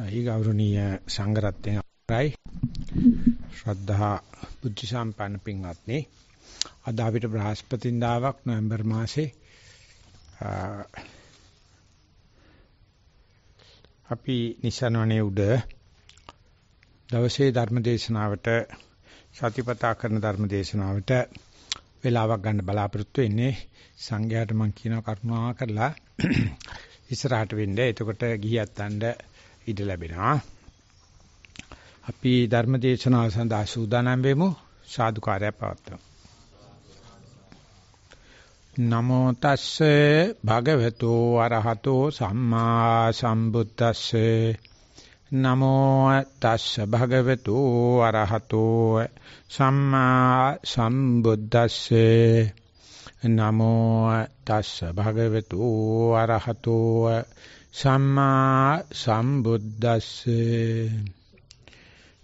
ඒ ගෞරවනීය සංඝරත්නය අවරයි ශ්‍රද්ධා බුද්ධ සම්පන්න පින්වත්නි අද අපිට බ්‍රහස්පතින්දාවක් නොවැම්බර් මාසේ අපි නිසනවනේ උඩ දවසේ ධර්ම දේශනාවට සතිපතා කරන ධර්ම දේශනාවට වෙලාවක් ගන්න බලාපොරොත්තු වෙන්නේ සංඝයාට මම කියනවා කරුණා කරලා ඉස්සරහට වෙන්න. එතකොට ගිහියත් අඬ ඉඩ ලැබෙනවා. අපි ධර්ම දේශනාව සඳහා සූදානම් වෙමු. සාදුකාරය පවත්වමු. නමෝ තස්සේ භගවතු අරහතෝ සම්මා සම්බුද්දස්සේ නමෝ තස්ස භගවතු අරහතෝ සම්මා සම්බුද්දස්සේ නමෝ තස්ස භගවතු අරහතෝ සම්මා සම්බුද්දස්සේ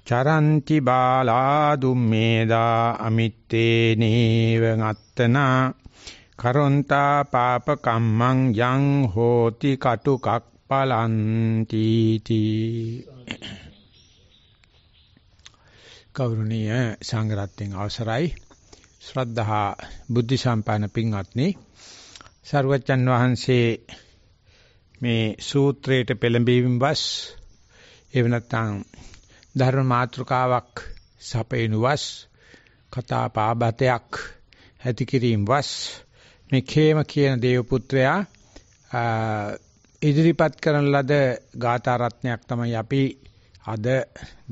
චරන්ති බාලා දුම්මේදා අමිත්තේ නේව නත්තනා කරොන්තා පාපකම්මං යං හෝති කටුකක් පලන්ති තී කෞරුණීය සංග්‍රහයෙන් අවසරයි ශ්‍රද්ධහා බුද්ධ සම්පන්න පින්වත්නි සර්වජන් වහන්සේ මේ සූත්‍රයට පෙළඹීම් වස් එව නැත්නම් ධර්ම මාත්‍රකාවක් සපේනු වස් කතා පාබතයක් ඇති කිරීම වස් මේ ඛේම කියන දේව පුත්‍රයා ඉදිරිපත් කරන ලද ගාථා රත්නයක් තමයි අපි අද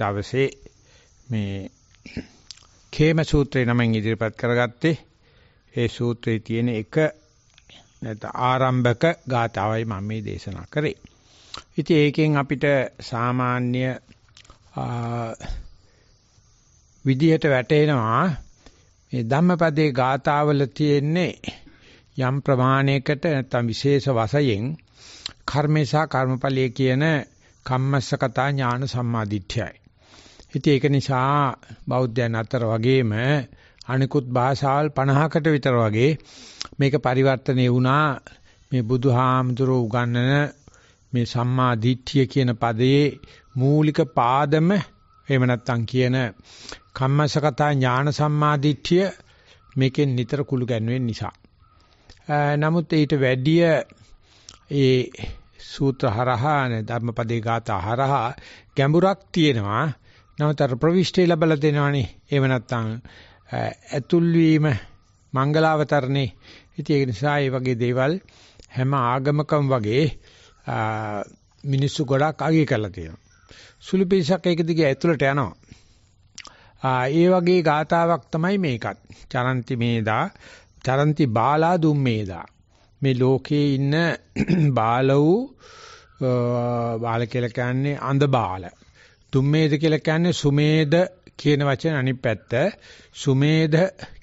දවසේ මේ ඛේම සූත්‍රය නමෙන් ඉදිරිපත් කරගත්තේ ඒ සූත්‍රයේ තියෙන එක නැත්නම් ආරම්භක ගාතාවයි මම මේ දේශනා කරේ. ඉතින් ඒකෙන් අපිට සාමාන්‍ය විදියට වැටෙනවා මේ ධම්මපදයේ ගාතාවල තියෙන්නේ යම් ප්‍රමාණයකට නැත්නම් විශේෂ වශයෙන් කර්මේසා කර්මඵලයේ කියන කම්මස්සකතා ඥාන සම්මාදිට්ඨයයි. ඉතින් ඒක නිසා බෞද්ධයන් අතර වගේම අනිකුත් භාෂාවල් 50කට විතර වගේ මේක පරිවර්තනේ වුණා මේ බුදුහාමුදුරෝ උගන්වන මේ සම්මා දිට්ඨිය කියන පදයේ මූලික පාදම එහෙම නැත්නම් කියන කම්මසගතා ඥාන සම්මා දිට්ඨිය මේකෙන් නිතර කුළු ගැන්වෙන නිසා. නමුත් ඊට වැඩිය ඒ සූත්‍ර හරහා ධර්මපදේ ගාථා හරහා ගැඹුරක් තියෙනවා. නමුත් ප්‍රවිෂ්ඨය ලැබලා දෙනවනේ. එහෙම නැත්නම් ඇතුල් වීම මංගලාවතරණේ ඉතින් ඒ නිසා මේ වගේ දේවල් හැම ආගමකම වගේ මිනිස්සු ගොඩක් අගය කරලා තියෙනවා. සුළු පිරිසක් ඒක දිගේ ඇතුළට යනවා. ඒ වගේ ගාතාවක් තමයි මේකත්. චරන්ති මේදා, චරන්ති බාලා දුම්මේදා. මේ ලෝකයේ ඉන්න බාල වූ බාල කියලා කියන්නේ අඳ බාල. දුම්මේද කියලා කියන්නේ සුමේද කියන වචන අනිත් පැත්ත. සුමේද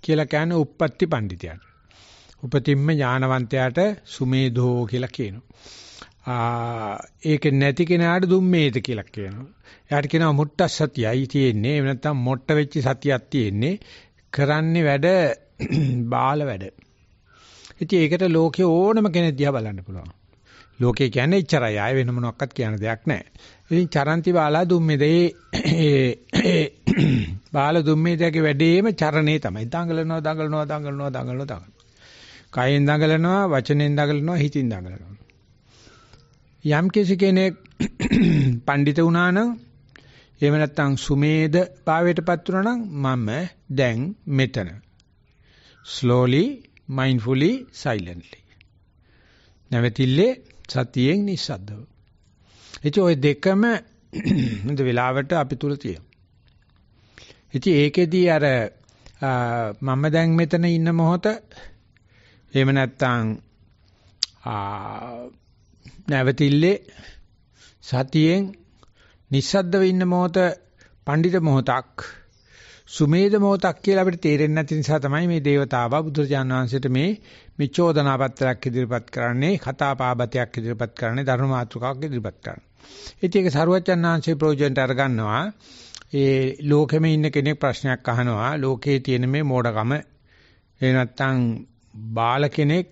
කියලා කියන්නේ උප්පත්ති පඬිතියන්. උපතින්ම ඥානවන්තයාට සුමේධෝ කියලා කියනවා. ඒක නැති කෙනාට දුම්මේද කියලා කියනවා. එයාට කියනවා මුට්ට සතියයි තියෙන්නේ. එහෙම නැත්නම් මොට්ට වෙච්ච සතියක් තියෙන්නේ. කරන්නේ වැඩ බාල වැඩ. ඉතින් ඒකට ලෝකේ ඕනම කෙනෙක් දිහා බලන්න පුළුවන්. ලෝකේ කියන්නේ ඉච්චරයි. ආය වෙන මොනක්වත් කියන දෙයක් නැහැ. ඉතින් චරන්ති බාලා දුම්මේදේ බාල දුම්මේදගේ වැඩේම චරණේ තමයි. දඟලනවා දඟලනවා දඟලනවා දඟලනවා දඟලනවා. කයෙන් දඟලනවා, වචනෙන් දඟලනවා, හිතින් දඟලනවා. යම් කෙනෙක් පඬිත වුණා නම් එහෙම නැත්නම් සුමේද භාවයටපත් වුණා නම් මම දැන් මෙතන slowly mindfully silently නැවතිල්ලේ සතියෙන් නිස්සද්දව එච ඔය දෙකම මුද වෙලාවට අපි තුල තියෙනවා ඉතින් ඒකෙදී අර මම දැන් මෙතන ඉන්න මොහොත එහෙම නැත්නම් නැවතිල්ලේ සතියෙන් නිස්සද්දව ඉන්න මොහොත පඬිත මොහොතක් සුමේද මොහොතක් කියලා අපිට තේරෙන්නේ නැති නිසා තමයි මේ దేవතාවා බුදුරජාණන් වහන්සේට මේ මිචෝදනා පත්‍රයක් ඉදිරිපත් කරන්නේ කතාපාබතයක් ඉදිරිපත් කරන්නේ ධර්ම මාතෘකාවක් ඉදිරිපත් කරන්නේ. ඉතින් ඒක සරුවචන් වහන්සේ ප්‍රයෝජනට අරගන්නවා. ඒ ලෝකෙම ඉන්න කෙනෙක් ප්‍රශ්නයක් අහනවා ලෝකයේ තියෙන මේ මෝඩකම එහෙ නැත්නම් බාල කෙනෙක්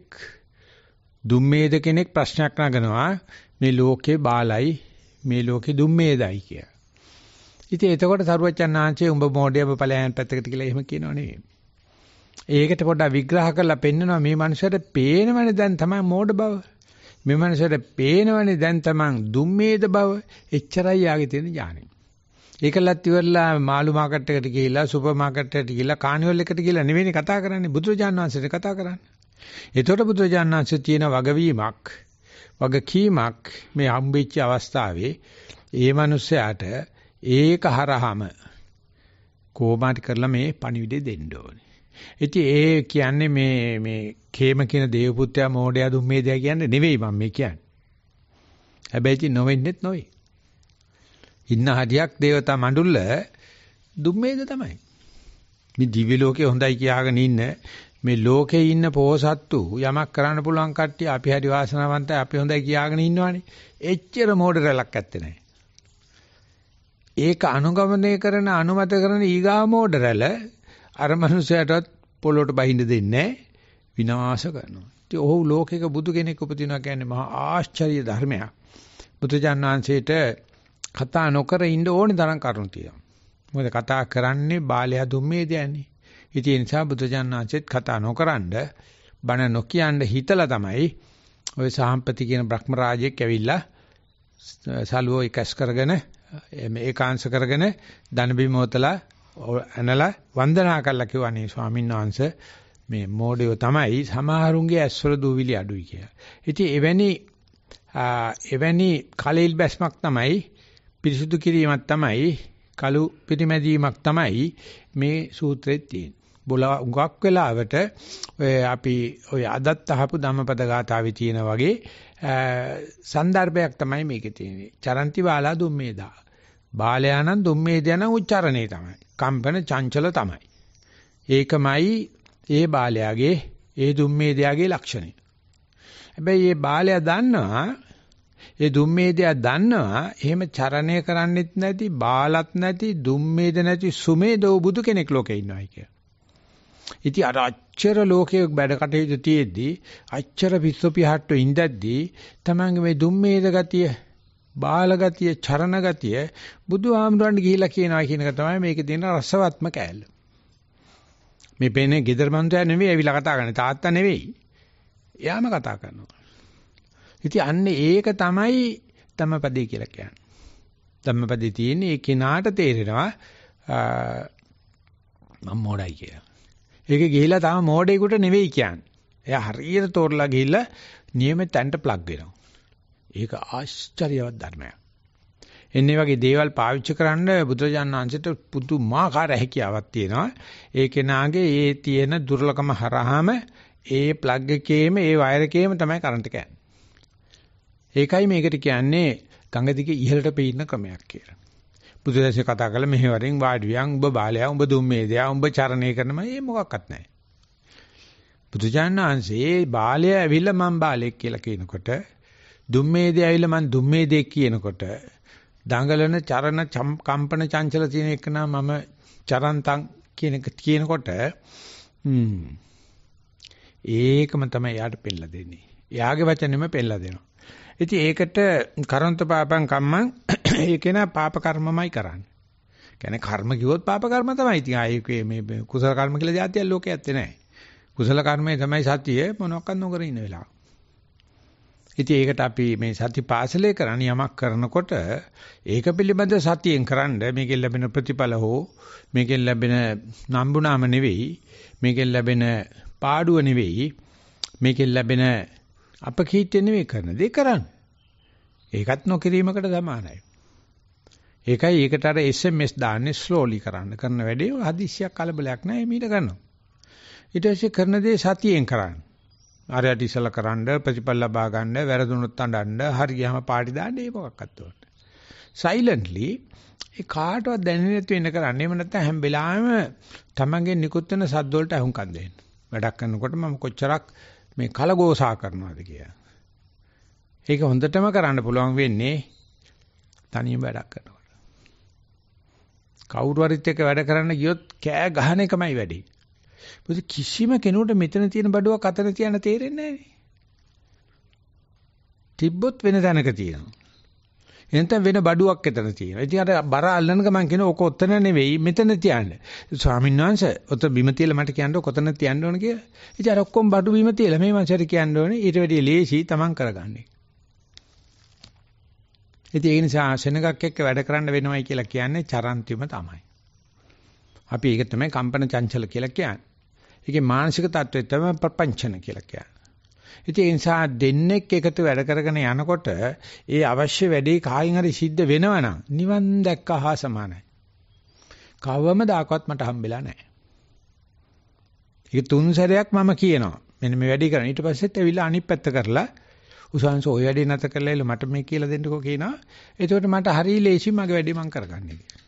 දුම්මේද කෙනෙක් ප්‍රශ්නයක් නගනවා මේ ලෝකේ බාලයි මේ ලෝකේ දුම්මේදයි කිය. ඉතින් එතකොට සරුවච්චන් ආංශේ උඹ මොඩියව ඵලයන් පැත්තකට කියලා එහෙම කියනෝ නෙවෙයි. ඒකට පොඩ්ඩක් විග්‍රහ කරලා පෙන්නනවා මේ මනුස්සයට පේනවනේ දැන් තමයි මෝඩ බව. මේ මනුස්සයට පේනවනේ දැන් තමන් දුම්මේද බව. එච්චරයි යාගේ තියෙන ඥානෙ. ඒකලත් ඉවරලා මාළු මාකට් එකට ගිහිල්ලා සුපර් මාකට් එකට ගිහිල්ලා කානිවල් එකට ගිහිල්ලා නෙවෙයි කතා කරන්නේ බුදුරජාණන් වහන්සේට කතා කරන්නේ. ඒතකොට බුදුරජාණන් වහන්සේ තියෙන වගවීමක් වගකීමක් මේ හම්බෙච්ච අවස්ථාවේ ඒ මිනිස්සයාට ඒක හරහම කොමාටි කරලා මේ පණිවිඩය දෙන්න ඕනේ. ඉතින් ඒ කියන්නේ මේ මේ කේම කියන දේවපුත්‍රයා මෝඩයා දුම්මේදයා කියන්නේ නෙවෙයි මම මේ කියන්නේ. හැබැයි ඉතින් නොවෙන්නෙත් නොයි. ඉන්න හරියක් దేవතා මඬුල්ල දුම්මේද තමයි. මේ දිව්‍ය ලෝකේ හොඳයි කියාගෙන ඉන්න මේ ලෝකේ ඉන්න පොහසත්තු යමක් කරන්න පුළුවන් කට්ටිය අපි හරි වාසනාවන්තයි අපි හොඳයි කියාගෙන ඉන්නවනේ. එච්චර මෝඩ රැලක් ඇත්තේ නැහැ. ඒක අනුගමනය කරන අනුමත කරන ඊගා මෝඩ රැල අර මනුස්සයාටවත් පොළොට බහින්න දෙන්නේ විනාශ කරනවා. ඉතින් ඔහු ලෝකයක බුදු කෙනෙක් උපදිනවා කියන්නේ මහා ආශ්චර්ය ධර්මයක්. බුදුජානනාංශයේට කතා නොකර ඉන්න ඕනේ තරම් කරුණු තියෙනවා. මොකද කතා කරන්නේ බාලයා දුම්මේ දයන්නේ. ඉතින් ඒ නිසා බුදුජානනාංශෙත් කතා නොකරනද බණ නොකියන්න හිතලා තමයි ওই සාම්පති කියන බ්‍රහ්ම රාජෙක් ඇවිල්ලා සලුවෝ එකස් කරගෙන ඒකාංශ කරගෙන ධනබිමෝතලා ඇනලා වන්දනා කළා කිව්වනේ ස්වාමීන් වහන්සේ මේ මෝඩයෝ තමයි සමහරුන්ගේ ඇස්වල දූවිලි අඩුයි කියලා. ඉතින් එවැනි එවැනි කලෙල් බැස්මක් තමයි පිරිසුදු කිරීමක් තමයි කළු පිරිමැදීමක් තමයි මේ සූත්‍රයේ තියෙන්නේ. බොලා උගක් වෙලාවට ඔය අපි ඔය අදත් අහපු ධම්මපද ගාථාවේ තියෙන වගේ සන්දර්භයක් තමයි මේකේ තියෙන්නේ. චරන්ති වාලා දුම්මේදා. බාලයානම් දුම්මේදයන් උච්චාරණේ තමයි. කම්පන චංචල තමයි. ඒකමයි ඒ බාලයාගේ ඒ දුම්මේදයාගේ ලක්ෂණය. හැබැයි මේ බාලයා දන්නවා ඒ දුම්මේදයා දන්නවා එහෙම චරණය කරන්නෙත් නැති බාලත් නැති දුම්මේද නැති සුමේදෝ බුදු කෙනෙක් ලෝකේ ඉන්නවයි කිය. ඉතින් අර අච්චර ලෝකයේ වැඩ කටයුතු තියේදී අච්චර විශ්වපිහට්ටු ඉඳද්දී තමන්ගේ මේ දුම්මේද ගතිය බාල ගතිය චරණ ගතිය බුදුහාමුදුරන්ට ගිහිලා කියනවා කියන එක තමයි මේකේ තියෙන රසවත්ම කෑල්ල. මේ පේන්නේ gedara manduya නෙවෙයි ඇවිල්ලා කතා කරන්නේ තාත්තා නෙවෙයි. එයාම කතා කරනවා. ඉතින් අන්න ඒක තමයි ධම්මපදේ කියලා කියන්නේ. ධම්මපදේ තියෙන්නේ ඒ කෙනාට තේරෙනවා මම මොඩයි කියලා. ඒක ගිහිලා තාම මොඩේකට නෙවෙයි කියන්නේ. එයා හරියට තෝරලා ගිහිල්ලා නියම තැන්ට ප්ලග් වෙනවා. ඒක ආශ්චර්යවත් ධර්මයක්. එන්නේ වගේ දේවල් පාවිච්චි කරන්න බුදුරජාණන් වහන්සේට පුදුමාකාර හැකියාවක් තියෙනවා. ඒ කෙනාගේ ඒ තියෙන දුර්ලභම හරහාම ඒ ප්ලග් එකේම ඒ වයර් එකේම තමයි කරන්ට් එක යන්නේ. ඒකයි මේකට කියන්නේ ගඟ දිගේ ඉහළට පේන ක්‍රමයක් කියලා. බුදුදහමේ කතා කළ මෙහෙවරින් වාඩිවියන් උඹ බාලයා උඹ දුම්මේදයා උඹ චරණය කරන මේ මොකක්වත් නැහැ. බුදුජානනාංශේ බාලයා ඇවිල්ලා මං බාලෙක් කියලා කියනකොට දුම්මේදයා ඇවිල්ලා මං දුම්මේදෙක් කියනකොට දඟලන චරණ කම්පන චංචල තියෙන එක නම් මම චරන්තං කියන එක කියනකොට ඒකම තමයි යාට පෙන්නලා දෙන්නේ. එයාගේ වචනෙම පෙන්නලා දෙනවා. ඉතින් ඒකට කරන්ත පාපං කම්මං ඒකේන පාප කර්මමයි කරන්නේ. කියන්නේ කර්ම කිව්වොත් පාප කර්ම තමයි. ඉතින් ආයේ මේ කුසල කර්ම කියලා જાතියක් ලෝකේ ඇත්තේ නැහැ. කුසල කර්මය තමයි සතිය මොනවාක්වත් නොකර ඉන්න වෙලාව. ඉතින් ඒකට අපි මේ සති පාසලේ කරණ යමක් කරනකොට ඒක පිළිබඳ සතියෙන් කරන්න මේකෙන් ලැබෙන ප්‍රතිඵල හෝ මේකෙන් ලැබෙන නම්බුනාම නෙවෙයි මේකෙන් ලැබෙන පාඩුව නෙවෙයි මේකෙන් ලැබෙන අපකීර්තිය නෙමෙයි කරන දේ කරන්නේ. ඒකත් නොකිරීමකට සමානයි. ඒකයි ඒකට අර SMS දාන්නේ slowly කරන්න. කරන වැඩේ හදිස්සියක් කලබලයක් නැහැ මීට ගන්නවා. ඊට පස්සේ කරන දේ සතියෙන් කරන්න. ආරයට ඉසලා කරන්න, ප්‍රතිඵල ලබා ගන්න, වැරදුනොත් අඬන්න, හරියම පාටි දාන්න ඒ මොකක්වත් උන්ට. silently ඒ කාටවත් දැනෙන්නේ නැතුව ඉන්න කරන්නේ. එහෙම නැත්නම් හැම වෙලාවෙම තමන්ගේ නිකුත් වෙන සද්ද වලට අහුම්කම් දෙන්න. වැඩක් කරනකොට මම කොච්චරක් මේ කලගෝසා කරනවාද කියලා. ඒක හොඳටම කරන්න පුළුවන් වෙන්නේ තනියම වැඩක් කරනකොට. කවුරු හරිත් එක්ක වැඩ කරන්න ගියොත් කෑ ගහන එකමයි වැඩේ. මොකද කිසිම කෙනෙකුට මෙතන තියෙන බඩුවක් අතන තියන්න තේරෙන්නේ නැහැ. තිබ්බොත් වෙන තැනක තියෙනවා. එනතන වෙන බඩුවක් එතන තියෙනවා. ඉතින් අර බර අල්ලන ගමන් කියන ඕක ඔතන නෙවෙයි මෙතන තියන්න. ස්වාමීන් වහන්සේ ඔත බිම තියලා මට කියන්න ඔතන තියන්න ඕන කියලා. ඉතින් අර ඔක්කොම බඩු බිම තියලා මේ මංසයට කියන්න ඕනේ ඊට වැඩිය ලේසි තමන් කරගන්නේ. ඉතින් ඒ නිසා සෙනගක් එක්ක වැඩ කරන්න වෙනවයි කියලා කියන්නේ චරන්තිම තමයි. අපි ඒක තමයි කම්පන චංචල කියලා කියන්නේ. ඒකේ මානසික தત્ත්වය තමයි ප්‍රපංචන කියලා කියන්නේ. ඉතින් ඒ නිසා දෙන්නෙක් එකතු වැඩ කරගෙන යනකොට ඒ අවශ්‍ය වැඩේ කායින් හරි සිද්ධ වෙනවනම් නිවන් දැක්කා හා සමානයි. කවම දාකවත් මට හම්බෙලා නැහැ. ඒක තුන් සැරයක් මම කියනවා. මෙන්න මේ වැඩේ කරන්න. ඊට පස්සෙත් ඇවිල්ලා අනිත් පැත්ත කරලා උසංශ ඔය වැඩේ නැත කරලා එළ මට මේ කියලා දෙන්නකෝ කියනවා. එතකොට මට හරිය ලේසි මගේ වැඩේ මම කරගන්නේ කියලා.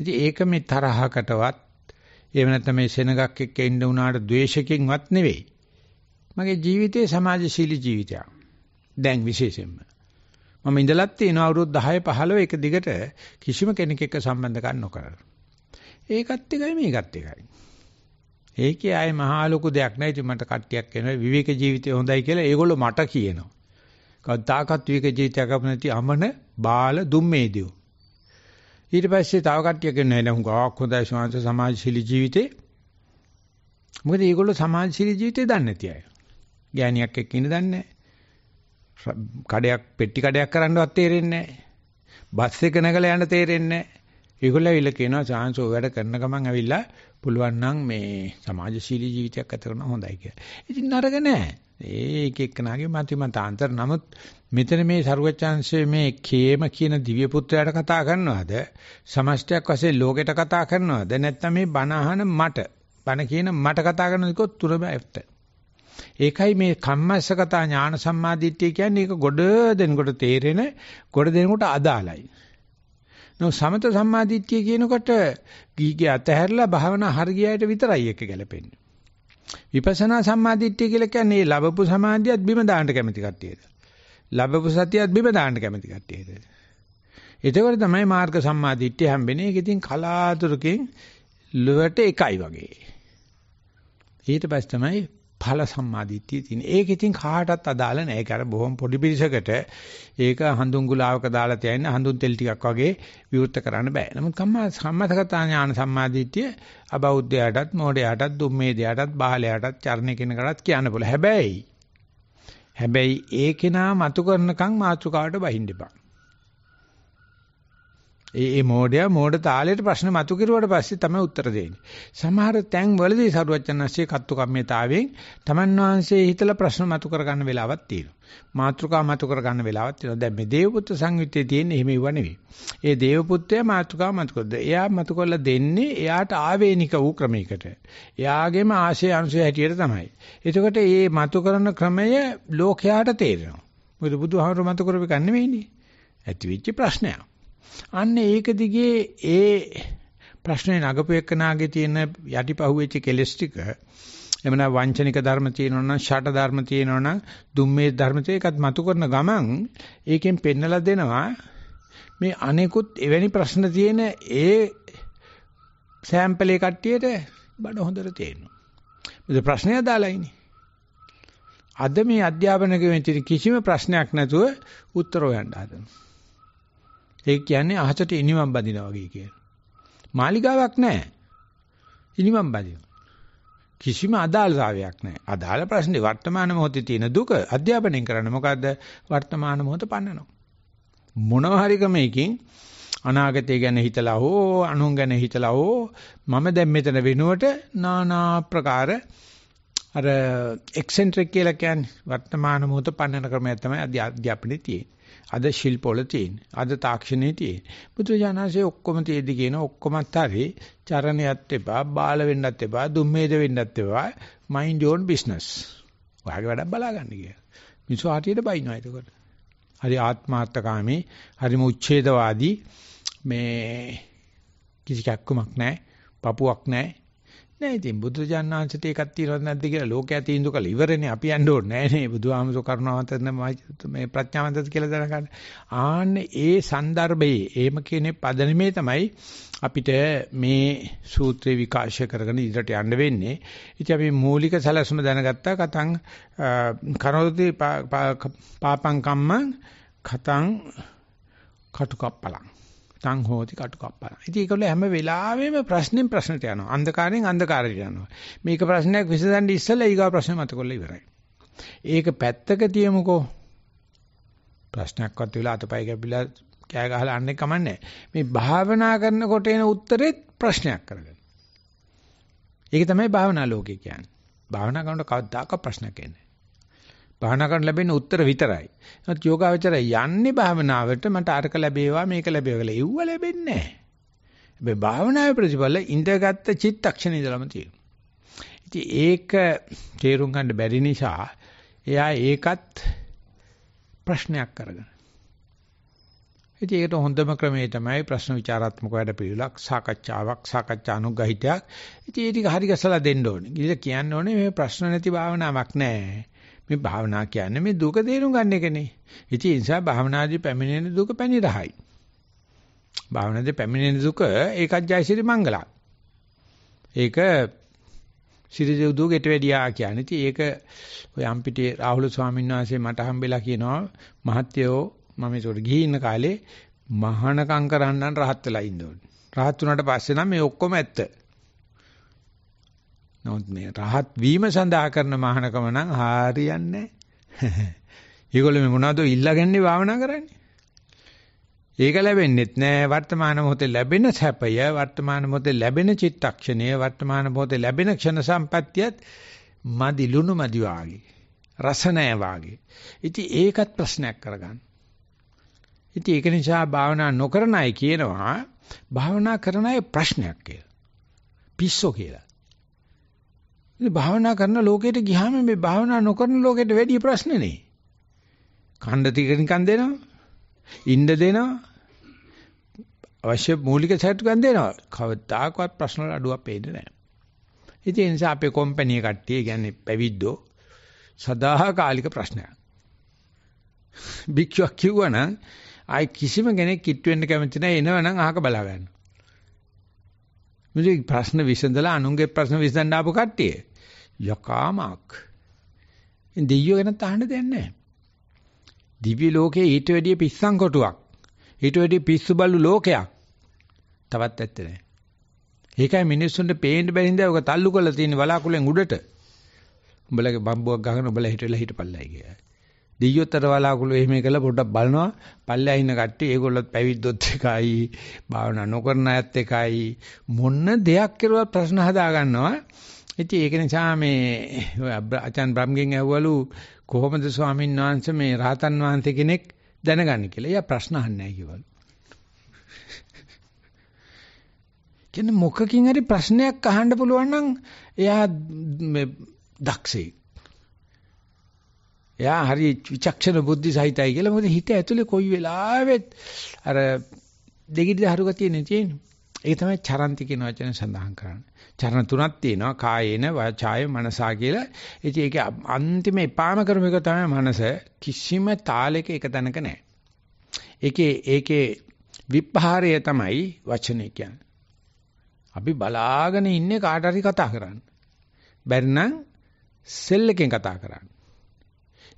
ඉතින් ඒක මේ තරහකටවත් එහෙම නැත්නම් මේ සෙනගක් එක්ක ඉන්න උනාට ද්වේෂකින්වත් නෙවෙයි. මගේ ජීවිතේ සමාජශීලී ජීවිතයක්. දැන් විශේෂයෙන්ම. මම ඉඳලත් තියෙනවා අවුරුදු 10 15 එක දිගට කිසිම කෙනෙක් එක්ක සම්බන්ධකම් නොකර. ඒකත් එකයි මේකත් එකයි. ඒකේ ආයේ මහා ලොකු දෙයක් නෑ. ඉතින් මට කට්ටියක් එනවා විවේක ජීවිතය හොඳයි කියලා ඒගොල්ලෝ මට කියනවා. කවදාකවත් විවේක ජීවිතයක් අප නැති අමන බාල දුම්මේදියෝ. ඊට පස්සේ තව කට්ටියක් එනවා එළ හුඟක් හොඳයි සමාජශීලී ජීවිතේ. මොකද මේගොල්ලෝ සමාජශීලී ජීවිතේ දන්නේ නැති අය. ගෑණියක් එක්ක ඉන්න දන්නේ කඩයක් පෙට්ටි කඩයක් කරන්නවත් තේරෙන්නේ බස් එක නැගලා යන්න තේරෙන්නේ ඒගොල්ලෝ ඇවිල්ලා කියනවා සාංශෝ වැඩ කරන ගමන් ඇවිල්ලා පුළුවන් නම් මේ සමාජශීලී ජීවිතයක් ගත කරන හොඳයි කියලා. ඉතින් නරක නෑ. ඒක එක්කනාගේ මතිමතාන්තර. නමුත් මෙතන මේ සරුවචාන්සේ මේ කේම කියන දිව්‍ය පුත්‍රයාට කතා කරනවද? සමස්තයක් වශයෙන් ලෝකෙට කතා කරනවද? නැත්නම් මේ බණ මට බණ කියන මට කතා කරනද කිව්වොත් තුරම ඇත්ත. ඒකයි මේ කම්මස්සගත ඥාන සම්මාදිට්ඨිය කියන්නේ ඒක ගොඩ දෙනකොට තේරෙන ගොඩ දෙනකොට අදාළයි. නමුත් සමත සම්මාදිට්ඨිය කියනකොට ගීගේ අතහැරලා භාවනා හරියට විතරයි එක ගැලපෙන්නේ. විපස්සනා සම්මාදිට්ඨිය කියලා කියන්නේ ලැබපු සමාධියත් බිම දාන්න කැමති කට්ටියද. ලැබපු සතියත් බිම දාන්න කැමති කට්ටියද. එතකොට තමයි මාර්ග සම්මාදිට්ඨිය හම්බෙන්නේ. ඒක ඉතින් කලාතුරකින් ලොවට එකයි වගේ. ඊට පස්සේ තමයි ඵල සම්මාදිට්ඨිය තියෙන. ඒක ඉතින් කාටවත් අදාළ නැහැ. ඒක අර බොහොම පොඩි පිළිසකට ඒක හඳුන් ගුලාවක දාලා තියන හඳුන් තෙල් ටිකක් වගේ විවෘත කරන්න බෑ. නමුත් කම්මා සම්මතගත ඥාන සම්මාදිට්ඨිය අබෞද්ධයාටත්, මෝඩයාටත්, දුම්මේදයාටත්, බාලයාටත්, චර්ණ කෙනකටත් කියන්න පුළුවන්. හැබැයි හැබැයි ඒ කෙනා මතු කරනකම් මාත්‍රකාවට බහින්න එපා. ඒ ඒ මෝඩයා මෝඩ තාලයට ප්‍රශ්න මතු කරුවාට පස්සේ තමයි උත්තර දෙන්නේ. සමහර තැන් වලදී සරුවචනන්සේ කත්තු කම්මිතාවෙන් තමන් වහන්සේ හිතලා ප්‍රශ්න මතු කරගන්න වෙලාවක් තියෙනවා. මාත්‍රිකා මතු කරගන්න වෙලාවක් තියෙනවා. දැන් මේ දේවපුත්‍ර සංයුත්තේ තියෙන්නේ එහෙම ඉව නෙවෙයි. ඒ දේවපුත්‍රයා මාත්‍රිකා මතු කරද. එයා මතු කරලා දෙන්නේ එයාට ආවේනික වූ ක්‍රමයකට. එයාගේම ආශය අනුසය හැටියට තමයි. එතකොට මේ මතු කරන ක්‍රමය ලෝකයාට තේරෙනවා. මොකද බුදුහාමුදුරු මතු කරපු එක නෙවෙයිනේ. ඇති වෙච්ච ප්‍රශ්නයක්. අන්න ඒක දිගේ ඒ ප්‍රශ්නේ නගපු එක්කනාගේ තියෙන යටිපහුවෙච්ච කෙලස් ටික එමන වංචනික ධර්ම තියෙනවා නම් ෂට ධර්ම තියෙනවා නම් දුම්මේ ධර්ම තියෙකත් මතු කරන ගමන් ඒකෙන් පෙන්නලා දෙනවා මේ අනෙකුත් එවැනි ප්‍රශ්න තියෙන ඒ සෑම්පලේ කට්ටියට බඩ හොඳට තේරෙනවා. මොකද ප්‍රශ්නය දාලායිනේ. අද මේ අධ්‍යාපන ගෙවෙන කිසිම ප්‍රශ්නයක් නැතුව උත්තර හොයන්න හදනවා. ඒ කියන්නේ අහසට ඉනිමම් බඳිනවා වගේ කියලා. මාලිගාවක් නැහැ. ඉනිමම් බඳිනවා. කිසිම අදාළතාවයක් නැහැ. අදාළ ප්‍රශ්නේ වර්තමාන මොහොතේ තියෙන දුක අධ්‍යාපනයෙන් කරන්න මොකද්ද? වර්තමාන මොහොත පන්නනවා. මොනවා හරි ක්‍රමයකින් අනාගතය ගැන හිතලා හෝ අනුන් ගැන හිතලා හෝ මම දැන් මෙතන වෙනුවට নানা ප්‍රකාර අර එක්සෙන්ට්‍රික් කියලා කියන්නේ වර්තමාන මොහොත පන්නන ක්‍රමයක් තමයි අධ්‍යාපනයේ තියෙන්නේ. අද ශිල්පවල තියෙන. අද තාක්ෂණයේ තියෙන. බුදුජානසයේ ඔක්කොම තියෙදි කියන ඔක්කොමත් හරි චරණයත් එපා, බාල වෙන්නත් එපා, දුම්මේද වෙන්නත් එපා. mind your own business. ඔයාගේ වැඩක් බලාගන්න කියලා. මිනිස්සු ආටියට බයිනවා එතකොට. හරි ආත්මార్థකාමී, හරිම උච්ඡේදවාදී මේ කිසි කැක්කමක් නැහැ, පපුවක් නැහැ. නෑ ඉතින් බුදුජානනාංශට එකක් තියෙනවද නැද්ද කියලා ලෝකයා තීන්දුව කළා ඉවරනේ අපි යන්න ඕනේ නෑ නේ බුදුහාමසෝ කරුණාවන්තද මේ ප්‍රඥාවන්තද කියලා දැනගන්න. ආන්න ඒ સંદર્ભයේ එහෙම කියන්නේ පදනමේ තමයි අපිට මේ සූත්‍රේ විකාශය කරගෙන ඉදිරියට යන්න වෙන්නේ. ඉතින් අපි මූලික සැලැස්ම දැනගත්තා කතං කරෝති පාපං කම්මං කතං කටුකප්පලං තං හෝති කටුකප්පන. ඉතින් ඒකවල හැම වෙලාවෙම ප්‍රශ්නෙන් ප්‍රශ්නට යනවා. අන්ධකාරයෙන් අන්ධකාරයට යනවා. මේක ප්‍රශ්නයක් විසඳන්න ඉස්සෙල්ලා ඊගා ප්‍රශ්නේ මතකොල්ල ඉවරයි. ඒක පැත්තක තියමුකෝ. ප්‍රශ්නයක්වත් වෙලා අතපය කැපිලා කෑ ගහලා අන්නේ කමන්නේ. මේ භාවනා කරනකොට එන උත්තරෙත් ප්‍රශ්නයක් කරගන්න. ඒක තමයි භාවනා ලෝකේ කියන්නේ. භාවනා කරනකොට කවදාක ප්‍රශ්නයක් එන්නේ. භාවනා කරන ලැබෙන උත්තර විතරයි. නමුත් යෝගාවචරය යන්නේ භාවනාවට මට අරක ලැබේවා මේක ලැබේවා කියලා ඉව්ව ලැබෙන්නේ නැහැ. මේ භාවනාවේ ප්‍රතිඵල ඉඳගත් චිත්තක්ෂණ ඉඳලම තියෙනවා. ඉතින් ඒක තේරුම් ගන්න බැරි නිසා එයා ඒකත් ප්‍රශ්නයක් කරගෙන. ඉතින් ඒකට හොඳම ක්‍රමය තමයි ප්‍රශ්න විචාරාත්මක වැඩපිළිවෙලක් සාකච්ඡාවක් සාකච්ඡා අනුග්‍රහිතයක්. ඉතින් ඒ ටික හරි ගැසලා දෙන්න ඕනේ. ඉතින් කියන්න ඕනේ මේ ප්‍රශ්න නැති භාවනාවක් නෑ. මේ භාවනා කියන්නේ මේ දුක තේරුම් ගන්න එකනේ. ඉතින් ඒ නිසා භාවනාදී පැමිණෙන දුක පැනිරහයි. භාවනාදී පැමිණෙන දුක ඒකත් ජයසිරි මංගලක්. ඒක සිරිදෙව්දු ගෙට වැඩියා කියන්නේ. ඉතින් ඒක ඔය අම්පිටියේ රාහුල ස්වාමීන් වහන්සේ මට හම්බෙලා කියනවා මහත්යෝ මම ඒකට ගිහී ඉන්න කාලේ මහානකම් කරන්නන් රහත් වෙලා ඉන්න ඕනේ. රහත් වුණාට පස්සේ නම් මේ ඔක්කොම ඇත්ත. නමුත් මේ රහත් වීම සඳහා කරන මහානකම නම් හරියන්නේ නැහැ. ඒගොල්ලෝ මේ මොනවද ඉල්ලගන්නේ භාවනා කරන්නේ? ඒක ලැබෙන්නෙත් නෑ වර්තමාන මොහොතේ ලැබෙන සැපය වර්තමාන මොහොතේ ලැබෙන චිත්තක්ෂණය වර්තමාන මොහොතේ ලැබෙන ක්ෂණ සම්පත්තියත් මදි ලුණු මදි වාගේ රස නෑ වාගේ. ඉතින් ඒකත් ප්‍රශ්නයක් කරගන්න. ඉතින් ඒක නිසා භාවනා නොකරන අය කියනවා භාවනා කරන අය ප්‍රශ්නයක් කියලා. පිස්සෝ කියලා. ඉතින් භාවනා කරන ලෝකෙට ගියාම මේ භාවනා නොකරන ලෝකෙට වැඩි ප්‍රශ්නේ නේ. ඛණ්ඩ ටික නිකන් දෙනවා. ඉන්න දෙනවා. අවශ්‍ය මූලික සැටුකම් දෙනවා. කවදාකවත් ප්‍රශ්න වල අඩුවක් පේන්නේ නැහැ. ඉතින් ඒ නිසා අපේ කම්පැනි කට්ටිය කියන්නේ පැවිද්දෝ සදාකාලික ප්‍රශ්නයක්. භික්ෂුවක් කිව්වනම් ආයි කිසිම කෙනෙක් කිට්ටු වෙන්න කැමති නැහැ එනවනම් අහක බලා ගන්න. මුදේ ප්‍රශ්න විසඳලා අනුන්ගේ ප්‍රශ්න විසඳන්න ආපු කට්ටිය. යකාමක්. දෙයියෝ ගැන තහඬ දෙන්නේ නැහැ. දිව්‍ය ලෝකේ ඊට වැඩිය පිස්සන් කොටුවක්. ඊට වැඩිය පිස්සු බලු ලෝකයක්. තවත් ඇත්තේ නැහැ. ඒකයි මිනිස්සුන්ට පේන්න බැරිඳ ඔක තල්ලු කරලා තියෙන වලාකුලෙන් උඩට. උඹලගේ බම්බුවක් ගහගෙන උඹලා හිටලා හිටපල්ලයි කියලා. දෙයියොත්තර වලාකුළු එහෙම කළා පොඩ්ඩක් බලනවා පල්ලෙහා ඉන්න කට්ටිය ඒගොල්ලොත් පැවිද්දොත් එකයි භාවනා නොකරන අයත් එකයි මොන දෙයක් කරුවත් ප්‍රශ්න හදා ගන්නවා ඉතින් ඒක නිසා මේ අචාන් බ්‍රම්ගෙන් ඇහුවලු කොහොමද ස්වාමීන් වහන්සේ මේ රහතන් වහන්සේ කෙනෙක් දැනගන්නේ කියලා. එයා ප්‍රශ්න අහන්නේ නැහැ කිව්වලු. කියන්නේ මොකකින් හරි ප්‍රශ්නයක් අහන්න පුළුවන් නම් එයා මේ දක්ෂෙක්. එයා හරි විචක්ෂණ බුද්ධි සහිතයි කියලා. මොකද හිත ඇතුලේ කොයි වෙලාවෙත් අර දෙගිඩි දහරු ගතිය නෙතිනේ. ඒක තමයි චරන්ති කියන වචනේ සඳහන් කරන්නේ. චරණ තුනක් තියෙනවා. කායේන, වාචාය, මනසා කියලා. ඉතින් ඒකේ අන්තිම එපාම කරම එක තමයි මනස. කිසිම තාලයක එක තැනක නැහැ. ඒකේ ඒකේ විපහාරය තමයි වචනේ කියන්නේ. අපි බලාගෙන ඉන්නේ කාට හරි කතා කරන්න. බැරි නම් සෙල් එකෙන් කතා කරන්න.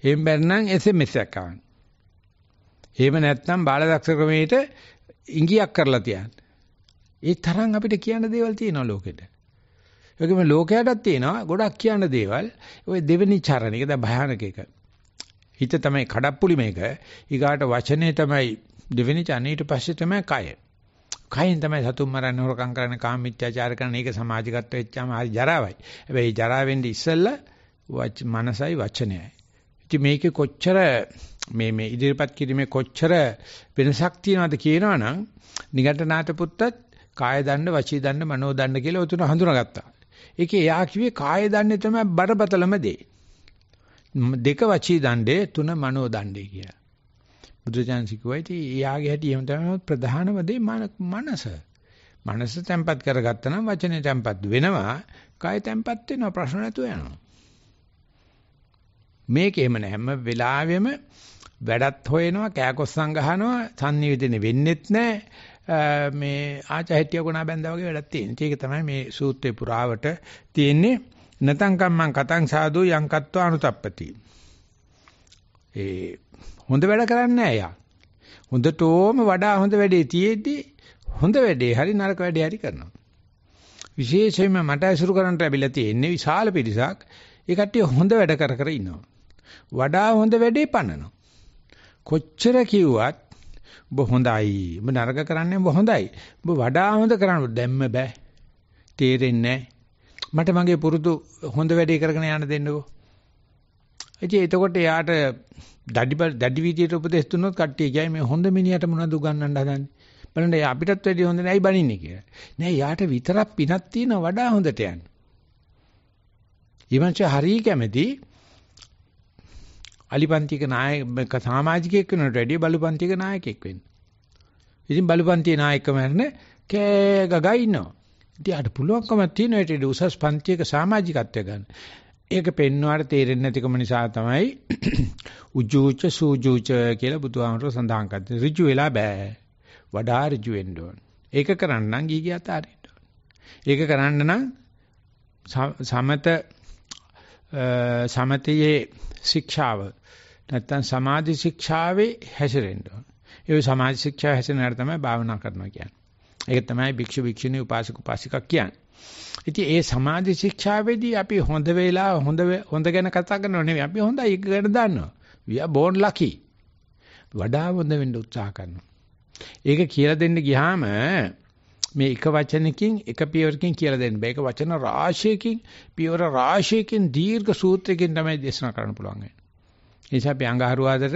එහෙම බැන්නම් SMS එකක් ආන්න. එහෙම නැත්නම් බාලදක්ෂ ක්‍රමයේට ඉංගියක් කරලා තියන්න. ඒ තරම් අපිට කියන්න දේවල් තියෙනවා ලෝකෙට. ඒකම ලෝකයටත් තියෙනවා ගොඩක් කියන්න දේවල්. ওই දෙවෙනි චරණ එක දැන් භයානක එක. හිත තමයි කඩප්පුලි මේක. ඊගාට වචනේ තමයි දෙවෙනි චරණ ඊට පස්සේ තමයි කය. කයෙන් තමයි සතුන් මරන්න හොරකම් කරන්න කාම මිත්‍යාචාර කරන එක සමාජගත වෙච්චාම හරි ජරාවයි. හැබැයි ජරාවෙන් ඉස්සෙල්ලා මනසයි වචනයයි ඉතින් මේකේ කොච්චර මේ මේ ඉදිරිපත් කිරීමේ කොච්චර වෙනසක් තියනවද කියනවනම් නිගණ්ඨනාත පුත්තත් කාය දණ්ඩ, වචී දණ්ඩ, මනෝ දණ්ඩ කියලා ඔය තුන හඳුනාගත්තා. ඒකේ එයා කිව්වේ කාය දණ්ඩේ තමයි බරපතලම දේ. දෙක වචී දණ්ඩේ, තුන මනෝ දණ්ඩේ කියලා. බුදුචාන්සි කිව්වා ඉතින් එයාගේ හැටි එහෙම තමයි ප්‍රධානම දේ මනස. මනස තැම්පත් කරගත්තා නම් වචනේ තැම්පත් වෙනවා, කාය තැම්පත් වෙනවා, ප්‍රශ්න නැතුව යනවා. මේක එහෙම නෑ හැම වෙලාවෙම වැඩත් හොයනවා කෑකොස්සන් ගහනවා සංනිවේදනය වෙන්නෙත් නෑ මේ ආචහිටිය ගුණා බැඳා වගේ වැඩක් තියෙන. ඒක තමයි මේ සූත්‍රේ පුරාවට තියෙන්නේ. නතං කම්මං කතං සාදු යං කත්වා අනුතප්පති. ඒ හොඳ වැඩ කරන්නේ නෑ යා. හොඳටම වඩා හොඳ වැඩේ තියේදී හොඳ වැඩේ හරි නරක වැඩේ හරි කරනවා. විශේෂයෙන්ම මට අසුරු කරන්න ලැබිලා තියෙන්නේ විශාල පිරිසක්. ඒ කට්ටිය හොඳ වැඩ කර කර ඉන්නවා. වඩා හොඳ වැඩේ පන්නනවා. කොච්චර කිව්වත් ඔබ හොඳයි. ඔබ නරක කරන්නේ ඔබ හොඳයි. ඔබ වඩා හොඳ කරන්න දැම්ම බෑ. තේරෙන්නේ මට මගේ පුරුදු හොඳ වැඩේ කරගෙන යන්න දෙන්නකෝ. ඉතින් එතකොට යාට දඩි දඩි විදියට උපදෙස් දුන්නොත් කට්ටිය කියයි මේ හොඳ මිනිහට මොනවද උගන්වන්න හදන්නේ. බලන්න එයා අපිටත් වැඩිය හොඳ නෑයි බනින්නේ කියලා. නෑ යාට විතරක් පිනක් තියෙන වඩා හොඳට යන්න. ඊමණච හරිය කැමැති අලිපන්තික නායක සමාජිකයෙක් වෙනට වැඩිය බලුපන්තික නායකයෙක් වෙන්න. ඉතින් බලුපන්තියේ නායකම හරන කෑ ගගා ඉන්නවා. ඉතින් අර පුළුවන්කම තියෙන විට උසස් පන්තියක සමාජිකත්වය ගන්න. ඒක පෙන්වුවාට තේරෙන්නේ නැතිකම නිසා තමයි උජූච සූජූච කියලා බුදුහාමර සඳහන් කරන්නේ. ඍජු වෙලා බෑ. වඩා ඍජු වෙන්න ඕන. ඒක කරන්න නම් ගීගිය අතාරින්න ඕන. ඒක කරන්න නම් සමත සමතයේ ශික්ෂාව නැත්තම් සමාධි ශික්ෂාවේ හැසිරෙන්න ඕන. ඒ සමාධි ශික්ෂාව හැසිරෙනාට තමයි භාවනා කරනවා කියන්නේ. ඒක තමයි භික්ෂු භික්ෂුණී උපාසක උපාසිකා කියන්නේ. ඉතින් ඒ සමාධි ශික්ෂාවේදී අපි හොඳ වෙලා හොඳ හොඳ ගැන කතා කරනව නෙවෙයි අපි හොඳයි එක ගැන දන්නවා. we are born lucky. වඩා හොඳ වෙන්න උත්සාහ කරනවා. ඒක කියලා දෙන්න ගියාම මේ එක වචනකින් එක පියවරකින් කියලා දෙන්න බෑ. ඒක වචන රාශියකින් පියවර රාශියකින් දීර්ඝ සූත්‍රයකින් තමයි දේශනා කරන්න පුළුවන් වෙන්නේ. ඒ නිසා අපි අඟහරුවාදට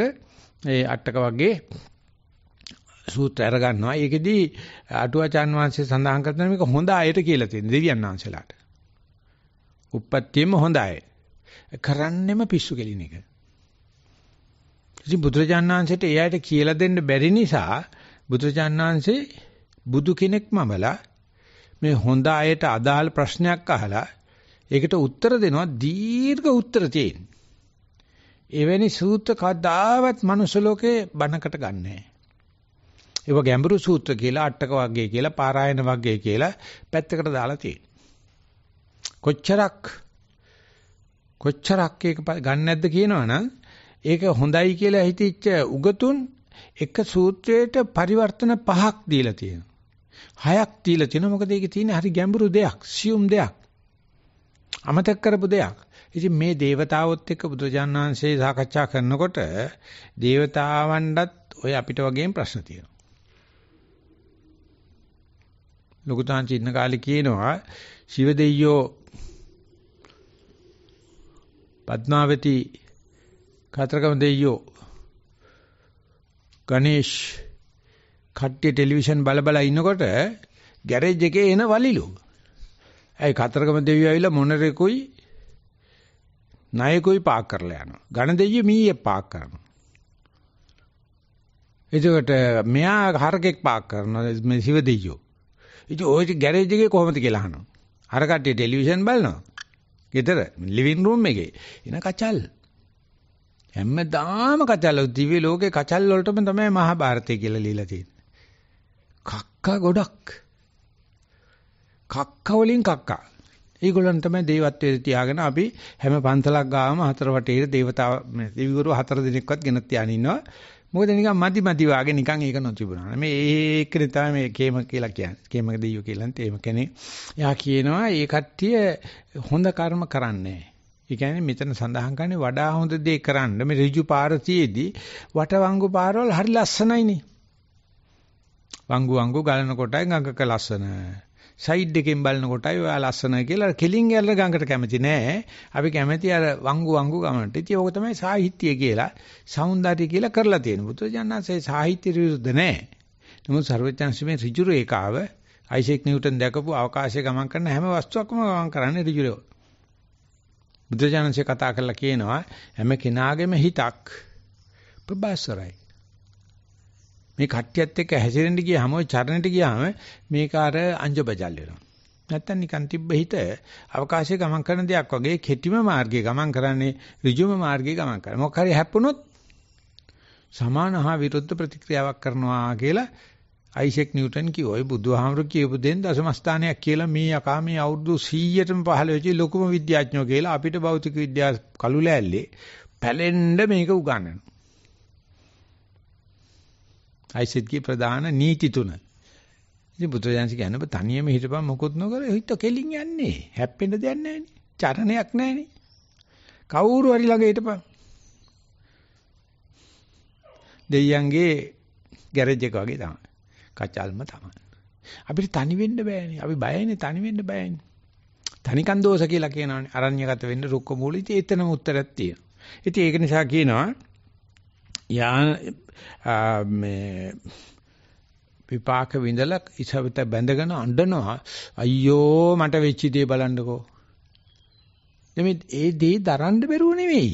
ඒ අට්ටක වගේ සූත්‍ර අර ගන්නවා. ඒකෙදී අටුවාචාන් වංශය සඳහන් කරන මේක හොඳ අයට කියලා තියෙනවා දෙවියන් වංශලාට. උප්පත්තියම හොඳ අය. කරන්නෙම පිස්සු කෙලින එක. ඉතින් බුදුරජාණන් වහන්සේට ඒ අයට කියලා දෙන්න බැරි නිසා බුදුරජාණන් වහන්සේ බුදු කෙනෙක් මමලා මේ හොඳ අයට අදාළ ප්‍රශ්නයක් අහලා ඒකට උත්තර දෙනවා දීර්ඝ උත්තර තියෙන. එවැනි සූත්‍ර කදාවත් මනුෂ්‍ය ලෝකේ බණකට ගන්නෑ. ඒව ගැඹුරු සූත්‍ර කියලා අට්ටක වර්ගය කියලා පාරායන වර්ගය කියලා පැත්තකට දාලා තියෙනවා. කොච්චරක් කොච්චරක් ඒක ගන්න නැද්ද කියනවනම් ඒක හොඳයි කියලා හිතච්ච උගතුන් එක සූත්‍රයට පරිවර්තන පහක් දීලා තියෙනවා. හයක් දීලා තියෙනවා. මොකද ඒකේ තියෙන හරි ගැඹුරු දෙයක්, සියුම් දෙයක්. අමතක කරපු දෙයක්. ඉතින් මේ దేవතාවොත් එක්ක බුදුජාණන් වහන්සේ සාකච්ඡා කරනකොට దేవතාවන්ටත් ඔය අපිට වගේම ප්‍රශ්න තියෙනවා. ලොකුතාන්චි ඉන්න කාලේ කියනවා ශිව දෙයියෝ පద్මාවති කතරගම දෙයියෝ ගණේෂ් කට්ටිය ටෙලිවිෂන් බල බල ඉනකොට ගෑරේජ් එකේ එන වලිලු. ඇයි කතරගම දෙවියෝ ඇවිල්ලා මොනරෙකුයි ණයකුයි පාක් කරලා යනවා. ඝන දෙයිය මීයේ පාක් කරනවා. එතකොට මෙයා හරකෙක් පාක් කරනවා මේ සිව දෙයියෝ. ඉතින් ওই ගෑරේජ් එකේ කොහොමද කියලා අහනවා. අර කට්ටිය ටෙලිවිෂන් බලනවා. ගෙදර ලිවින් රූම් එකේ එන කචල්. හැමදාම කචල් දිව්‍ය ලෝකේ කචල් වලටම තමයි මහාභාරතය කියලා ලියලා තියෙන්නේ. කක්ක ගොඩක්. කක්ක වලින් කක්කා ඒගොල්ලන් තමයි දේවත්වයේ තියාගෙන අපි හැම පන්සලක් ගාම හතර වටේට දේවතාව දෙවිවරු හතර දිනක්වත් ගෙනත් තියාගෙන ඉන්නවා. මොකද නිකන් මදි මදි වාගේ නිකන් ඒක නොතිබුණා. මේ ඒකනේ තමයි මේ කේම කියලා කියන්නේ. කේම දෙයියෝ කියලා තේම කෙනේ. එයා කියනවා ඒ කට්ටිය හොඳ කර්ම කරන්නේ ඒ කියන්නේ මෙතන සඳහන් කරන්නේ වඩා හොඳ දේ කරන්න මේ ඍජු පාරතියේදී වටවංගු පාරවල් හරි ලස්සනයිනේ. වංගු වංගු ගලන කොටයි ගඟක ලස්සන. සයිඩ් එකෙන් බලනකොටයි ඔයා ලස්සන කියලා කෙලින් ගැල්ල ගඟට කැමති නෑ. අපි කැමති අර වංගු වංගු ගමනට. ඉතින් ඕක තමයි සාහිත්‍ය කියලා, సౌందර්ය කියලා කරලා තියෙන. බුදුජානනාසේ සාහිත්‍ය විරුද්ධ නෑ. නමුත් ਸਰවඥාන්සමේ ඍජුර ඒකාව අයිසෙක් නිව්ටන් දැකපු අවකාශයේ ගමන් කරන හැම වස්තුවක්ම ගමන් කරන්නේ ඍජුරව. බුදුජානනාසේ කතා කරලා කියනවා හැම කෙනාගේම හිතක් ප්‍රබස්සරයි. මේ කට්ටියත් එක්ක හැසිරෙන්න ගියාම ওই චරණයට ගියාම මේක අර අංජබජල් වෙනවා. නැත්තම් නිකන් තිබ්බ හිත අවකාශයේ ගමන් කරන දෙයක් වගේ කෙටිම මාර්ගයේ ගමන් කරන්නේ ඍජුම මාර්ගයේ ගමන් කරනවා. මොකක් හරි හැප්පුණොත් සමාන හා විරුද්ධ ප්‍රතික්‍රියාවක් කරනවා කියලා අයිසෙක් නිව්ටන් කිව්වයි බුදුහාමර කියපු දෙන් දශම ස්ථානයක් කියලා මේ යකා මේ අවුරුදු 100ටම පහළ වෙච්ච ලොකුම විද්‍යාඥයෝ කියලා අපිට භෞතික විද්‍යාව කලුලෑල්ලේ පැලෙන්න මේක උගන්වනවා. අයිසෙත්ගේ ප්‍රධාන නීති තුන. ඉතින් බුදුරජාණන් කියන්නේ ඔබ තනියම හිටපන් මොකොත් නොකර හිත කෙලින් යන්නේ. හැප්පෙන්න දෙයක් නැහැ නේ. චරණයක් නැහැ නේ. කවුරු හරි ළඟ හිටපන්. දෙයියන්ගේ ගෑරේජ් එක වගේ තමයි. කචල්ම තමයි. අපිට තනි වෙන්න බෑනේ. අපි බයයිනේ තනි වෙන්න බයයිනේ. තනිකන් දෝෂ කියලා කියනවානේ. අරණ්‍යගත වෙන්න රුක්ක මූල. ඉතින් එතනම උත්තරයක් තියෙනවා. ඉතින් ඒක නිසා කියනවා යා මේ විපාක විඳලා ඉසවිත බැඳගෙන අඬනවා අයියෝ මට වෙච්ච දේ බලන්නකෝ මේ ඒ දේ දරන්න බැරුව නෙවෙයි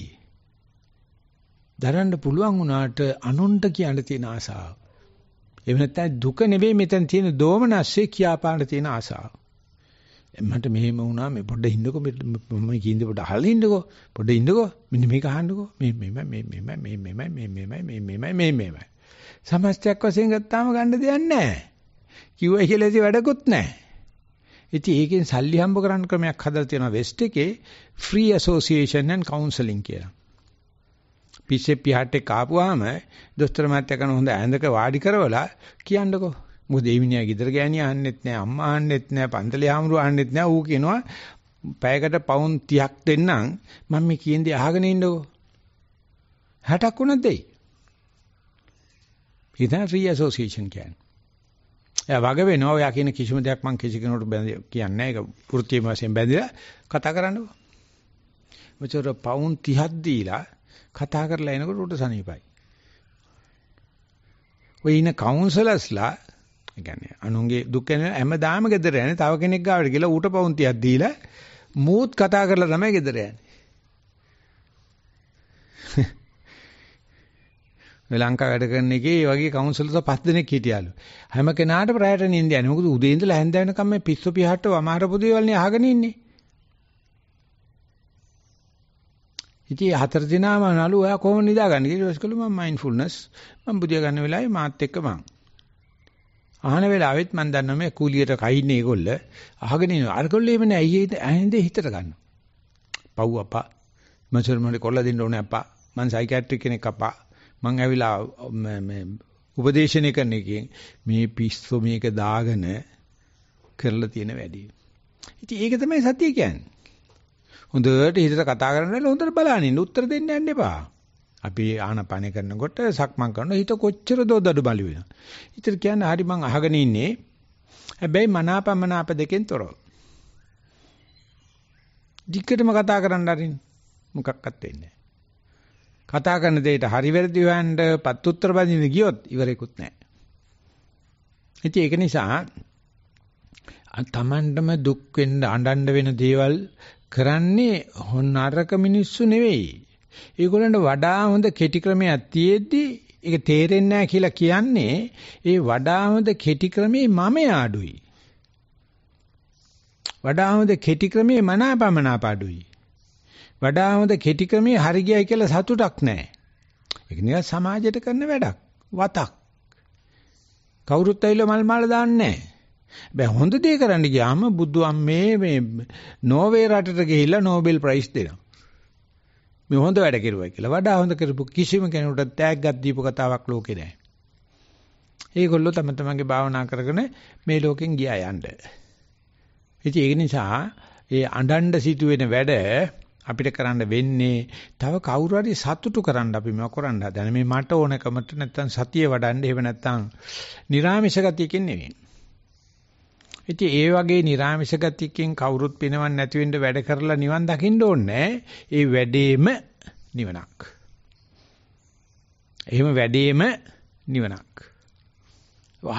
දරන්න පුළුවන් වුණාට අනුන්ට කියන්න තියෙන ආසාව එහෙම නැත්නම් දුක නෙවෙයි මෙතන තියෙන දෝමනස්සේ කියාපාන්න තියෙන ආසාව මට මෙහෙම වුණා මේ පොඩ්ඩ ඉන්නකෝ මම කියන්නේ පොඩ්ඩ අහලා ඉන්නකෝ පොඩ්ඩ ඉන්නකෝ මෙන්න මේක අහන්නකෝ මේ මෙමය මේ මෙමය මේ මෙමය මේ මෙමය මේ මෙමය මේ මෙමය සමස්තයක් වශයෙන් ගත්තාම ගන්න දෙයක් නැහැ කිව්වයි කියලා ඉතින් වැඩකුත් නැහැ ඉතින් ඒකෙන් සල්ලි හම්බ කරන්න ක්‍රමයක් හදලා තියෙනවා වෙස්ට් එකේ ෆ්‍රී ඇසෝසියේෂන් ඇන්ඩ් කවුන්සලින් කියලා පිස්සේ පියාට කාපුවාම දොස්තර මහත්තයා කරන හොඳ ඇඳක වාඩි කරවලා කියන්නකෝ මොකද ඒ විනයා ගෙදර ගෑණියා අහන්නෙත් නැහැ අම්මා අහන්නෙත් නැහැ පන්තලේ ආමරු අහන්නෙත් නැහැ ඌ කියනවා පැයකට පවුන් 30ක් දෙන්නම් මම මේ කියන්නේ අහගෙන ඉන්නකෝ 60ක් උනත් දෙයි ඉතින් ෆ්‍රී ඇසෝසියේෂන් කියන්නේ එයා වග වෙනවා ඔයා කියන කිසිම දෙයක් මම කිසි කෙනෙකුට කියන්නේ නැහැ ඒක වෘත්තියම වශයෙන් බැඳිලා කතා කරන්නකෝ මොචර පවුන් 30ක් දීලා කතා කරලා එනකොට උට සනීපයි ඔය ඉන කවුන්සලර්ස්ලා ඒ කියන්නේ අනුන්ගේ දුක් ගැන හැමදාම ගෙදර යන්නේ තව කෙනෙක් ගාවට ගිහලා ඌට පවුන්තියක් දීලා මූත් කතා කරලා තමයි ගෙදර යන්නේ. මේ ලංකාව වැඩ කරන එකේ මේ වගේ කවුන්සලර්ස් පස් දෙනෙක් හිටියලු. හැම කෙනාට ප්‍රයයට නිින්ද යන්නේ. මොකද උදේ ඉඳලා හැන්ද වෙනකම් මේ පිස්සු පිහට්ට වමාරපු දේවල් නේ අහගෙන ඉන්නේ. ඉතින් හතර දිනාම නළු ඔයා කොහොම නිදාගන්නේ කියලා ඒස්කළු මම මයින්ඩ්ෆුල්නස් මම බුදියා ගන්න වෙලාවේ මාත් එක්ක මං අහන වෙලාවෙත් මම දන්නවා මේ කුලියට කයින්නේ ඒගොල්ල අහගෙන ඉනවා. අරගොල්ලෝ එමනේ ඇයි ඇහිඳේ හිතට ගන්නවා. පව් අපා මචර් මට කොල්ල දෙන්න ඕනේ අපා. මං සයිකියාට්‍රික් කෙනෙක් අපා. මං ඇවිලා මේ උපදේශනය කරන එකෙන් මේ පිස්සු මේක දාගෙන කරලා තියෙන වැඩි. ඉතින් ඒක තමයි සතිය කියන්නේ. හොඳට හිතට කතා කරන්න හොඳට බලන්න ඉන්න උත්තර දෙන්න යන්න එපා. අපි ආනපන කරනකොට සක්මන් කරනකොට හිත කොච්චර දොඩඩු බලු වෙනවා. ඉතින් කියන්නේ හරි මං අහගෙන ඉන්නේ. හැබැයි මනාපමනාප දෙකෙන් තොරව. දික්කටම කතා කරන්න අරින් මොකක්වත් වෙන්නේ කතා කරන දෙයට හරි වැරදි හොයන්න පත් උත්තර බඳින්න ගියොත් ඉවරෙකුත් නැහැ. ඉතින් ඒක නිසා තමන්ටම දුක් වෙන්න අඬන්න වෙන දේවල් කරන්නේ හොන් අරක මිනිස්සු නෙවෙයි. ඒගොල්ලන්ට වඩා හොඳ කෙටි ක්‍රමයක් තියෙද්දි ඒක තේරෙන්නේ නැහැ කියලා කියන්නේ ඒ වඩා හොඳ කෙටි ක්‍රමේ මම ආඩුයි. වඩා හොඳ කෙටි ක්‍රමේ මනාපමනාප අඩුයි. වඩා හොඳ කෙටි ක්‍රමේ හරි ගියයි කියලා සතුටක් නැහැ. ඒක නිකන් සමාජයට කරන වැඩක්. වතක්. කවුරුත් ඇවිල්ලා මල් මාල දාන්නේ නැහැ. බෑ හොඳ දේ කරන්න ගියාම බුදු අම්මේ මේ නෝවේ රටට ගිහිල්ලා නෝබෙල් ප්‍රයිස් දෙනවා. මේ හොඳ වැඩ කෙරුවා කියලා. වඩා හොඳ කරපු කිසිම කෙනෙකුට තෑග්ගක් දීපු කතාවක් ලෝකේ නැහැ. ඒගොල්ලෝ තම තමන්ගේ භාවනා කරගෙන මේ ලෝකෙන් ගියා යන්න. ඉතින් ඒක නිසා ඒ අඬන්න සිටින වැඩ අපිට කරන්න වෙන්නේ තව කවුරු හරි සතුටු කරන්න අපි මේක කරන්න හදන මේ මට ඕනකමට නැත්තම් සතිය වඩන්න එහෙම නැත්තම් නිර්ාමිෂ ගතියකින් නෙවෙයි. ඉතින් ඒ වගේ නිර්ආමිෂ ගතියකින් කවුරුත් පිනවන් නැති වෙන්න වැඩ කරලා නිවන් දකින්න ඕනේ. ඒ වැඩේම නිවනක්. එහෙම වැඩේම නිවනක්.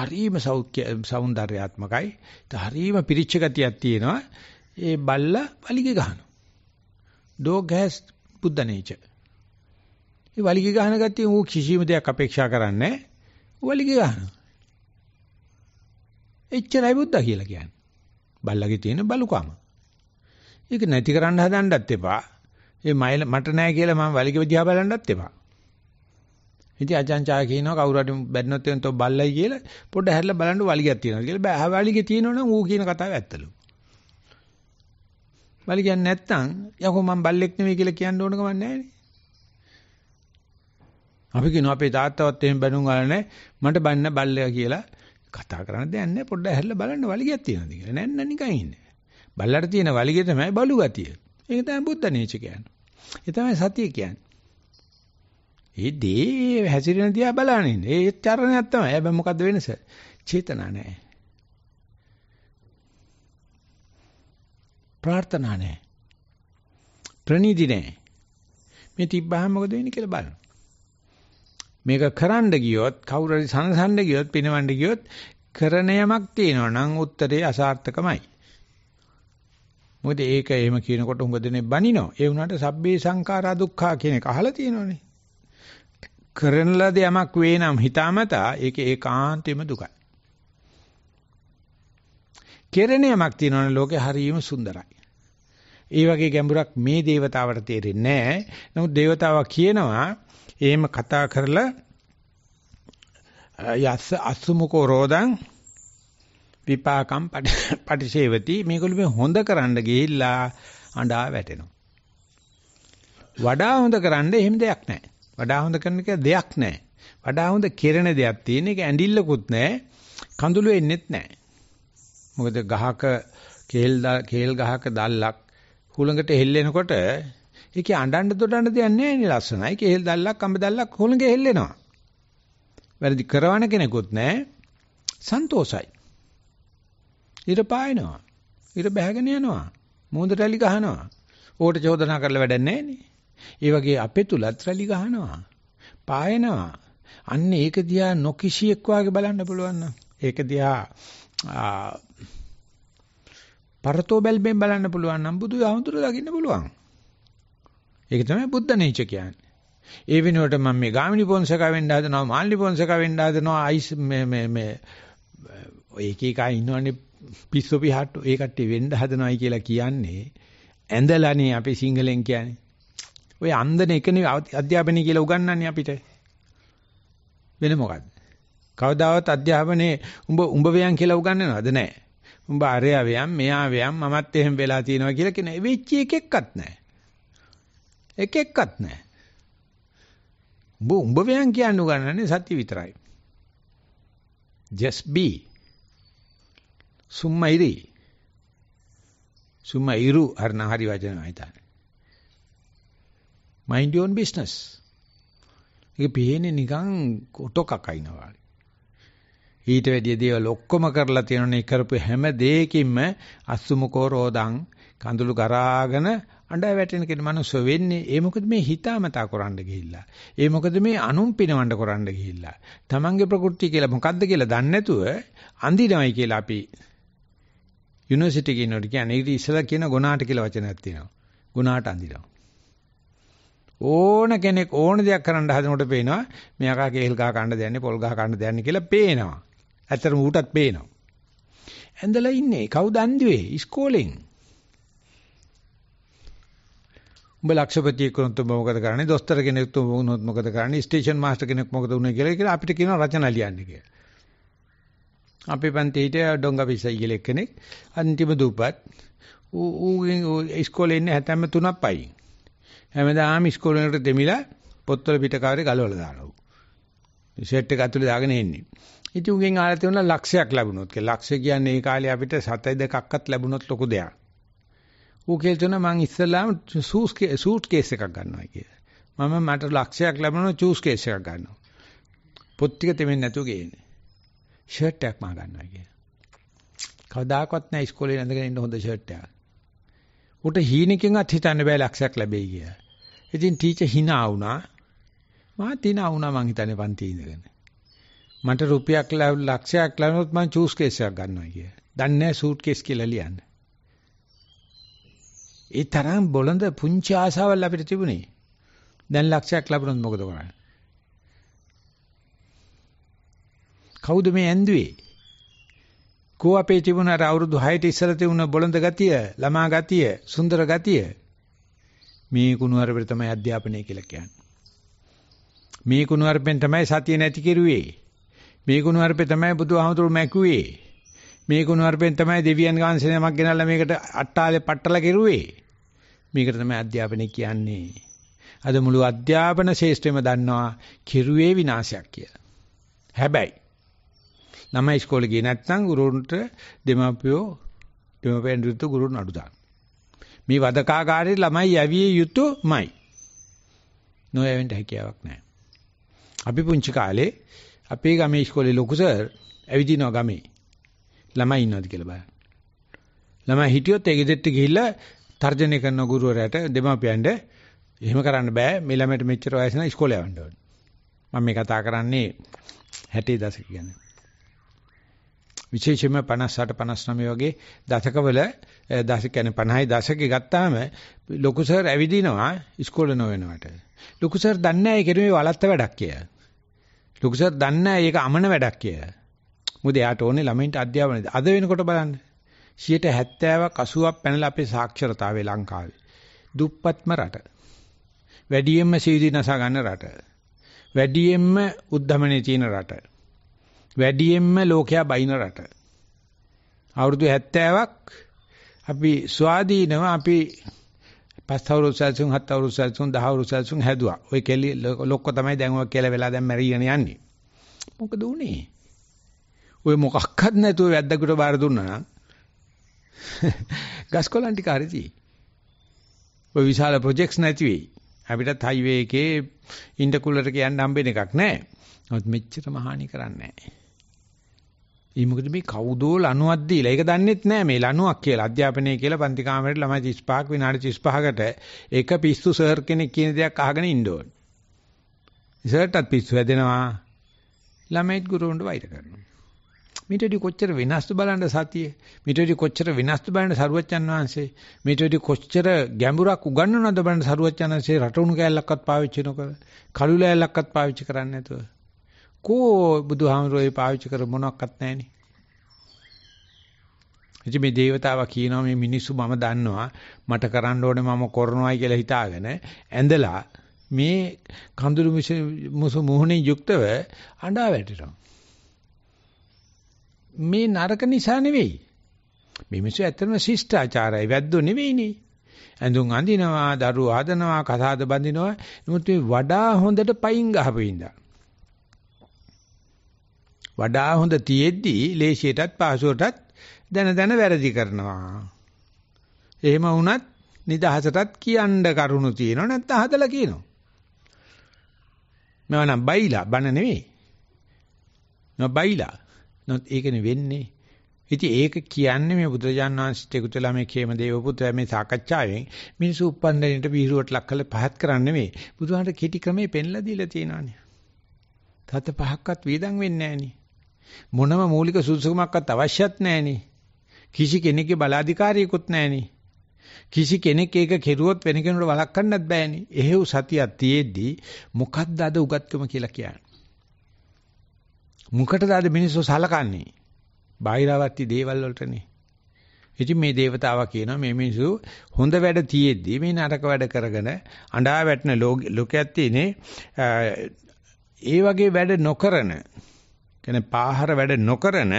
හරීම සෞඛ්‍ය సౌందర్యාත්මකයි. ඒ හරීම පිරිච්ච ගතියක් තියෙනවා. ඒ බල්ල වලිග ගහනවා. dog has buddha nature. ඒ වලිග ගහන ගතිය ඌ කිසිම දෙයක් අපේක්ෂා කරන්නේ නැහැ. වලිග ගහනවා. එච්චරයි බුද්ධ කියලා කියන්නේ. බල්ලගේ තියෙන බලුකම. ඒක නැති කරන්න හදන්නත් එපා. ඒ මට නෑ කියලා මම වලිගෙ දිහා බලන්නත් එපා. ඉතින් අජන්චා කියනවා කවුරු හරි බැන්නොත් එතන තෝ බල්ලයි කියලා පොඩ්ඩ හැරිලා බලන්න වලිගයක් තියෙනවා කියලා. බෑ වලිගෙ තියෙනවනම් ඌ කියන කතාව ඇත්තලු. වලිගයක් නැත්තම් යකෝ මම බල්ලෙක් නෙවෙයි කියලා කියන්න ඕනකම නෑනේ. අපි කියනවා අපේ තාත්තවත් එහෙම බැනුම් ගන්නෑ මට බන්න බල්ලයා කියලා කතා කරන්න දෙයක් නැහැ පොඩ්ඩක් ඇහැරලා බලන්න වලිගයක් තියෙනවද කියලා. නැන්න නිකන් ඉන්නේ. බල්ලට තියෙන වලිගය තමයි බලු ගතිය. ඒක තමයි බුද්ධ නීච කියන්නේ. ඒ තමයි සතිය කියන්නේ. ඒ දේ හැසිරෙන දිහා බලන ඉන්නේ. ඒ චරණයක් තමයි. හැබැයි මොකද්ද වෙනස? චේතනා නැහැ. ප්‍රාර්ථනා නැහැ. ප්‍රනිදි නැහැ. මේ තිබ්බහම මොකද වෙන්නේ කියලා බලන්න. මේක කරන්න ගියොත් කවුරු හරි සනසන්න ගියොත් පිනවන්න ගියොත් කරන යමක් තියෙනවා නම් උත්තරේ අසාර්ථකමයි. මොකද ඒක එහෙම කියනකොට උඟ දෙනේ බනිනවා. ඒ වුණාට සබ්බේ සංඛාරා දුක්ඛා කියන එක අහලා තියෙනවනේ. කරන ලද යමක් වේ නම් හිතාමතා ඒක ඒකාන්තෙම දුකයි. කෙරෙන යමක් තියෙනවනේ ලෝකේ හරීම සුන්දරයි. ඒ වගේ ගැඹුරක් මේ దేవතාවට තේරෙන්නේ නැහැ. නමුත් దేవතාවා කියනවා එහෙම කතා කරලා යස්ස අසුමුකෝ රෝදං විපාකම් පටිසේවති මේගොල්ලෝ මේ හොඳ කරන්න ගිහිල්ලා අඬා වැටෙනවා. වඩා හොඳ කරන්න එහෙම දෙයක් නැහැ. වඩා හොඳ කරන එක දෙයක් නැහැ. වඩා හොඳ කෙරෙන දෙයක් තියෙන එක ඇඬිල්ලකුත් නැහැ. කඳුළු එන්නෙත් නැහැ. මොකද ගහක කේල් කේල් ගහක දැල්ලක් හුළඟට හෙල්ලෙනකොට ඒකේ අඬන්න දොඩන්න දෙයක් නැහැ නේ ලස්සනයි. කේල් දැල්ලක් අඹ දැල්ලක් හොලඟේ හෙල්ලෙනවා. වැරදි කරවන කෙනෙකුත් නැහැ. සන්තෝසයි. ඉර පායනවා. ඉර බහගෙන යනවා. මූඳට ඇලි ගහනවා. ඕට චෝදනා කරලා වැඩක් නැහැ ඒ වගේ අපේ තුලත් රැලි ගහනවා. පායනවා. අන්න ඒක දිහා නොකිසියෙක් වාගේ බලන්න පුළුවන් නම් ඒක දිහා පරතෝ බැල්මෙන් බලන්න පුළුවන් නම් බුදු ආමතුරු දකින්න පුළුවන්. ඒක තමයි බුද්ධ නීච කියන්නේ. ඒ වෙනුවට මම මේ ගාමිණි පොන්සක වෙන්න හදනවා, මාල්ලි පොන්සක වෙන්න හදනවා, අයිස් මේ මේ මේ ඒක එක ඉන්නවනේ පිස්සු පිහට්ටු ඒ කට්ටිය වෙන්න හදනවයි කියලා කියන්නේ ඇඳලානේ අපි සිංහලෙන් කියන්නේ. ඔය අන්දන එකනේ අධ්‍යාපනය කියලා උගන්වන්නේ අපිට. වෙන මොකද්ද? කවදාවත් අධ්‍යාපනයේ උඹ උඹ වයන් කියලා උගන්වනවද නැහැ. උඹ අරයා වයන්, මෙයා වයන්, මමත් එහෙම වෙලා තියෙනවා කියලා කියන වෙච්ච එකෙක්වත් නැහැ. එක එක්කත් නැහැ. උඹ උඹ වයන් කියන්න උගන්නන්නේ සත්‍ය විතරයි. just be සුම්මයිරි සුම්මයිරු අරණ හරි වචන හිතන්න. mind your own business. ඒක පේන්නේ නිකන් කොටකක් අයිනවා. ඊට වැඩිය දේවල් ඔක්කොම කරලා තියෙනනේ කරපු හැම දෙයකින්ම අසුමුකෝ රෝදං කඳුළු කරාගෙන අඬා වැටෙන කෙන මනුස්සය වෙන්නේ ඒ මොකද මේ හිතාමතා කරන්න ගිහිල්ලා ඒ මොකද මේ අනුම් පිනවන්න කරන්න ගිහිල්ලා තමන්ගේ ප්‍රകൃතිය කියලා මොකද්ද කියලා දන්නේ නැතුව අඳිනවයි කියලා අපි යුනිවර්සිටි කෙනෙකුට කියන්නේ ඒක ඉස්සලා කියන ගුණාට කියලා වචනයක් තියෙනවා ගුණාට අඳිනවා ඕන කෙනෙක් ඕන දෙයක් කරන්න හදනකොට පේනවා මෙයාකා කේල් ගහ කන්න දෙන්නේ පොල් ගහ කන්න දෙන්නේ කියලා පේනවා ඇත්තටම ඌටත් පේනවා ඇඳලා ඉන්නේ කවුද අන්දුවේ ඉස්කෝලෙන් උඹ ලක්ෂපතියෙක් වුණොත් උඹ මොකද කරන්නේ? දොස්තර කෙනෙක් වුණොත් මොකද කරන්නේ? ස්ටේෂන් මාස්ටර් කෙනෙක් මොකද උනේ කියලා කියලා අපිට කියනවා රචනා ලියන්න කියලා. අපේ පන්තියේ හිටිය ඩොංගපිසයි කියලා කෙනෙක් අන්තිම දූපත් ඌ ඌ ඉස්කෝලේ ඉන්නේ හැතැම්ම තුනක් පයි. හැමදාම ඉස්කෝලේ වලට දෙමිලා පොත්වල පිටකාරේ ගලවලා දානවා. සෙට් එක ඇතුලේ දාගෙන එන්නේ. ඉතින් උගෙන් ආලා තියෙනවා ලක්ෂයක් ලැබුණොත් කියලා. ලක්ෂය කියන්නේ ඒ කාලේ අපිට 7 දෙකක්වත් ලැබුණොත් ලොකු දෙයක්. ඌ කියනවා මං ඉස්සෙල්ලාම සූස් සූට් කේස් එකක් ගන්නවා කියලා. මම මට ලක්ෂයක් ලැබෙනවා චූස් කේස් එකක් ගන්නවා. පොත් ටික දෙමින් නැතුව ගේන්නේ. ෂර්ට් එකක් මා ගන්නවා කියලා. කවදාකවත් නෑ ඉස්කෝලේ නැඳගෙන ඉන්න හොඳ ෂර්ට් එකක්. උට හීනකින්වත් හිතන්න බෑ ලක්ෂයක් ලැබෙයි කියලා. ඉතින් ටීචර් hina වුණා. මා තිනා වුණා මං හිතන්නේ පන්ති ඉඳගෙන. මට රුපියක් ලක්ෂයක් ලැබුණොත් මං චූස් කේස් එකක් ගන්නවා කියලා. දන්නේ නැහැ සූට් කේස් කියලා ලියන්න. ඒ තරම් බොළඳ පුංචි ආසාවල් අපිට තිබුණේ. දැන් ලක්ෂයක් ලැබුණොත් මොකද කරන්නේ? කවුද මේ ඇන්දුවේ? කෝ අපේ තිබුණ අර අවුරුදු 6ට ඉස්සර තිබුණ බොළඳ ගතිය, ළමා ගතිය, සුන්දර ගතිය මේ කුණුවරපේ තමයි අධ්‍යාපනය කියලා කියන්නේ. මේ කුණුවරපෙන් තමයි සතිය නැති කෙරුවේ. මේ කුණුවරපේ තමයි බුදුහාමුදුරු මැකුවේ. මේ ගුණවර්පෙන් තමයි දෙවියන් වහන්සේ නමක් ගෙනල්ලා මේකට අට්ටාලේ පට්ටල කෙරුවේ. මේකට තමයි අධ්‍යාපනය කියන්නේ. අද මුළු අධ්‍යාපන ශාස්ත්‍රෙම දන්නවා කෙරුවේ විනාශයක් කියලා. හැබැයි නම් ඉස්කෝලේ ගියේ නැත්නම් ගුරුන්ට දෙමාපියෝ දෙමාපියන් විරුද්ධ ගුරුන් අඩු දාන. මේ වදකාකාරයේ ළමයි යවිය යුතුයමයි. නොයවෙන්න හැකියාවක් නැහැ. අපි පුංචි කාලේ අපේ ගමේ ඉස්කෝලේ ලොකු සර් ඇවිදිනවා ගමේ. ළමයි ඉන්නවද කියලා බලන්න. ළමයි හිටියොත් ඒ ගෙදෙට්ට ගිහිල්ලා තර්ජනය කරන ගුරුවරයාට දෙමාපියන්ට එහෙම කරන්න බෑ මේ ළමයට මෙච්චර වයස නම් ඉස්කෝලේ යවන්න ඕනේ. මම මේ කතා කරන්නේ 60 දශක ගැන. විශේෂයෙන්ම 58 59 වගේ දශකවල දශක කියන්නේ 50යි දශකේ ගත්තාම ලොකු සර් ඇවිදිනවා ඉස්කෝලේ නොවෙනවට. ලොකු සර් දන්නේ නැහැ ඒක නෙමෙයි වලත්ත වැඩක් කියලා. ලොකු සර් දන්නේ නැහැ ඒක අමන වැඩක් කියලා. මොකද එයාට ඕනේ ළමයින්ට අධ්‍යාපනය. අද වෙනකොට බලන්න 70ක් 80ක් පැනලා අපේ සාක්ෂරතාවය ලංකාවේ. දුප්පත්ම රට. වැඩියෙන්ම සීදී නසා ගන්න රට. වැඩියෙන්ම උද්ධමනයේ තියෙන රට. වැඩියෙන්ම ලෝකයා බයින රට. අවුරුදු 70ක් අපි ස්වාධීනව අපි පස්ත අවුරුදු සැලසුම් හත් අවුරුදු සැලසුම් දහ අවුරුදු සැලසුම් හැදුවා. ඔය කෙලි ලොක්ක තමයි දැන් ඔය කියලා වෙලා දැන් මැරිගෙන යන්නේ. මොකද උනේ? ඔය මොකක්වත් නැතුව වැද්දකට බාර දුන්නා නම් ගස්කොලන් ටික හරි තියෙයි. ඔය විශාල ප්‍රොජෙක්ට්ස් නැති වෙයි. අපිටත් හයිවේ එකේ ඉන්ටර්කූලර් එක යන්න හම්බෙන එකක් නැහැ. නමුත් මෙච්චරම හානි කරන්නේ නැහැ. ඒ මොකද මේ කවුදෝ ලණුවක් දීලා. ඒක දන්නේත් නැහැ මේ ලණුවක් කියලා. අධ්‍යාපනයේ කියලා පන්ති කාමරේ ළමයි 35ක් විනාඩි 35කට එක පිස්සු සර් කෙනෙක් කියන දේක් අහගෙන ඉන්න ඕනේ. සර්ටත් පිස්සු හැදෙනවා. ළමයිත් ගුරුවරුන්ට වෛර කරනවා. මේටදී කොච්චර වෙනස්ද බලන්න සතිය මේටදී කොච්චර වෙනස්ද බලන්න සරුවච්චන් වහන්සේ මේටදී කොච්චර ගැඹුරක් උගන්වනවද බලන්න සරුවච්චන් වහන්සේ රටුණු කැලලක්වත් පාවිච්චි නොකර කළු ලෑල්ලක්වත් පාවිච්චි කරන්නේ නැතුව කෝ බුදුහාමරෝයි පාවිච්චි කර මොනක්වත් නැහෙනි ඉතින් මේ దేవතාවා කියනවා මේ මිනිස්සු මම දන්නවා මට කරන්න ඕනේ මම කරනවායි කියලා හිතාගෙන ඇඳලා මේ කඳුළු මුසු මුහුණේ යුක්තව අඬා වැටෙනවා මේ නරක නිසා නෙවෙයි. මේ මිනිස්සු ඇත්තටම ශිෂ්ටාචාරයි වැද්දෝ නෙවෙයිනේ. ඇඳුම් අඳිනවා, දරු ආදනවා, කසාද බඳිනවා. නමුත් මේ වඩා හොඳට පයින් ගහපෙයින්දා. වඩා හොඳ තියෙද්දී ලේසියටත් පහසුවටත් දැන දැන වැරදි කරනවා. එහෙම වුණත් නිදහසටත් කියන්න කරුණු තියෙනවා නැත්නම් හදලා කියනවා. මම නම් බයිලා බන නෙවෙයි. මම බයිලා නොත් ඒකනේ වෙන්නේ. ඉතින් ඒක කියන්නේ මේ බුදුරජාන් වහන්සේට එකතු වෙලා මේ කේම දේවපුත්‍රයා මේ සාකච්ඡාවෙන් මිනිසු උප්පන්දනයට බීරුවට ලක් කරලා පහත් කරන්නේ නෙවෙයි. බුදුහාමර කෙටි ක්‍රමේ පෙන්ලා දීලා තියෙනවානේ. තත් පහක්වත් වේදන් වෙන්නේ නැහෙනි. මොනම මූලික සුදුසුකමක්වත් අවශ්‍යත් නැහෙනි. කිසි කෙනෙක්ගේ බලාධිකාරියකුත් නැහෙනි. කිසි කෙනෙක් ඒක කෙරුවොත් වෙන කෙනෙකුට වළක්වන්නත් බෑනේ. එහෙව් සතියක් තියේදී මොකද්ද අද උගත්කම කියලා කියන්නේ? මුකටද අද මිනිස්සු සලකන්නේ? බාහිරවත්ති දේවල් වලටනේ. ඉතින් මේ దేవතාවා කියනවා මේ මිනිස්සු හොඳ වැඩ තියේදී මේ නරක වැඩ කරගෙන අඬා වැටෙන ලෝකයක් තියෙනේ. ඒ වගේ වැඩ නොකරන කියන්නේ පාහර වැඩ නොකරන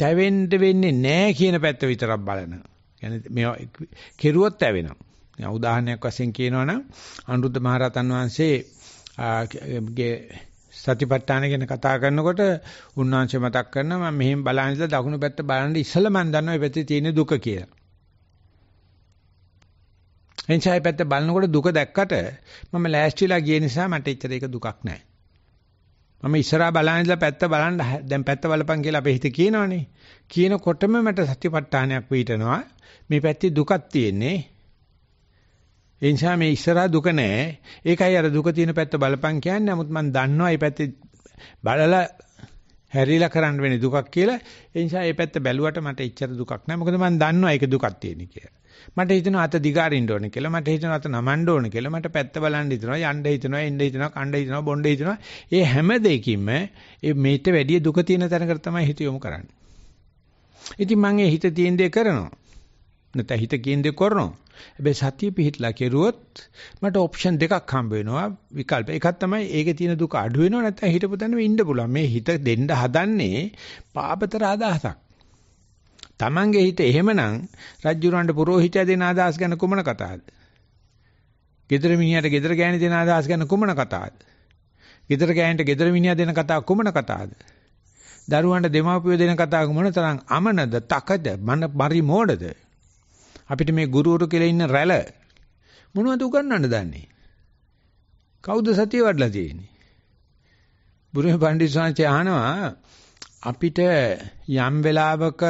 තැවෙන්න වෙන්නේ නැහැ කියන පැත්ත විතරක් බලන. يعني මේ කෙරුවොත් තැවෙනවා. උදාහරණයක් වශයෙන් කියනවනම් අනුරුද්ධ මහරහතන් වහන්සේ ගේ සතිපට්ඨාන ගැන කතා කරනකොට උන්වංශය මතක් කරනවා මම මෙහෙම බලන ඉඳලා දකුණු පැත්ත බලන ඉස්සෙල්ලා මම දන්නවා මේ පැත්තේ තියෙන දුක කියලා. එන්ෂායි පැත්ත බලනකොට දුක දැක්කට මම ලෑස්තිලා ගිය නිසා මට එච්චර ඒක දුකක් නැහැ. මම ඉස්සරහා බලන ඉඳලා පැත්ත බලන්න දැන් පැත්ත බලපන් කියලා අපේ හිත කියනවනේ. කියනකොටම මට සතිපට්ඨානයක් පිටනවා. මේ පැත්තේ දුකක් තියෙන්නේ. ඒ නිසා මේ ඉස්සරහා දුක නෑ. ඒකයි අර දුක තියෙන පැත්ත බලපං කියන්නේ. නමුත් මම දන්නවා මේ පැත්තේ බලලා හැරිලා කරන්න වෙන්නේ දුකක් කියලා. ඒ නිසා මේ පැත්ත බැලුවට මට එච්චර දුකක් නෑ. මොකද මම දන්නවා ඒක දුකක් තියෙන කියලා. මට හිතෙනවා අත දිගාරින්න ඕනේ කියලා. මට හිතෙනවා අත නමන්න ඕනේ කියලා. මට පැත්ත බලන්න හිතෙනවා, යන්න හිතෙනවා, එන්න හිතෙනවා, කන්න හිතෙනවා, බොන්න හිතෙනවා. මේ හැම දෙයකින්ම මේ මේට වැඩිය දුක තියෙන තැනකට තමයි හිත යොමු කරන්නේ. ඉතින් මම හිත තියෙන දේ කරනවා. නැත්නම් හිත කියන දේ කරනවා. හැබැයි සතිය පිහිටලා කෙරුවොත් මට ඔප්ෂන් දෙකක් හම්බ වෙනවා විකල්ප. එකක් තමයි ඒකේ තියෙන දුක අඩු වෙනවා නැත්නම් හිටපු තැනම ඉන්න පුළුවන්. මේ හිත දෙන්න හදන්නේ පාපතර අදහසක්. Tamange හිත එහෙමනම් රජුරවන්ට පූජිතය දෙන අදහස් ගැන කුමන කතාවද? gedara miniyata gedara gæni දෙන අදහස් ගැන කුමන කතාවද? gedara gæන්ට gedara miniya දෙන කතාව කුමන කතාවද? දරුවන්ට දෙමාපියෝ දෙන කතාව මොන තරම් අමනද, තකද, මන පරිමෝඩද? අපිට මේ ගුරුවරු කියලා ඉන්න රැළ මොනවද උගන්වන්න දන්නේ? කවුද සතිය වඩලා තියෙන්නේ? බුරුමේ පඬිස් සාංශය අහනවා අපිට යම් වෙලාවක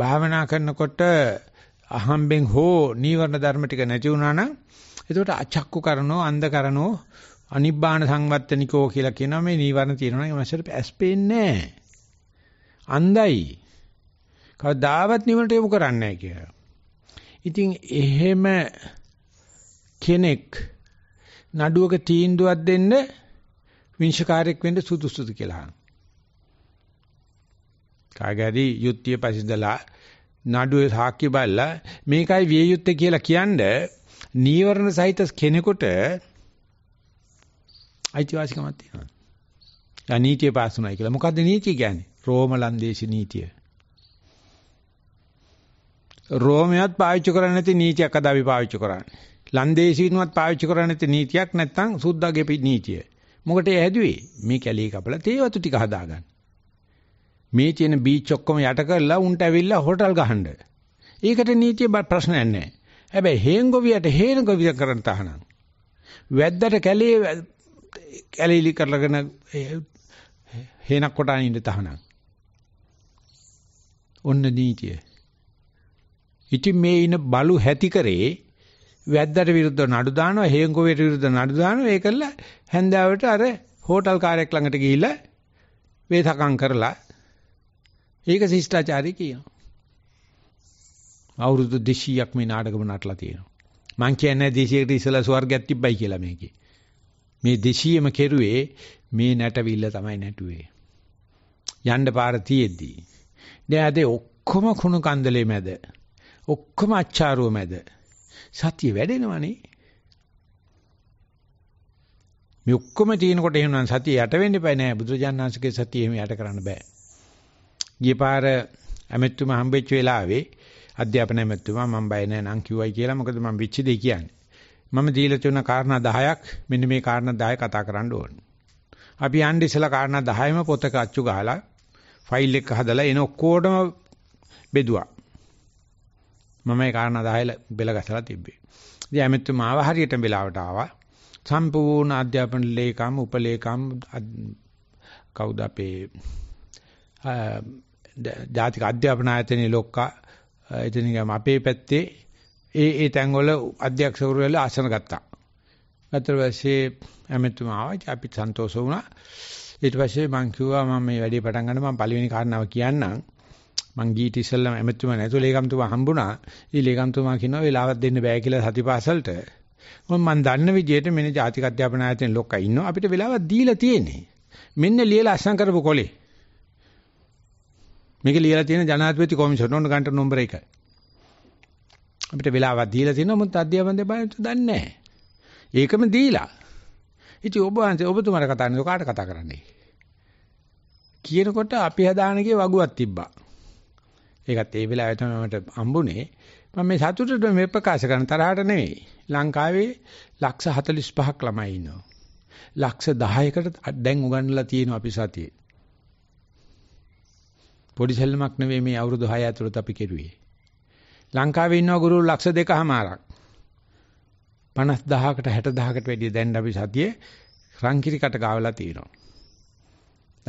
භාවනා කරනකොට අහම්බෙන් හෝ නීවරණ ධර්ම ටික නැති වුණා නම් එතකොට අචක්කු කරනෝ අන්ධ කරනෝ අනිබ්බාන සංවත්තනිකෝ කියලා කියනවා මේ නීවරණ තියෙනවා නම් මනසට ඇස් පේන්නේ නැහැ. අන්ධයි. කවදාවත් නිවනට යොමු කරන්නේ නැහැ කියලා. ඉතින් එහෙම කෙනෙක් නඩුවක තීන්දුවක් දෙන්න විංශකාරයක් වෙන්න සුදුසුද කියලා අහනවා. කාගරි යුක්තිය පසිඳලා නඩුවේ සාක්ෂි බලලා මේකයි විය යුත්තේ කියලා කියන්නේ නීවරණ සහිත කෙනෙකුට අයිතිවාසිකමක් තියෙනවා. යා නීතිය පාස් වුණා කියලා. මොකද්ද නීතිය කියන්නේ? රෝම ලන්දේශී නීතිය. රෝමයක් පාවිච්චි කරන්නේ නැති නීතියක් අද අපි පාවිච්චි කරන්නේ. ලන්දේසීනුවත් පාවිච්චි කරන්නේ නැති නීතියක් නැත්තම් සුද්දාගේ නීතිය. මොකට ඒ හැදුවේ? මේ කැලේ කපලා තේවතු ටික හදාගන්න. මේ තියෙන බීච් ඔක්කොම යට කරලා උන්ට ඇවිල්ලා හොටල් ගහන්න. ඒකට නීතිය ප්‍රශ්නයක් නැහැ. හැබැයි හේන්ගොවියට හේන්ගොවිය කරන්න තහනම්. වැද්දට කැලේ කැලීලි කරලාගෙන හේනක් කොටානින්න තහනම්. ඔන්න නීතිය. ඉතින් මේ ඉන බලු හැතිකරේ වැද්දට විරුද්ධ නඩු දානවා හේංගුවට විරුද්ධ නඩු දානවා ඒකල හැන්දාවට අර හෝටල් කාර්යයක් ළඟට ගිහිල්ලා වේතකම් කරලා ඒක ශිෂ්ටාචාරය කියනවා. අවුරුදු 200ක් මේ නාටකම නටලා තියෙනවා. මං කියන්නේ 200කට ඉස්සලා ස්වර්ගයක් තිබ්බයි කියලා මේකේ. මේ 200ම කෙරුවේ මේ නැටවිල්ල තමයි නැටුවේ. යන්න පාර තියෙද්දී. දැන් අද ඔක්කොම කුණු කන්දලේ මැද ඔක්කොම අච්චාරුව මැද සතිය වැඩෙනවනේ. මේ ඔක්කොම තියෙනකොට එහෙනම් සතිය යට වෙන්න එපා නෑ බුදුරජාණන්සේගේ සතිය එහෙම යට කරන්න බෑ. ගියපාර ඇමෙතුම හම්බෙච්ච වෙලාවේ අධ්‍යාපන ඇමෙතුමා මම බය නෑ නම් කිව්වයි කියලා මොකද මම විච්චි දෙය කියන්නේ. මම දීලා තියෙන කාරණා 10ක් මෙන්න මේ කාරණා 10 කතා කරන්න ඕන. අපි යන්නේ ඉස්සලා කාරණා 10ම පොතක අච්චු ගහලා ෆයිල් එක හදලා එන ඔක්කොටම බෙදුවා. මම ඒ කාරණා 10 බෙල ගැසලා තිබ්බේ. ඉතින් ඇමෙතුම ආව හරියටම වෙලාවට ආවා. සම්පූර්ණ අධ්‍යාපන ලේකම් උපලේකම් කවුද අපේ ජාතික අධ්‍යාපන ආයතනයේ ලොක්කා එතන ගම අපේ පැත්තේ ඒ ඒ තැන්වල අධ්‍යක්ෂකවරු වෙලා ආසන ගත්තා. ගත්තට පස්සේ ඇමෙතුමා ආවා අපි සන්තෝෂ වුණා. ඊට පස්සේ මං කිව්වා මම මේ වැඩේ පටන් ගන්න මම පළවෙනි කාරණාව කියන්නම්. මං ගීට ඉස්සෙල්ලම ඇමතුමා නැතුව ලේකම්තුමා හම්බුණා. ඊ ලේකම්තුමා කියනවා වෙලාවක් දෙන්න බෑ කියලා සතිපාසලට. මොකද මං දන්න විදිහට මෙන්න ජාතික අධ්‍යාපන ආයතනයේ ලොක්කා ඉන්නවා. අපිට වෙලාවක් දීලා තියෙන්නේ. මෙන්න ලියලා අසං කරපු කොලේ. මේක ලියලා තියෙන ජනාධිපති කොමිෂන් ඕන ගන්ට නම්බර 1. අපිට වෙලාවක් දීලා තියෙනවා මොකද අධ්‍යාපන දෙපාර්තමේන්තුව දන්නේ නැහැ. ඒකම දීලා. ඉතින් ඔබ ඔබතුමාට කතා කරන්නේ කාට කතා කරන්නේ? කියනකොට අපි හදානගේ වගුවක් තිබ්බා. ඒකත් ඒ වෙලාවේ තමයි මට හම්බුනේ. මම මේ සතුටට මේ ප්‍රකාශ කරන තරහට නෙවෙයි. ලංකාවේ ලක්ෂ 45ක් ළමයි ඉන්නවා. ලක්ෂ 10කට දැන් උගන්වලා තියෙනවා අපි සතියේ. පොඩි සෙල්ලමක් නෙවෙයි මේ අවුරුදු 6 ඇතුළත අපි කෙරුවේ. ලංකාවේ ඉන්නවා ගුරු ලක්ෂ 2කමාරක්. 50000කට 60000කට වැඩිය දැන් අපි සතියේ රංකිරිකට ගාවලා තියෙනවා.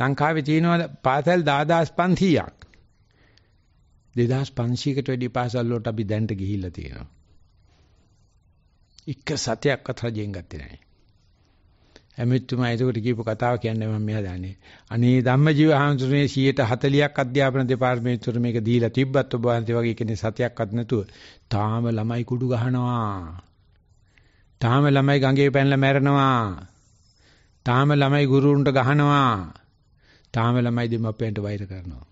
ලංකාවේ තියෙනවා පාසල් 10500ක්. 2500කට වැඩි පාසල් වලට අපි දැන්ට ගිහිල්ලා තියෙනවා. එක සතයක්වත් රජෙන් ගත්තේ නැහැ. ඇමෙතුමා ඒකට කියපු කතාව කියන්නේ මම මෙහා දන්නේ. අනේ ධම්මජීව හාමුදුරනේ 140ක් අධ්‍යාපන දෙපාර්තමේන්තුවට මේක දීලා තිබ්බත් ඔබ වහන්සේ වගේ කෙනෙක් සතයක්වත් නැතුව තාම ළමයි කුඩු ගහනවා. තාම ළමයි ගඟේ පැනලා මැරෙනවා. තාම ළමයි ගුරුන්ට ගහනවා. තාම ළමයි දෙමාපියන්ට වෛර කරනවා.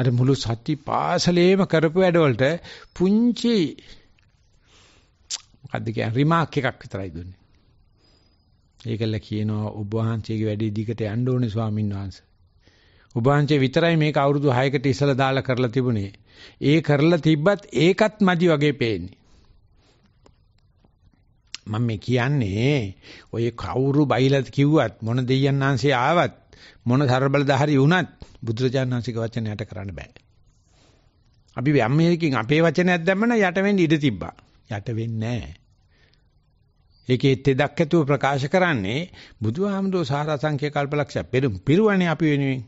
අර මුළු සති පාසලේම කරපු වැඩවලට පුංචි මොකද්ද කියන්නේ රිමාක් එකක් විතරයි දුන්නේ. ඒකල කියනවා ඔබ වහන්සේගේ වැඩේ දිගට යන්න ඕනේ ස්වාමින් වහන්සේ. ඔබ වහන්සේ විතරයි මේක අවුරුදු 6කට ඉස්සලා දාලා කරලා තිබුණේ. ඒ කරලා තිබ්බත් ඒකත් මදි වගේ පේන්නේ. මම මේ කියන්නේ ඔය කවුරු බයිලා කිව්වත් මොන දෙයයන් ආන්සේ ආවත් මොන ਸਰබලධාරි වුණත් බුදුරජාණන් වහන්සේගේ වචන යට කරන්න බෑ. අපි යම්මේකින් අපේ වචනයක් දැම්මම යට වෙන්න ඉඩ තිබ්බා. යට වෙන්නේ නෑ. ඒකේ තෙදක් ඇතුව ප්‍රකාශ කරන්නේ බුදුහාමුදුරෝ සාරාංශික කල්පලක්ෂය පෙරම් පිරුවනේ අපි වෙනුවෙන්.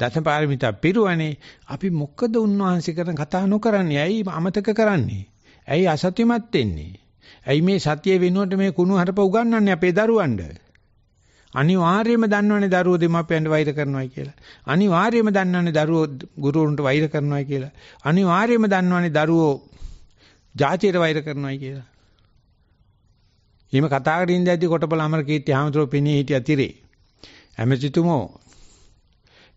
දසපාරමිතා පිරුවනේ අපි මොකද උන්වහන්සේ කරන කතා නොකරන්නේ? ඇයි අමතක කරන්නේ? ඇයි අසත්‍යමත් වෙන්නේ? ඇයි මේ සතිය වෙනුවට මේ කුණු හරප උගන්වන්නේ අපේ දරුවන්ට? අනිවාර්යයෙන්ම දන්නවනේ දරුවෝ දෙමාපියන්ට වෛර කරනවා කියලා. අනිවාර්යයෙන්ම දන්නවනේ දරුවෝ ගුරුවරුන්ට වෛර කරනවා කියලා. අනිවාර්යයෙන්ම දන්නවනේ දරුවෝ ජාතියට වෛර කරනවා කියලා. එහෙම කතා කරමින් ඉඳද්දී කොටපල අමර කීර්ති හාමුදුරුව පෙනී හිටිය තිරේ. ඇමතිතුමෝ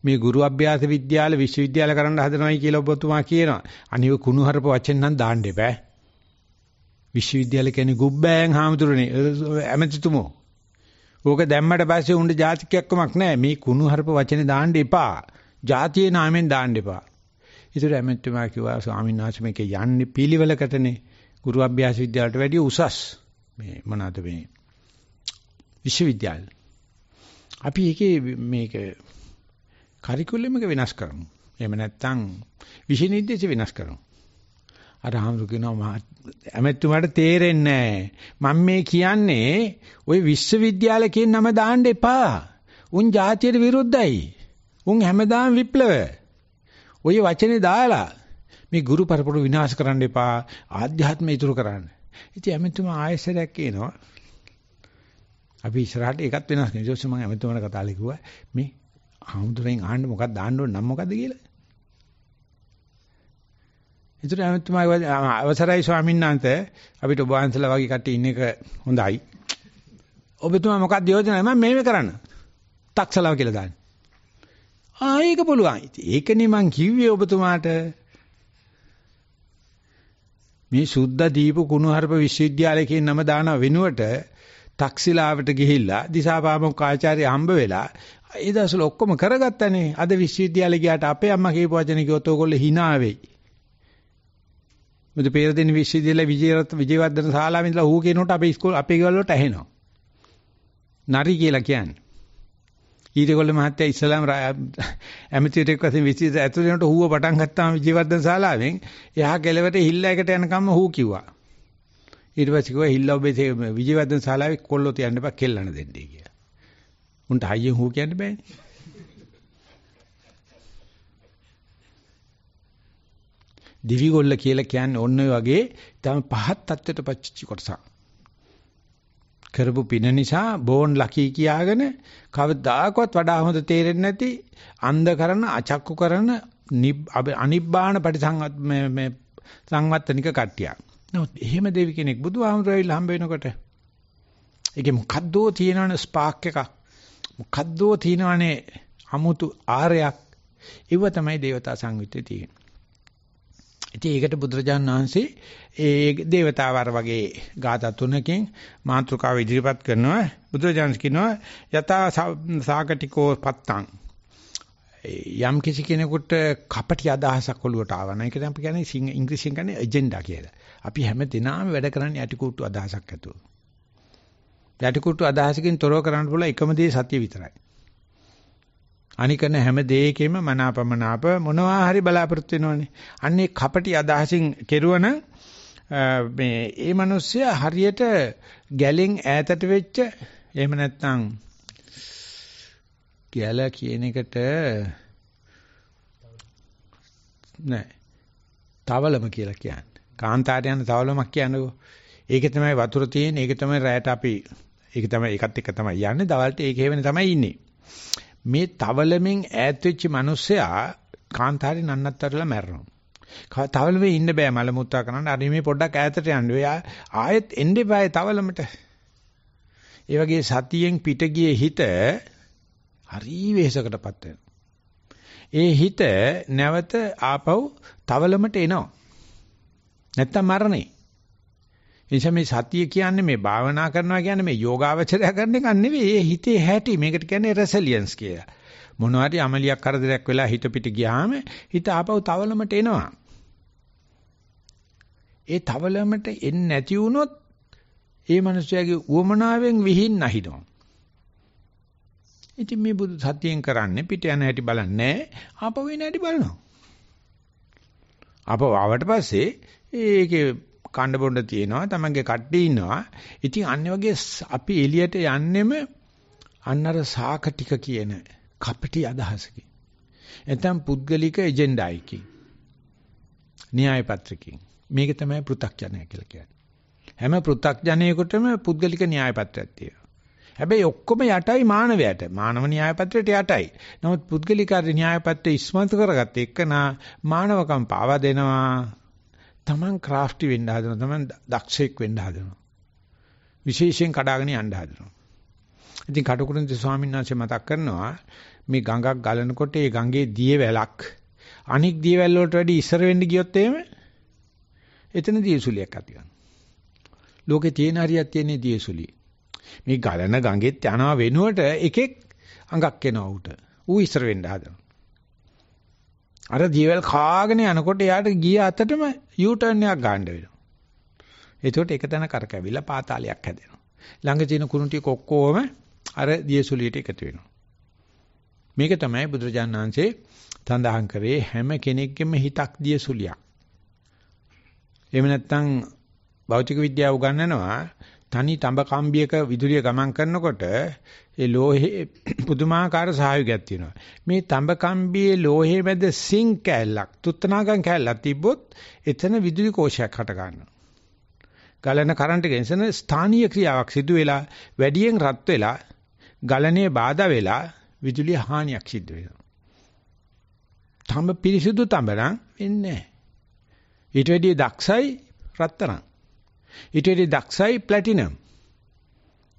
මේ ගුරු අභ්‍යාස විද්‍යාල විශ්වවිද්‍යාල කරන්න හදනවයි කියලා ඔබතුමා කියනවා. අනිව කුණුහරුප වචෙන් නම් දාන්න එපා. විශ්වවිද්‍යාල කියන්නේ ගුබ්බෑන් හාමුදුරනේ ඇමතිතුමෝ. ඕක දැම්මට පස්සේ උණ්ඩ ජාතිකයක්කමක් නැහැ. මේ කුණු හරප වචනේ දාන්න එපා. ජාතියේ නාමයෙන් දාන්න එපා. ඉතින් ඇමෙත්තුමා කිව්වා ස්වාමීන් වහන්සේ මේක යන්නේ පිළිවෙලකටනේ. ගුරු අභ්‍යාස විද්‍යාලයට වැඩිය උසස්. මේ මොනවාද මේ විශ්වවිද්‍යාල. අපි ඒකේ මේක කරිකුලම් එක වෙනස් කරමු. එහෙම නැත්නම් විෂය නිර්දේශ වෙනස් කරමු. අර හාමුදුරු කියනවා ඇමැතුමාට තේරෙන්නේ නැහැ. මම මේ කියන්නේ ওই විශ්වවිද්‍යාල කියන නම දාන්න එපා. උන් ජාතියට විරුද්ධයි. උන් හැමදාම විප්ලව. ওই වචනේ දාලා මේ ගුරු පරපුර විනාශ කරන්න එපා. ආධ්‍යාත්මය ඉතුරු කරන්න. ඉතින් ඇමැතුමා ආයෙසරයක් කියනවා. අපි ඉස්සරහට ඒකත් වෙනස් කරනවා. ඊට පස්සේ මම ඇමැතුමාට කතා කළා. මේ හාමුදුරෙන් අහන්න මොකක්ද දාන්න ඕන නම් මොකද්ද කියලා. ඒතර ඇමතුමාගේ අවසරයි ස්වාමීන් වහන්සේ අපිට ඔබ වහන්සලා වගේ කට්ටිය ඉන්න එක හොඳයි. ඔබතුමා මොකක්ද යෝජනාව? මම මේව කරන්න. තක්සලාව කියලා දාන්න. ආ ඒක පුළුවන්. ඒකනේ මං කිව්වේ ඔබතුමාට. මේ සුද්ධ දීප කුණුහරුප විශ්වවිද්‍යාලය කියන නම දාන වෙනුවට තක්සිලාවට ගිහිල්ලා දිසාපාමොක් ආචාර්ය හම්බ වෙලා ඒ දවස්වල ඔක්කොම කරගත්තනේ. අද විශ්වවිද්‍යාලේ ගියාට අපේ අම්මා කියපු වචන කිව්වොත් ඕගොල්ලෝ hina වෙයි. මොකද පේරදෙන විශ්වවිද්‍යාලේ විජේරත් විජේවර්ධන ශාලාවේ ඉඳලා ඌ කියනකොට අපේ ස්කූල් අපේ ගෙවල් වලට ඇහෙනවා. නරි කියලා කියන්නේ. ඊටගොල්ල මහත්තයා ඉස්ලාම් ඇමතිවරයෙක් වශයෙන් විශ්වවිද්‍යාලය ඇතුළේ යනකොට ඌව පටන් ගත්තාම විජේවර්ධන ශාලාවෙන් එහා කෙළවරට හිල්ල එකට යනකම්ම ඌ කිව්වා. ඊට පස්සේ කිව්වා හිල්ල ඔබේ විජේවර්ධන ශාලාවේ කොල්ලෝ තියන්න එපා කෙල්ලන දෙන්නේ කියලා. උන්ට හයියෙන් ඌ කියන්න බෑනේ. දිවිගොල්ල කියලා කියන්නේ ඔන්න වගේ තම පහත් තත්ත්වයට පච්චිච්ච කොටසක්. කරපු පින නිසා බෝන් ලකී කියාගෙන කවදාකවත් වඩා හොඳ තේරෙන්නේ නැති අන්ධ කරන අචක්කු කරන අනිබ්බාන පරිසංගත මේ සංවත්තනික කට්ටියක්. නමුත් එහෙම දෙවි කෙනෙක් බුදුහාමුදුරුවෝ හම්බ වෙනකොට ඒකේ මොකද්දෝ තියෙනවනේ ස්පාක් එකක්. මොකද්දෝ තියෙනවනේ අමුතු ආරයක්. ඒව තමයි දේවතා සංගීතයේ තියෙන්නේ. ඉතින් ඒකට බුදුරජාණන් වහන්සේ ඒ దేవතාවාර වගේ ગાථා තුනකින් මාත්‍රකාව ඉදිරිපත් කරනවා බුදුරජාණන් කියනවා යතා සාකටිකෝ පත්තං යම් කිසි කෙනෙකුට කපටි අදහසක් ඔලුවට ආවනම් ඒකට අපි කියන්නේ සිංහ ඉංග්‍රීසියෙන් කියන්නේ එජෙන්ඩා කියලා. අපි හැම දිනම වැඩ කරන්නේ යටිකුට්ටු අදහසක් ඇතුව. යටිකුට්ටු අදහසකින් තොරව කරන්න පුළුවන් එකම දේ සතිය විතරයි. අනිකන හැම දෙයකෙම මනාපමනාප මොනවා හරි බලාපොරොත්තු වෙනවනේ. අන්නේ කපටි අදහසින් කෙරුවන මේ ඒ මිනිස්සයා හරියට ගැලෙන් ඈතට වෙච්ච එහෙම නැත්නම් ගැල කියන එකට නෑ තවලම කියලා කියන්නේ. කාන්තාරය යන තවලමක් කියන්නේ. ඒක තමයි වතුර තියෙන්නේ. ඒක තමයි රැයට අපි. ඒක තමයි ඒකත් එක්ක තමයි යන්නේ. දවල්ට ඒක හැවෙන තමයි ඉන්නේ. මේ තවලමින් ඈත් වෙච්ච මිනිස්සයා කාන්තාරේ නන්නත්තරලා මැරෙනවා. තවලමේ ඉන්න බෑ මල මුත්තා කරන්න. අර මේ පොඩ්ඩක් ඈතට යන්න. එයා ආයෙත් එන්න එපායි තවලමට. ඒ වගේ සතියෙන් පිට ගියේ හිත හරි වෙහසකටපත් වෙනවා. ඒ හිත නැවත ආපහු තවලමට එනවා. නැත්තම් මරණේ. නිසා මේ සතිය කියන්නේ මේ භාවනා කරනවා කියන්නේ මේ යෝගාවචරය කරන එක නෙවෙයි. ඒ හිතේ හැටි. මේකට කියන්නේ රෙසිලියන්ස් කියලා. මොනවා හරි අමලියක් කරදරයක් වෙලා හිත පිට ගියාම හිත ආපහු තවලමට එනවා. ඒ තවලමට එන්නේ නැති වුණොත් ඒ මිනිස්යාගේ උවමනාවෙන් විහින් නැහිනවා. ඉතින් මේ බුදු සත්‍යයෙන් කරන්නේ පිට යන හැටි බලන්නේ ආපහු එන හැටි බලනවා. ආපහු ආවට පස්සේ ඒකේ කණ්ඩ බොණ්ඩ තියෙනවා තමන්ගේ කට්ටි ඉන්නවා ඉතින් අන්නේ වගේ අපි එළියට යන්නෙම අන්නර සාක ටික කියන කපටි අදහසකින් නැත්නම් පුද්ගලික එජෙන්ඩායකින් න්‍යාය පත්‍රකින් මේක තමයි පෘථග්ජනය කියලා කියන්නේ හැම පෘථග්ජනයෙකුටම පුද්ගලික න්‍යාය පත්‍රයක් තියෙනවා හැබැයි ඔක්කොම යටයි මානවයට. මානව න්‍යායපත්‍රයට යටයි. නමුත් පුද්ගලික න්‍යායපත්‍රය ඉස්මතු කරගත්ත එකනා මානවකම් පාවා දෙනවා. තමන් ක්‍රාෆ්ටි වෙන්න හදනවා තමන් දක්ෂයෙක් වෙන්න හදනවා විශේෂයෙන් කඩාගෙන යන්න හදනවා ඉතින් කටුකුරුන්ති ස්වාමීන් වහන්සේ මතක් කරනවා මේ ගඟක් ගලනකොට ඒ ගඟේ දිය වැලක් අනික් දිය වැල් වලට වැඩි ඉස්සර වෙන්න ගියොත් එහෙම එතන දියසුලියක් ඇති වෙනවා ලෝකේ තියෙන හරියක් තියෙන දියසුලිය මේ ගලන ගඟෙත් යනවා වෙනුවට එකෙක් අඟක් එනවා උට ඌ ඉස්සර වෙන්න හදනවා අර දියවැල් කාගෙන යනකොට එයාට ගිය අතටම U turn එකක් ගන්න වෙනවා. එතකොට එක තැන කරකැවිලා පාතාලයක් හැදෙනවා. ළඟ තියෙන කුණු ටික ඔක්කොම අර දියසුලියට එකතු වෙනවා. මේක තමයි බුදුරජාණන් වහන්සේ තඳහන් කරේ හැම කෙනෙක්ගෙම හිතක් දියසුලියක්. එහෙම නැත්නම් භෞතික විද්‍යාව උගන්වනවා තනි තඹ කම්බියක විදුලිය ගමන් කරනකොට ඒ ලෝහේ පුදුමාකාර සහයෝගයක් තියෙනවා. මේ තඹ කම්බියේ ලෝහේ මැද සිං කැලක්, තුත්තනාගම් කැලක් තිබ්බොත් එතන විදුලි කෝෂයක් හට ගන්නවා. ගලන කරන්ට් එක නිසා ස්ථානීය ක්‍රියාවක් සිදු වෙලා වැඩියෙන් රත් වෙලා ගලණය බාධා වෙලා විදුලිය හානියක් සිද්ධ වෙනවා. තඹ පිරිසුදු තඹ නම් එන්නේ නැහැ. ඊට වැඩිය දක්ෂයි රත්තරන්. ඊට වඩා දක්ෂයි ප්ලැටිනම්.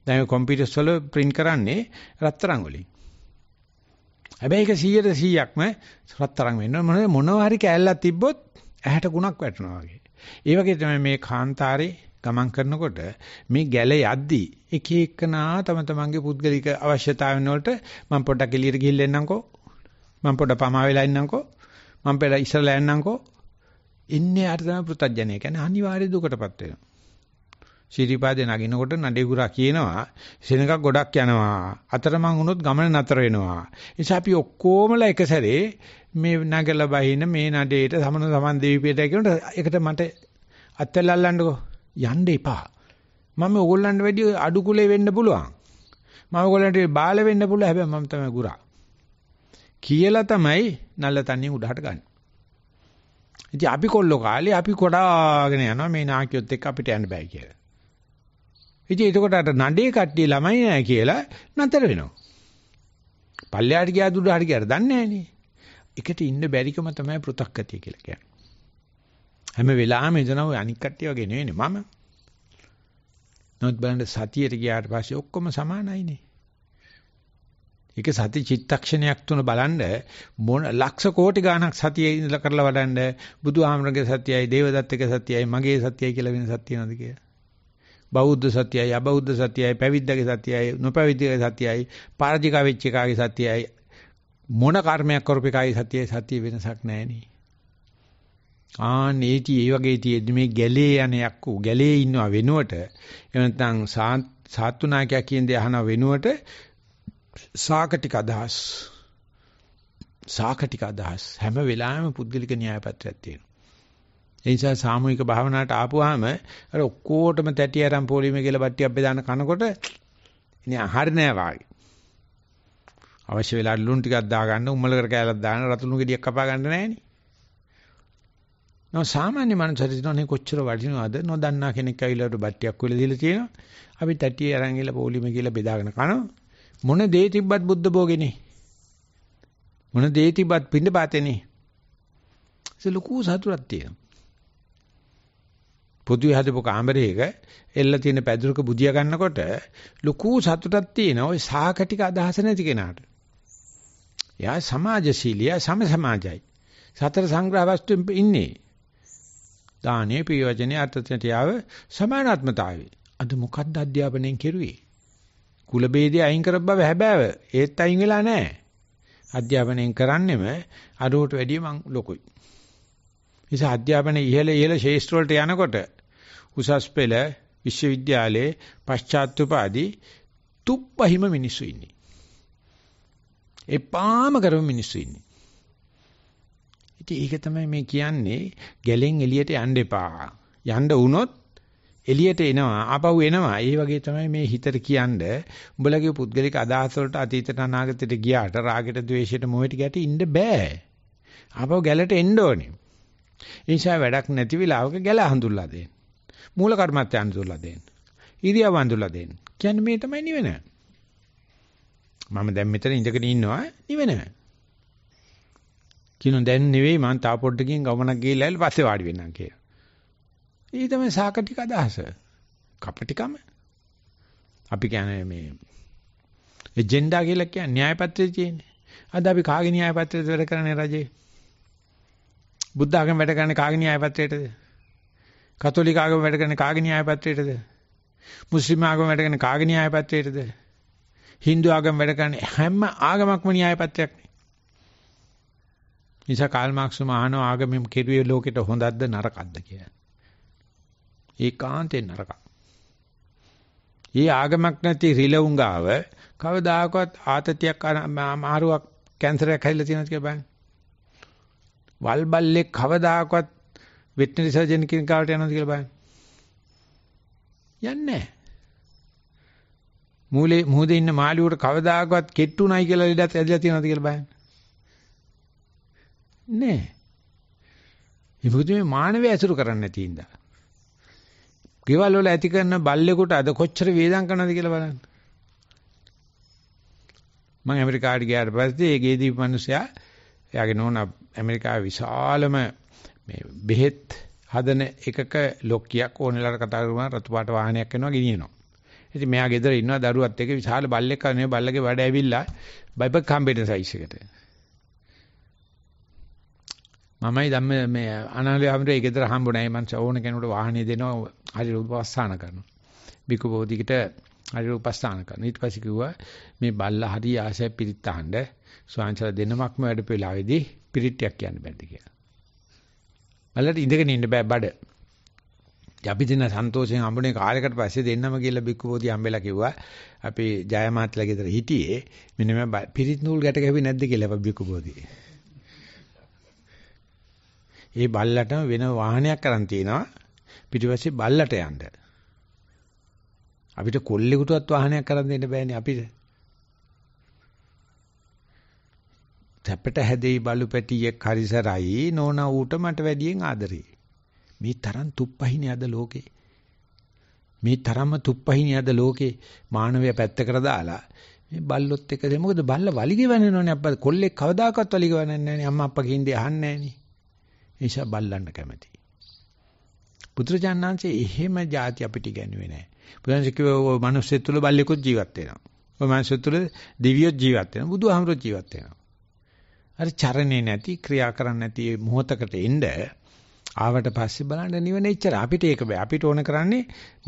දැන් මේ කම්පියුටර්ස් වල print කරන්නේ රත්තරන් වලින්. හැබැයි ඒක 100ට 100ක්ම රත්තරන් වෙනවා. මොනවා හරි කෑල්ලක් තිබ්බොත් ඇහැට ගුණක් වැටෙනවා වගේ. ඒ වගේ තමයි මේ කාන්තාරේ ගමන් කරනකොට මේ ගැල යද්දී එක එකනා තම තමන්ගේ පුද්ගලික අවශ්‍යතාවන් වලට මම පොඩක් එළියට ගිහිල්ලා එන්නම්කෝ මම පොඩ පමා වෙලා ඉන්නම්කෝ මම පෙර ඉස්සරලා යන්නම්කෝ ඉන්නේ අර තමයි පෘතජ්ජනය කියන්නේ අනිවාර්ය දුකටපත් වෙනවා ශිරීපාදේ නගිනකොට නඩේගුරා කියනවා සෙනඟක් ගොඩක් යනවා. අතරමං වුණොත් ගමන නතර වෙනවා. එනිසා අපි ඔක්කොමලා එක සැරේ මේ නගල බහින මේ නඩේට සමන සමන් දෙවිපියට කියනකොට ඒකට මට අත්හැලල්ලන්නකෝ යන්න එපා. මම ඕගොල්ලන්ට වැඩි අඩු කුලේ වෙන්න පුළුවන්. මම ඕගොල්ලන්ට බාල වෙන්න පුළුවන්. හැබැයි මම තමයි ගුරා. කියලා තමයි නල්ල තන්නේ උඩහට ගන්න. ඉතින් අපි කොල්ලෝ කාලේ අපි කොඩාගෙන යනවා මේ නාකියොත් එක්ක අපිට යන්න බෑ කියලා. ඉතින් එතකොට අර නඩේ කට්ටිය ළමයි නෑ කියලා නතර වෙනවා. පල්ලයට ගියා දුර හරි ගියාට දන්නේ නෑනේ. එකට ඉන්න බැරිකම තමයි පෘ탁කතිය කියලා කියන්නේ. හැම වෙලාවෙම එදෙනව අනික් කට්ටිය වගේ නෙවෙයිනේ මම. නමුත් බලන්න සතියට ගියාට පස්සේ ඔක්කොම සමානයිනේ. ඒක සති චිත්තක්ෂණයක් තුන බලන්න මොන ලක්ෂ කෝටි ගණක් සතියේ ඉඳලා කරලා වඩන්න බුදුහාමරගේ සතියයි දේවදත්තගේ සතියයි මගේ සතියයි කියලා වෙනසක් තියනවද කියලා බෞද්ධ සත්‍යයයි අබෞද්ධ සත්‍යයයි පැවිද්දගේ සත්‍යයයි නොපැවිද්දගේ සත්‍යයයි පාරජිකා වෙච්ච එකාගේ සත්‍යයයි මොන කර්මයක් කරපු එකාගේ සත්‍යයයි සත්‍ය වෙනසක් නැහැ ආනේටි ඒ වගේ තියෙද්දි මේ ගැලේ යන යක්කු ගැලේ ඉන්නව වෙනුවට එහෙම නැත්නම් සාත්තුනායකයා කියන දේ අහන වෙනුවට සාකටික අදහස් සාකටික අදහස් හැම වෙලාවෙම පුද්ගලික න්‍යාය පත්‍රයක් තියෙනවා ඒ නිසා සාමූහික භාවනාවට ආපුවාම අර ඔක්කොටම තැටි අරන් පොලිමේ කියලා බට්ටියක් බෙදාන කනකොට ඉන්නේ හරි නෑ වාගේ. අවශ්‍ය වෙලාවට ලුණු ටිකක් දාගන්න, උම්මලකට කෑලක් දාන්න, රතුණු ගෙඩියක් කපා ගන්න නෑනේ. නෝ සාමාන්‍ය මනුස්සයෙකුට කොච්චර වටිනවද නොදන්නා කෙනෙක් ඇවිල්ලා උඩ බට්ටියක් වෙලා දීලා තියෙනවා. අපි තැටි අරන් ගිහලා පොලිමේ කියලා බෙදාගෙන කනවා. මොන දේ තිබ්බත් බුද්ධ භෝගෙනේ. මොන දේ තිබ්බත් පින්න පාතේනේ. ඒක ලොකු සතුටක් තියෙනවා. පොදුවේ හදපු කාමරයක එල්ල තියෙන පැදුරක බුදියා ගන්නකොට ලুকু සතුටක් තියෙන ওই සාකටික අදහස නැති කෙනාට. එයා සමාජශීලියා සම සමාජයි. සතර සංග්‍රහ වස්තුෙන් ඉන්නේ. දානේ ප්‍රයෝජනේ අර්ථත්‍යතාව සමානාත්මතාවයි. අද මොකද්ද අධ්‍යාපනයෙන් කෙරුවේ? කුල ભેදය අයින් කරපු බව හැබෑව. ඒත් අයින් වෙලා නැහැ. අධ්‍යාපනයෙන් කරන්නෙම අරුවට වැඩිය මං ලොකුයි. නිසා අධ්‍යාපන ඉහළ ඉහළ ශේෂ්ත්‍ර වලට යනකොට උසස් පෙළ විශ්වවිද්‍යාලයේ පශ්චාත් උපාදී තුප්පහිම මිනිස්සු ඉන්නේ. එපාම කරම මිනිස්සු ඉන්නේ. ඉතින් ඒක තමයි මේ කියන්නේ ගැලෙන් එළියට යන්න එපා. යන්න වුණොත් එළියට එනවා ආපහු එනවා. ඒ වගේ තමයි මේ හිතට කියන්නේ උඹලගේ පුද්ගලික අදහස් වලට අතීතට අනාගතයට ගියාට රාගෙට ද්වේෂෙට මොහේට ගැටි ඉන්න බෑ. ආපහු ගැලට එන්න ඕනේ. ඒ නිසා වැඩක් නැති වෙලාවක ගැල හඳුල්ලා දෙන්න. මූල කර්මත්‍ය හඳුල්ලා දෙන්න. ඉරියව් හඳුල්ලා දෙන්න. කියන්නේ මේ තමයි නිවන. මම දැන් මෙතන ඉඳගෙන ඉන්නවා නිවන. කියනවා දැන් නෙවෙයි මං තා පොඩ්ඩකින් ගමනක් ගිහලා ඉල් පස්සේ වාඩි වෙන්නම් කියලා. ඊ තමයි සාකටික අදහස. කපටිකම. අපි කියන්නේ මේ එජෙන්ඩා කියලා කියන්නේ න්‍යාය පත්‍රයේ තියෙන්නේ. අද අපි කාගේ න්‍යාය පත්‍රයද වැඩ කරන්නේ රජේ? බුද්ධ ආගම වැඩ කරන්නේ කාගේ න්‍යාය පත්‍රයටද? කතෝලික ආගම වැඩ කරන්නේ කාගේ න්‍යාය පත්‍රයටද? මුස්ලිම් ආගම වැඩ කරන්නේ කාගේ න්‍යාය පත්‍රයටද? Hindu ආගම වැඩ කරන්නේ හැම ආගමක්ම න්‍යාය පත්‍රයක්නේ. නිසා කාල් මාක්ස් මහාන ආගමෙන් කෙරුවේ ලෝකෙට හොඳක්ද නරකක්ද කියලා. ඒකාන්තයෙන් නරකක්. ඊ ආගමක් නැති රිලවුංගාව කවදාකවත් ආතතියක් අමාරුවක් කැන්සරයක් හැදිලා තියෙනවද කියලා බලන්න. වල් බල්ලෙක් කවදාකවත් වෙටනරි සර්ජන් කෙනෙක් ගාවට යනවද කියලා බලන්න. යන්නේ නැහැ. මූලේ මුහුදේ ඉන්න මාළුවට කවදාකවත් කෙට්ටුණයි කියලා ලෙඩත් ඇදලා තියෙනවද කියලා බලන්න. නෑ. ඒ මොකද මේ මානවය ඇසුරු කරන්නේ නැති ඉඳා. ගෙවල් වල ඇති කරන බල්ලෙකුට අද කොච්චර වේදම් කරනවද කියලා බලන්න. මම ඇමරිකාට ගියාට පස්සේ ඒ ගේදී මිනිස්සයා එයාගේ නෝනා ඇමරිකාවේ විශාලම මේ බෙහෙත් හදන එකක ලොක්කියක් ඕනෙලාට කතා කරනවා රතු පාට වාහනයක් එනවා ගෙනියනවා. ඉතින් මෙයා ගෙදර ඉන්නවා දරුවත් එක්ක විශාල බල්ලෙක් අනේ බල්ලගේ වැඩ ඇවිල්ලා බයිබල් කම්බේන සයිස් එකට. මමයි ධම්ම මේ අනාලේ අමරේ ගෙදර හම්බුනේ මං ඕන කෙනෙකුට වාහනේ දෙනවා හරි උපස්ථාන කරනවා බිකු බෝධිකට හරි උපස්ථාන කරනවා ඊට පස්සේ කිව්වා මේ බල්ලා හරි ආසය පිරිත් අහන්න ස්වාංශලා දෙනමක්ම වැඩපු වෙලාවේදී පිරිට්ටියක් කියන්න බැරිද කියලා. මලට ඉඳගෙන ඉන්න බෑ බඩ. අපි දෙන සන්තෝෂයෙන් හම්බුනේ කාලයකට පස්සේ දෙන්නම කියලා බික්කු පොඩි හම්බෙලා කිව්වා. අපි ජය මාත්ලා ගෙදර හිටියේ මෙන්න මේ පිරිත් නූල් ගැට ගැහුවේ නැද්ද කියලා අපි බික්කු පොඩි. ඒ බල්ලටම වෙන වාහනයක් කරන් තිනවා පිටිපස්සේ බල්ලට යන්න. අපිට කොල්ලෙකුටවත් වාහනයක් කරන් දෙන්න බෑනේ අපිට. තැපට හැදෙයි බලු පැටියෙක් හරිසරයි නෝනා ඌට මට වැඩියෙන් ආදරේ. මේ තරම් තුප්පහිනේ අද ලෝකේ. මේ තරම්ම තුප්පහිනේ අද ලෝකේ මානවය පැත්තකට දාලා මේ බල්ලොත් එක්ක දෙ මොකද බල්ල වලිගේ වෙනවනේ අප්පා කොල්ලෙක් කවදාකවත් වලිගේ වෙන්නේ නැහැ අම්මා අප්පා කියන්නේ අහන්නේ නැහැ නිසා බල්ලන්න කැමති. පුත්‍රජානංශේ එහෙම જાති අපිට ඉගෙනුවේ නැහැ. පුත්‍රජානංශ කිව්ව ඔය මිනිස්සු තුළ බල්ලෙකුත් ජීවත් වෙනවා. ඔය මිනිස්සු තුළ දිවියොත් ජීවත් වෙනවා. බුදුහාමරෝ ජීවත් වෙනවා. අර චරණේ නැති ක්‍රියා කරන්නේ නැති මොහතකට එන්න ආවට පස්සේ බලන්න නිවන එච්චර අපිට ඒක බෑ අපිට ඕන කරන්නේ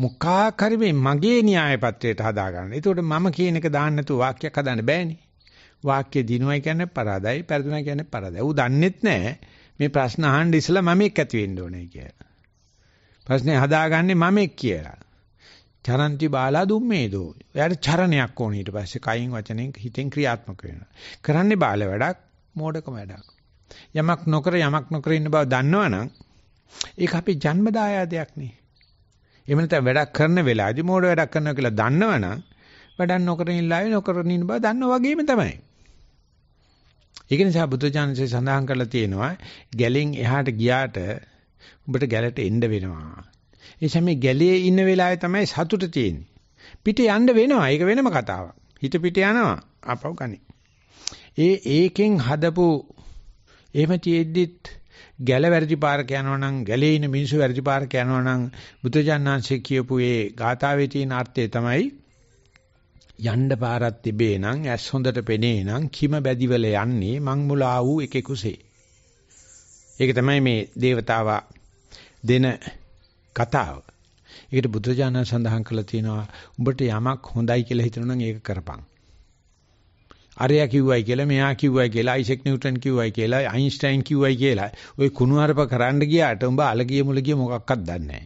මොකක් හරි මේ මගේ න්‍යාය පත්‍රයට හදාගන්න. ඒකට මම කියන එක දාන්න නැතුව වාක්‍යයක් හදාන්න බෑනේ. වාක්‍ය දිනුවයි කියන්නේ පරාදයි, පෙරදුනා කියන්නේ පරාදයි. ඌ දන්නෙත් නෑ මේ ප්‍රශ්න අහන්න ඉස්සලා මම එක් ඇති වෙන්න ඕනේ කියලා. ප්‍රශ්නේ හදාගන්නේ මම එක් කියලා. චරන්ති බාලා දුම්මේ දෝ. එයාට චරණයක් ඕනේ ඊට පස්සේ කයින් වචනෙන් හිතෙන් ක්‍රියාත්මක වෙනවා. කරන්නේ බාල වැඩක්. මෝඩකම වැඩක්. යමක් නොකර යමක් නොකර ඉන්න බව දන්නවනම් ඒක අපි ජන්මදායාදයක් නේ. එහෙම නැත්නම් වැඩක් කරන වෙලාවේදී මෝඩ වැඩක් කරනවා කියලා දන්නවනම් වැඩක් නොකර ඉන්නලාවේ නොකර ඉන්න බව දන්නා වගේම තමයි. ඒක නිසා බුදුචානන්සේ සඳහන් කරලා තියෙනවා ගැලෙන් එහාට ගියාට උඹට ගැලට එන්න වෙනවා. ඒ සමේ ගැලේ ඉන්න වෙලාවේ තමයි සතුට තියෙන්නේ. පිට යන්න වෙනවා. ඒක වෙනම කතාවක්. හිත පිට යනවා. ආපහු ගනි. ඒ ඒකෙන් හදපු එහෙම තියෙද්දිත් ගැල වැරදි පාරක යනවා නම් ගැලේ ඉන්න මිනිස්සු වැරදි පාරක යනවා නම් බුදුජානනාංශයේ කියපු ඒ ගාථාවේ තියෙන අර්ථය තමයි යන්න පාරක් තිබේ නම් ඇස් හොඳට පෙනේ නම් කිම බැදිවල යන්නේ මං මුලා වූ එකෙකුසේ. ඒක තමයි මේ దేవතාවා දෙන කතාව. ඒකට බුදුජානන සඳහන් කළා තියෙනවා උඹට යමක් හොඳයි කියලා හිතනනම් ඒක කරපන්. අරයා කිව්වයි කියලා මෙයා කිව්වයි කියලා අයිසෙක් නිව්ටන් කිව්වයි කියලා අයින්ස්ටයින් කිව්වයි කියලා ওই කුණුහරුප කරන්න ගියාට උඹ අලගිය මුලගිය මොකක්වත් දන්නේ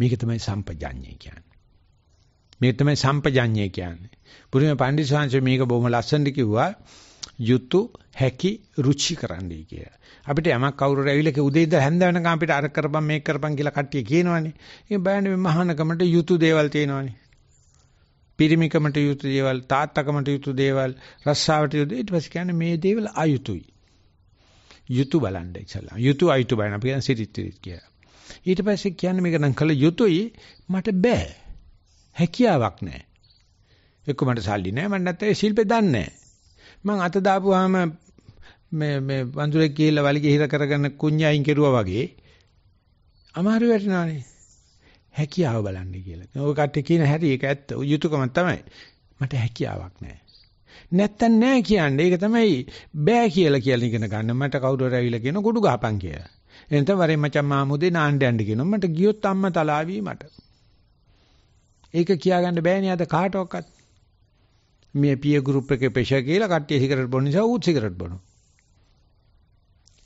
මේක තමයි සම්පජඤ්ඤය කියන්නේ. මේක තමයි සම්පජඤ්ඤය කියන්නේ. පුරිම පඬිස්සංශ මේක බොහොම ලස්සනට කිව්වා යුතු හැකි රුචි කරන්නයි කියලා. අපිට යමක් කවුරුර ඇවිල්ලා කිව්ව උදේ ඉඳලා හැන්ද වෙනකම් අපිට අර කරපම් මේක කරපම් කියලා කට්ටිය කියනවනේ. ඉතින් බයන්නේ මහානකමට යුතු දේවල් තියෙනවනේ. පිරිමිකමට යුතු දේවල් තාත්තකමට යුතු දේවල් රස්සාවට යුතු ඊට පස්සේ කියන්නේ මේ දේවල් අයුතුයි යුතු බලන්න ඉතලා යුතු අයුතු බලන්න අපි කියන්නේ සිටිත් කියලා ඊට පස්සේ කියන්නේ මේක නම් කළ යුතුයි මට බෑ හැකියාවක් නැහැ එක්ක මට සල්ලි නැහැ මම නැත්නම් ශිල්පේ දන්නේ නැහැ මං අත දාපුවාම මේ මේ වඳුරේ කියලා වලිගේ හිර කරගෙන කුණ්‍යයින් කෙරුවා වගේ අමාරු වැටෙනවානේ හැකියාව බලන්න කියලා. ඔය කට්ටිය කියන හැටි ඒක ඇත්ත. යුතුයකම තමයි. මට හැකියාවක් නැහැ. නැත්තම් නැහැ කියන්නේ. ඒක තමයි බෑ කියලා කියලා ඉගෙන ගන්න. මට කවුරු හරි ඇවිල්ලා කියන ගොඩු ගහපන් කියලා. එනතම් වරේ මචං මාමුදේ නාන්න යන්න කියනවා. මට ගියොත් අම්මා තලාවි මට. ඒක කියාගන්න බෑනේ අද කාටවත්. මේ පිය ගෲප් එකේ පෙෂා කියලා කට්ටිය සිගරට් බොන නිසා ඌත් සිගරට් බොනවා.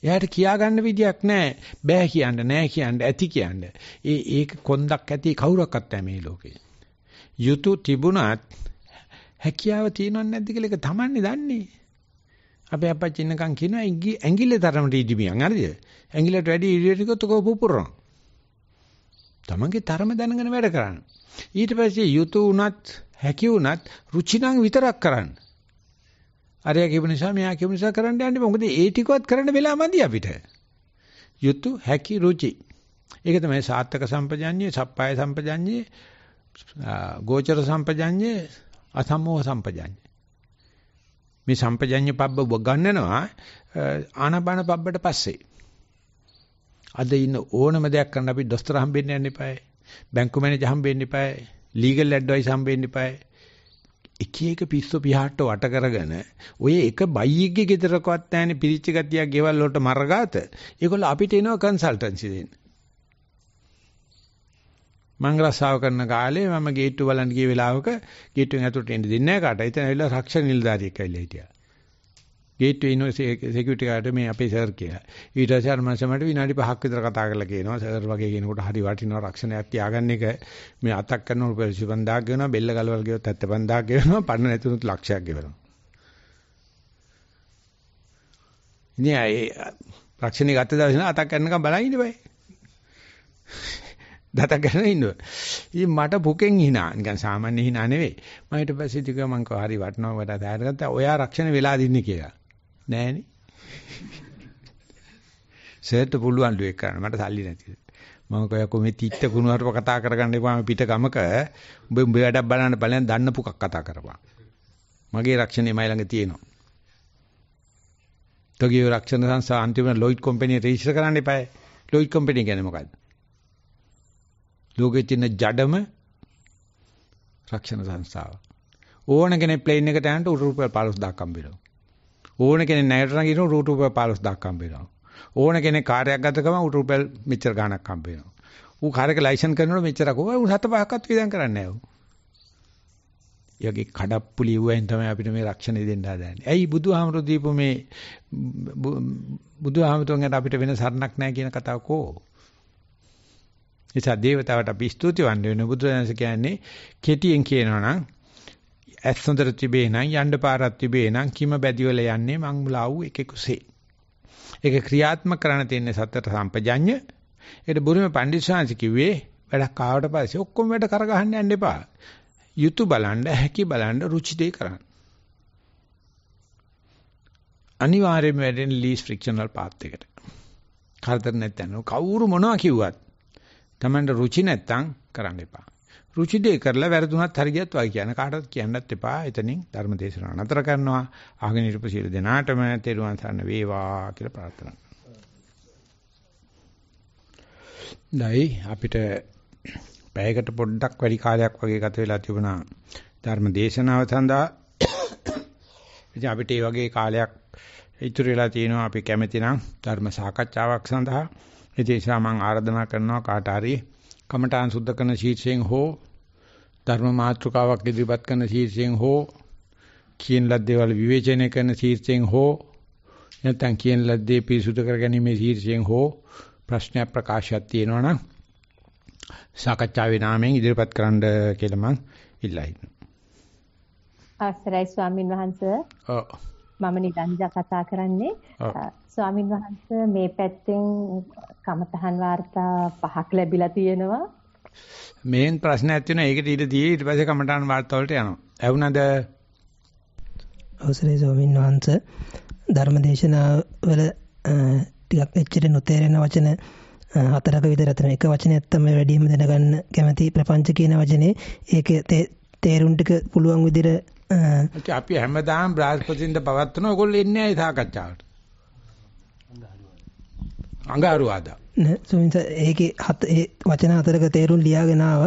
එයාට කියා ගන්න විදියක් නැහැ. බෑ කියන්න, නැහැ කියන්න, ඇති කියන්න. ඒ ඒක කොන්දක් ඇති කවුරක්වත් නැහැ මේ ලෝකේ. යුතු තිබුණත් හැකියාව තියෙනවද නැද්ද කියලා ඒක Tamanne දන්නේ. අපේ අප්පච්චි ඉන්නකම් කියනවා ඇඟිල්ලේ තරමට ඉදිමියන් හරිද? ඇඟිල්ලට වැඩි ඉදිරියට ගියොත් ඔක පුපුරනවා. Tamange තරම දැනගෙන වැඩ කරන්න. ඊට පස්සේ යුතු උනත්, හැකි උනත් රුචිනම් විතරක් කරන්නේ. අරයා කියපු නිසා මෙයා කියපු නිසා කරන්න යන්න බෑ. මොකද ඒ ටිකවත් කරන්න වෙලාමදි අපිට. යුතු හැකි රුචි. ඒක තමයි සාත්තක සම්පජඤ්ඤේ, සප්පාය සම්පජඤ්ඤේ, ගෝචර සම්පජඤ්ඤේ, අසම්මෝහ සම්පජඤ්ඤේ. මේ සම්පජඤ්ඤ පබ්බ ගන්නනවා ආනාපාන පබ්බට පස්සේ. අද ඉන්න ඕනම දෙයක් කරන්න අපි දොස්තර හම්බෙන්න යන්න එපායි. බැංකු මැනේජර් හම්බෙන්න එපායි. ලීගල් ඇඩ්වයිස් හම්බෙන්න එපායි. එක එක පිස්සු පියාට වට කරගෙන ඔය එක බයියෙක්ගේ ගෙදරකවත් නැහෙන පිරිච්ච ගතියක් ගෙවල් වලට මරගාත ඒගොල්ල අපිට එනවා කන්සල්ටන්සි දෙන්න මං රස්සාව කරන කාලේ මම ගේට්ටු බලන්න ගිය වෙලාවක ගේට්ටුවෙන් ඇතුළට එන්න දෙන්නේ නැහැ කාට. එතන ඇවිල්ලා රක්ෂණ නිලධාරියෙක් ඇවිල්ලා හිටියා. ගේට්වේ ඉන්න සිකියුරිටි ගාඩ් මේ අපේ සර් කියලා. ඊට පස්සේ අර මනුස්සයා මට විනාඩි 5ක් විතර කතා කරලා කියනවා සර් වගේ කෙනෙකුට හරි වටිනවා රක්ෂණයක් තියාගන්න එක මේ අතක් කරන රුපියල් 25000ක් ගෙවනවා බෙල්ල ගලවල් ගෙවුවත් 75000ක් ගෙවනවා පන්න නැතුනොත් ලක්ෂයක් ගෙවනවා. න්‍යාය රක්ෂණේ ගත්ත දවසේ නම් අතක් කරනකම් බලන් ඉන්න බෑ. දත කරන ඉන්නවා. ඉතින් මට පුකෙන් hina නිකන් සාමාන්‍ය hina නෙවෙයි. මම ඊට පස්සේ ටික මං කව හරි වටනවා වඩා දායර ගත්තා. ඔයා රක්ෂණ වෙලා දින්නේ කියලා. නෑනේ. සර්ට පුළුවන් ලු එක කරන්න මට සල්ලි නැතිද. මම කෝ යකෝ මේ තිත්ත කුණුවරප කතා කරගන්න එපා මේ පිට ගමක උඹ උඹ වැඩක් බලන්න බලන්න දන්න පුකක් කතා කරපන්. මගේ රක්ෂණය මයි ළඟ තියෙනවා. ටොකියෝ රක්ෂණ සංස්ථා අන්තිම ලොයිඩ් කම්පැනි රෙජිස්ටර් කරන්න එපා. ලොයිඩ් කම්පැනි කියන්නේ මොකද්ද? ලෝකෙ තියෙන ජඩම රක්ෂණ සංස්ථාව. ඕන කෙනෙක් ප්ලේන් එකට යන්න උරුපියල් 15000ක් හම්බ වෙනවා. ඕන කෙනෙක් නැගිටින ගිනු රුපියල් 15 දක්වා හම්බ වෙනවා. ඕන කෙනෙක් කාර්යයක් ගත කරම උට රුපියල් මෙච්චර ගණක් හම්බ වෙනවා. ඌ කාර්යක ලයිසන් කරනකොට මෙච්චරක් ඕවා උන් හත පහක්වත් වේදන් කරන්නේ නැහැ ඌ. යගේ කඩප්පුලි වුවෙන් තමයි අපිට මේ රක්ෂණය දෙන්න හදන්නේ. ඇයි බුදුහාමුදුරු දීපු මේ බුදුහාමුදුරුන්ට අපිට වෙන සරණක් නැහැ කියන කතාව කෝ? එසා දේවතාවට අපි ස්තුති වන්නේ බුදුරජාණන් කියන්නේ කෙටියෙන් කියනවා නම් ඇස් හොඳට තිබේ නම් යන්න පාරක් තිබේ නම් කිම බැදිවල යන්නේ මං ලාව් එකෙකුසේ. ඒක ක්‍රියාත්මක කරන්න තියෙන සතර සම්පජඤ්ඤ. ඒකට බුරුම පඬිස්සාංශ කිව්වේ වැඩක් ආවට පස්සේ ඔක්කොම වැඩ කරගහන්න යන්න එපා. යුතු බලන්න, හැකි බලන්න, රුචි දෙය කරන්න. අනිවාර්යයෙන්ම වැඩෙන ලීස් ෆ්‍රික්ෂනල් පාත් එකට. කරදර නැත්නම් කවුරු මොනවා කිව්වත් Tamanට රුචි නැත්තම් කරන්න එපා. රුචි දේ කරලා වැරදුනත් හරියත් වගේ කියන කාටවත් කියන්නත් එපා. එතනින් ධර්ම දේශනාව නතර කරනවා. ආගෙන ඉරපු සියලු දෙනාටම තෙරුවන් සරණ වේවා කියලා ප්‍රාර්ථනා දැයි අපිට පැයකට පොඩ්ඩක් වැඩි කාලයක් වගේ ගත වෙලා තිබුණා ධර්ම දේශනාව සඳහා. ඉතින් අපිට මේ වගේ කාලයක් ඉතුරු වෙලා තියෙනවා අපි කැමතිනම් ධර්ම සාකච්ඡාවක් සඳහා. ඒ නිසා මම ආරාධනා කරනවා කාට හරි කමඨාන් සුද්ධ කරන ශීර්ෂයෙන් හෝ ධර්ම මාතෘකාවක් ඉදිරිපත් කරන ශීර්ෂයෙන් හෝ කියන ලද්දේවල විවේචනය කරන ශීර්ෂයෙන් හෝ නැත්නම් කියන ලද්දේ පිරිසුදු කරගැනීමේ ශීර්ෂයෙන් හෝ ප්‍රශ්න ප්‍රකාශයක් තියෙනවා නම් සාකච්ඡාවේ නාමයෙන් ඉදිරිපත් කරන්න කියලා මං ඉල්ලා හිටිනවා. ආස්තරයි ස්වාමින් වහන්සේ. ඔව්. මම නිදන්ජා කතා කරන්නේ. ස්වාමින් වහන්සේ මේ පැත්තෙන් කමතහන් වාර්තා පහක් ලැබිලා තියෙනවා. මේන් ප්‍රශ්නයක් තියෙනවා ඒකට ඊට දී ඊට පස්සේ කමඨාන් වාර්තාවලට යනවා. ඇහුණද? අවසරයි ස්වාමීන් වහන්සේ ධර්මදේශනාවල ටිකක් එච්චර නොතේරෙන වචන හතරක විතර අතර එක වචනයක් තමයි වැඩිම දැනගන්න කැමති ප්‍රපංච කියන වචනේ ඒකේ තේරුම් ටික පුළුවන් විදිහට අපි හැමදාම බ්‍රාහස්පතින්ද පවත්වන ඕගොල්ලෝ එන්නේ ආයි සාකච්ඡාවට අඟහරු ආදා ඒක හත් ඒ වචන අතරක තේරුම් ලියාගෙනාව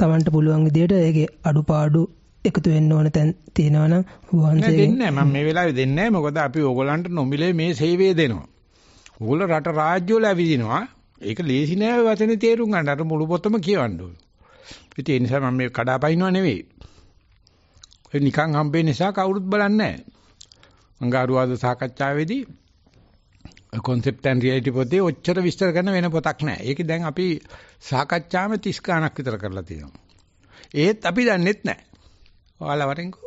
තමන්ට පුළුවන් විදියට ඒගේ අඩුපාඩු එකතු වෙන්න ඕන තැන් තියෙනවා නම් වහන්සේ දෙන්නේ මම මේ වෙලාවේ දෙන්නේ මොකද අපි ඕගොල්ලන්ට නොමිලේ මේ සේවය දෙනවා. ඕගොල්ලෝ රට රාජ්‍ය වල ඇවිදිනවා. ඒක ලේසි නෑ වචනේ තේරුම් ගන්න. අර මුළු පොතම කියවන්න ඕන. ඉතින් ඒ නිසා මම මේ කඩාපනිනවා නෙවෙයි. ඒ නිකන් හම්බෙන්නේ නිසා කවුරුත් බලන්නේ නෑ. මං ගාරුවාද සාකච්ඡාවේදී concept and reality පොතේ ඔච්චර විස්තර කරන වෙන පොතක් නැහැ. ඒක දැන් අපි සාකච්ඡාම 30 ගණක් විතර කරලා තියෙනවා. ඒත් අපි දන්නෙත් නැහැ. ඔයාලා වරෙන්කෝ.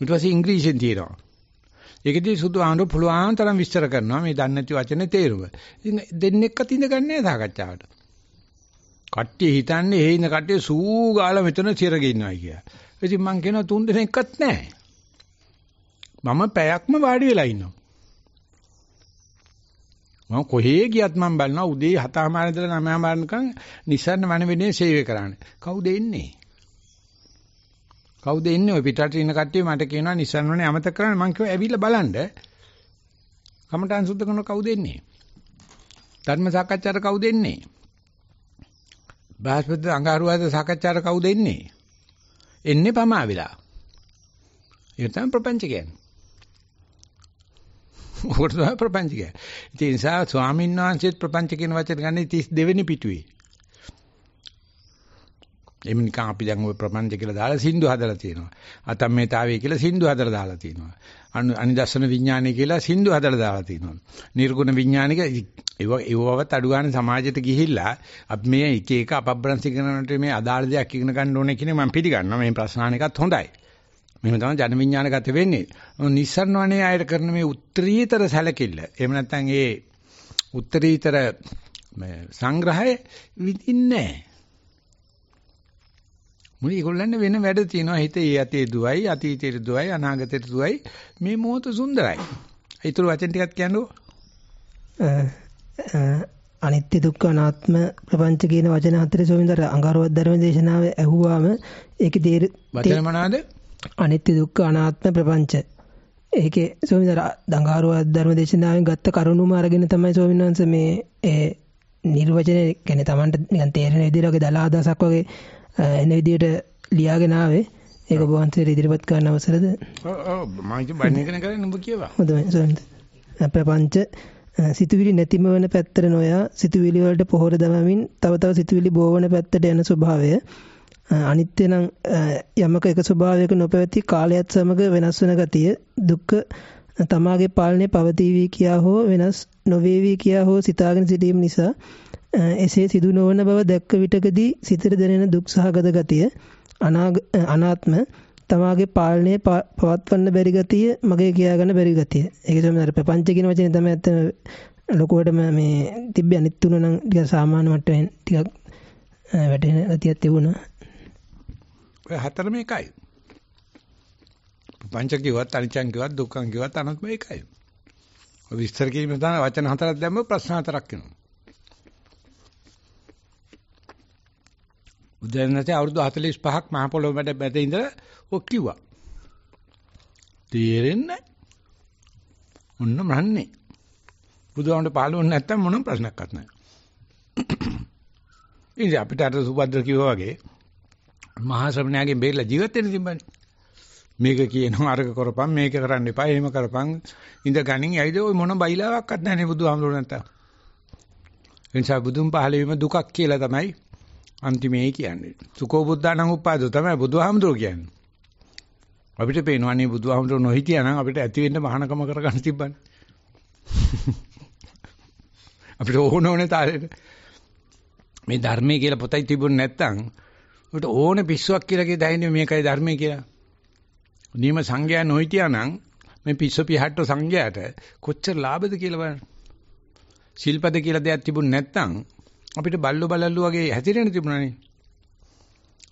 ඊට පස්සේ ඉංග්‍රීසියෙන් තියෙනවා. ඒකදී සුදු ආනු පුළුවන් තරම් විස්තර කරනවා මේ දන්නේ නැති වචනේ තේරුම. ඉතින් දෙන්නෙක් අතින්ද ගන්නෑ සාකච්ඡාවට. කට්ටිය හිතන්නේ හේ ඉන්න කට්ටිය සූ ගාලා මෙතන සිරගෙන ඉන්නවා කියලා. ඉතින් මං කියනවා තුන් දෙනෙක්වත් නැහැ. මම පැයක්ම වාඩි වෙලා ඉන්නවා. මම කොහේ ගියත් මම බලනවා උදේ 7:00 ඉඳලා 9:00 වරනකම් නිසන්න වනවේනේ සේවය කරන්න. කවුද එන්නේ? කවුද එන්නේ ඔය පිටට ඉන්න කට්ටිය මට කියනවා නිසන්න වනේ අමතක කරන්න මං කිව්වා ඇවිල්ලා බලන්න. කමටහන් සුද්ධ කරන කවුද එන්නේ? ධර්ම සාකච්ඡාට කවුද එන්නේ? බ්‍රහස්පති අඟහරුවාද සාකච්ඡාට කවුද එන්නේ? එන්නේ පමා වෙලා. ඒ තමයි ප්‍රපංච කියන්නේ. ඕකට තමයි ප්‍රපංච කියන්නේ. ඒ නිසා ස්වාමීන් වහන්සේත් ප්‍රපංච කියන වචන ගන්නේ 32 වෙනි පිටුවේ. එමු නිකන් අපි දැන් ওই ප්‍රපංච කියලා දාලා සින්දු හදලා තියෙනවා. අතම්මේතාවය කියලා සින්දු හදලා දාලා තියෙනවා. අනිදස්සන විඥානය කියලා සින්දු හදලා දාලා තියෙනවා. නිර්ගුණ විඥානික ඒව ඒවවත් අඩු ගන්න සමාජයට ගිහිල්ලා අපි මේ එක එක අපබ්‍රංශිකනන්ට මේ අදාළ දෙයක් ඉගෙන ගන්න ඕනේ කියන මම පිළිගන්නවා. මේ ප්‍රශ්නාන එකත් හොඳයි. මෙහෙම තමයි ජන විඥානගත වෙන්නේ. නිස්සරණ වනේ අයර කරන මේ උත්තරීතර සැලකිල්ල. එහෙම නැත්නම් ඒ උත්තරීතර සංග්‍රහය විඳින්නේ නැහැ. මොන ඒගොල්ලන් වෙන වැඩ තියෙනවා. හිතේ අතේ දුවයි, අතීතේ දුවයි, අනාගතේ දුවයි. මේ මොහොත සුන්දරයි. ඊටු වචන ටිකක් කියන්නකෝ. අනිත්‍ය දුක්ඛ අනාත්ම ප්‍රපංච කියන වචන හතරේ සෝමින්දර අඟහරුවත් ධර්ම දේශනාවේ ඇහුවාම ඒකේ තේර වචන මොනවාද? අනිත්‍ය දුක්ඛ අනාත්ම ප්‍රපංච ඒකේ ස්වාමීන් දඟාරුව ධර්ම දේශනාවෙන් ගත්ත කරුණුම අරගෙන තමයි ස්වාමීන් වහන්සේ මේ ඒ නිර්වචනය කියන්නේ Tamanට නිකන් තේරෙන විදිහට වගේ දලා අදහසක් වගේ එන විදිහට ලියාගෙන ආවේ ඒක ඔබ වහන්සේට ඉදිරිපත් කරන්න අවසරද? ඔව් ඔව් මම ඉතින් බණිකන කරන්නේ ඔබ කියවා. හොඳයි ස්වාමීන් වහන්සේ. ප්‍රපංච සිතුවිලි නැතිම වෙන පැත්තට නොයා සිතුවිලි වලට පොහොර දමමින් තව තව සිතුවිලි බෝවන පැත්තට යන ස්වභාවය අනිත්‍ය නම් යමක එක ස්වභාවයක නොපැවති කාලයත් සමග වෙනස් වන ගතිය දුක්ඛ තමාගේ පාලනය පවතිවි කියා හෝ වෙනස් නොවේවි කියා හෝ සිතාගෙන සිටීම නිසා එසේ සිදු නොවන බව දැක්ක විටකදී සිතට දැනෙන දුක් සහගත ගතිය අනාත්ම තමාගේ පාලනය පවත්වන්න බැරි ගතිය මගේ කියාගන්න බැරි ගතිය. ඒක තමයි අර ප්‍රපංච කියන වචනේ තමයි ඇත්තම ලොකුවටම මේ තිබ්බ අනිත් තුන නම් ටික සාමාන්‍ය මට්ටමින් ටිකක් වැටෙන ගතියක් තිබුණා. ඔය හතරම එකයි. පංච කිව්වත් අනිච්චන් කිව්වත් දුක්ඛන් කිව්වත් අනත්ම එකයි. ඔය විස්තර කිරීම තමයි වචන හතරක් දැම්ම ප්‍රශ්න හතරක් වෙනවා. උදැන්නතේ අවුරුදු 45ක් මහ පොළොව මැද මැද ඉඳලා ඔක් කිව්වා. තේරෙන්නේ ඔන්න මන්නේ. බුදුහාමුදුරුවෝ පහළ වුණ නැත්තම් මොන ප්‍රශ්නයක්වත් නැහැ. ඉතින් අපිට අර සුබද්ද කිව්වා වගේ මහා ශ්‍රමණයාගෙන් බේරලා ජීවත් වෙන්න තිබ්බනේ. මේක කියනවා අරක කරපම් මේක කරන්න එපා එහෙම කරපම් ඉඳ ගනින් ඇයිද ඔය මොන බයිලාවක්වත් නැහැ නේ බුදුහාමුදුරුවෝ නැත්තම්. එනිසා බුදුන් පහළ වීම දුකක් කියලා තමයි අන්තිමේ කියන්නේ. සුකෝ බුද්ධානං උපාදෝ තමයි බුදුහාමුදුරුවෝ කියන්නේ. අපිට පේනවා නේ බුදුහාමුදුරුවෝ නොහිටියා නම් අපිට ඇති වෙන්න මහානකම කරගන්න තිබ්බනේ. අපිට ඕන ඕනේ තාලෙට මේ ධර්මයේ කියලා පොතයි තිබුණ නැත්තම් උට ඕනේ පිස්සුවක් කියලා කිය දැනෙන්නේ මේකයි ධර්මය කියලා. නියම සංඝයා නොහිටියා නම් මේ පිස්සු පිහට්ට සංඝයාට කොච්චර ලාභද කියලා බලන්න. ශිල්පද කියලා දෙයක් තිබුණ නැත්නම් අපිට බල්ලු බලල්ලු වගේ හැතිරෙන්න තිබුණානේ.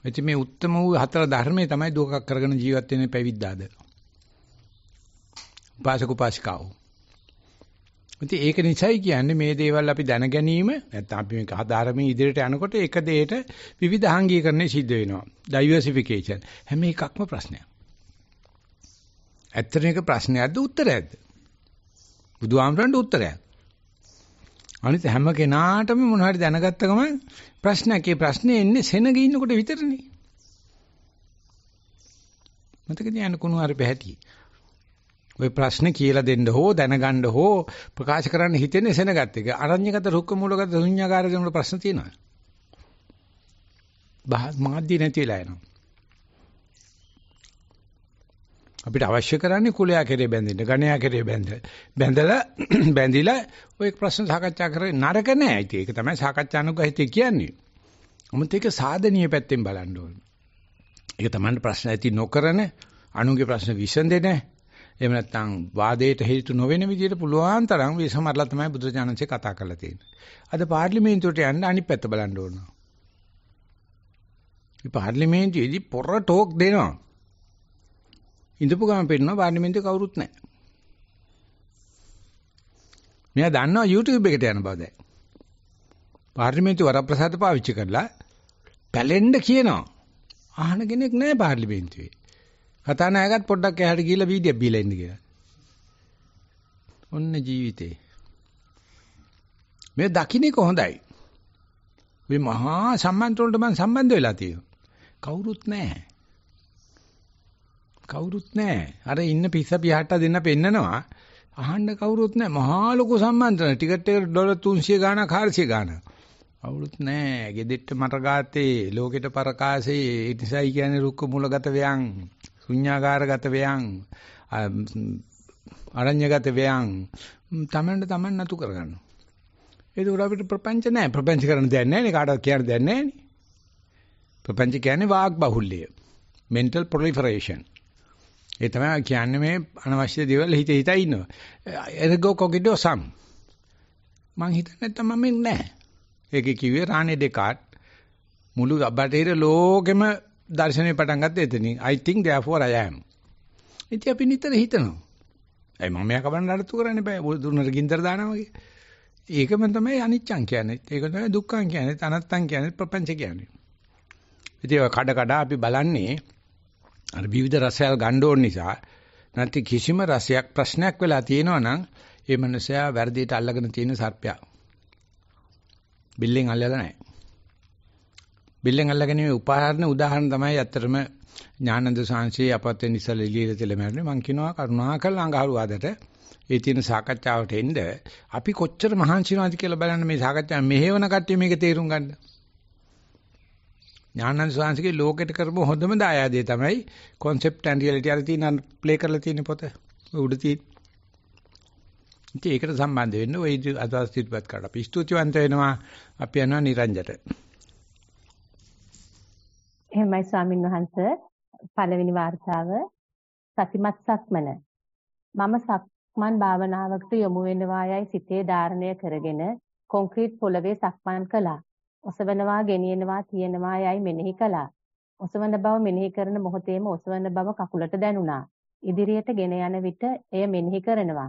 එතින් මේ උත්තම වූ හතර ධර්මයේ තමයි දුකක් කරගෙන ජීවත් වෙන්නේ පැවිද්දාද. පාසක පාසිකාවෝ ඉතින් ඒක නිසයි කියන්නේ මේ දේවල් අපි දැන ගැනීම නැත්නම් අපි මේක හදාරමින් ඉදිරියට යනකොට එක දෙයට විවිධාංගීකරණය සිද්ධ වෙනවා. ඩයිවර්සිෆිකේෂන්. හැම එකක්ම ප්‍රශ්නයක්. ඇත්තටම ඒක ප්‍රශ්නයක්ද උත්තරයක්ද? බුදුහාමරන්ට උත්තරයක්. අනිත් හැම කෙනාටම මොන හරි දැනගත්ත ගමන් ප්‍රශ්නයක්. ඒ ප්‍රශ්නේ එන්නේ සෙනග ඉන්නකොට විතරනේ. මතකද යන කුණු හරි පැහැටි. ওই ප්‍රශ්නේ කියලා දෙන්න හෝ දැනගන්න හෝ ප්‍රකාශ කරන්න හිතෙන්නේ සෙනගත් එක. අරඤ්‍යගත රුක්ක මූලගත ශුන්‍යාකාරයේ උන ප්‍රශ්න තියෙනවා. මාධ්‍ය නැති වෙලා යනවා. අපිට අවශ්‍ය කරන්නේ කුලයා කෙරේ බැඳෙන්න, ගණයා කෙරේ බැඳ. බැඳලා බැඳිලා ඔය ප්‍රශ්න සාකච්ඡා කරේ නරක නෑ. ඉතින් ඒක තමයි සාකච්ඡානුගහිතය කියන්නේ. නමුත් ඒක සාධනීය පැත්තෙන් බලන්න ඕනේ. ඒක Taman ප්‍රශ්න ඇති නොකරන, අනුන්ගේ ප්‍රශ්න විසඳෙන්නේ එහෙම නැත්නම් වාදයට හේතු නොවන විදිහට පුළුවන් තරම් විසමරලා තමයි බුදුරජාණන්සේ කතා කරලා තියෙන්නේ. අද පාර්ලිමේන්තුවට යන්න අනිත් පැත්ත බලන්න ඕන. මේ පාර්ලිමේන්තුවේදී පොර ටෝක් දෙනවා. ඉඳපු ගමන් පෙන්නනවා පාර්ලිමේන්තුවේ කවුරුත් නැහැ. මෙයා දන්නවා YouTube එකට යන බව දැන්. පාර්ලිමේන්තුව වරප්‍රසාද පාවිච්චි කරලා පැලෙන්න කියනවා. අහන කෙනෙක් නැහැ පාර්ලිමේන්තුවේ. කතානායකත් පොඩ්ඩක් එහාට ගිහිල්ලා වීඩියක් බීලා ඉන්න කියලා. ඔන්න ජීවිතේ. මේ දකින්නක හොඳයි. මේ මහා සම්මන්ත්‍ර වලට මම සම්බන්ධ වෙලා තියෙනවා. කවුරුත් නැහැ. කවුරුත් නැහැ. අර ඉන්න පිස්ස පියාට දෙන්න පෙන්නනවා. අහන්න කවුරුත් නැහැ. මහා ලොකු සම්මන්ත්‍රණ. ටිකට් එක ඩොලර් 300 ගාණක් 400 ගාණක්. අවුලුත් නැහැ. gedetti මරගාතේ ලෝකෙට පරකාසේ ඒ නිසායි කියන්නේ රුක්ක මූලගත ව්‍යං ශුඤ්ඤාගාරගත වේයන් අරඤ්‍යගත වේයන් තමන්ට තමන් නතු කරගන්නවා. ඒක උඩ අපිට ප්‍රපංච නැහැ. ප්‍රපංච කරන්න දෙයක් නැහැ නේ කාටවත් කියන්න දෙයක් නැහැ නේ. ප්‍රපංච කියන්නේ වාග් බහුල්‍ය. mental proliferation. ඒ තමයි කියන්නේ මේ අනවශ්‍ය දේවල් හිත හිතා ඉන්නවා. ergo cogito sum. මං හිතන්නේ නැත්තම් මම නැහැ. ඒක කිව්වේ රානේ ඩෙකාට් මුළු බටහිර ලෝකෙම දර්ශනේ පටන් ගත්තේ එතනින්. I think therefore I am. ඉතින් අපි නිතර හිතනවා. ඒ මම මෙයා කවන්න නඩත්තු කරන්න බෑ. දුන්නට ගින්දර දානවා වගේ. ඒකම තමයි අනිච්චං කියන්නේ. ඒක තමයි දුක්ඛං කියන්නේ. අනත්තං කියන්නේ ප්‍රපංච කියන්නේ. ඉතින් ඔය කඩ කඩ අපි බලන්නේ අර විවිධ රසයල් ගන්න ඕන නිසා නැත්නම් කිසිම රසයක් ප්‍රශ්නයක් වෙලා තියෙනවා නම් ඒ මනුස්සයා වැරදියට අල්ලගෙන තියෙන සර්පයා. බිල්ලෙන් අල්ලලා නැහැ. බිල්ලෙන් අල්ලගැනීමේ උපාහරණ උදාහරණ තමයි ඇත්තටම ඥානන්ද සාංශේ අපත් වෙන ඉස්සෙල්ලා එළියට තෙල මැරුණේ මම කියනවා කරුණාකරලා අඟහරු ආදට ඒ තියෙන සාකච්ඡාවට එන්න අපි කොච්චර මහන්සි වෙනවද කියලා බලන්න මේ සාකච්ඡාව මෙහෙවන කට්ටිය මේක තේරුම් ගන්න. ඥානන්ද සාංශගේ ලෝකෙට කරපු හොඳම දායාදේ තමයි concept and reality අර තියෙන ප්ලේ කරලා තියෙන පොත උඩ තියෙන. ඉතින් ඒකට සම්බන්ධ වෙන්න ওই අදහස් ඉදපත් කරලා අපි ස්තුතිවන්ත වෙනවා අපි යනවා නිරංජට. එහෙමයි ස්වාමින් වහන්ස පළවෙනි වார்த்தාව සතිමත් සක්මන මම සක්මන් භාවනාවකට යොමු වෙනවායයි සිතේ ධාරණය කරගෙන කොන්ක්‍රීට් පොළවේ සක්මන් කළා ඔසවනවා ගෙනියනවා තියනවා යයි මෙනෙහි කළා ඔසවන බව මෙනෙහි කරන මොහොතේම ඔසවන බව කකුලට දැනුණා ඉදිරියට ගෙන යන විට එය මෙනෙහි කරනවා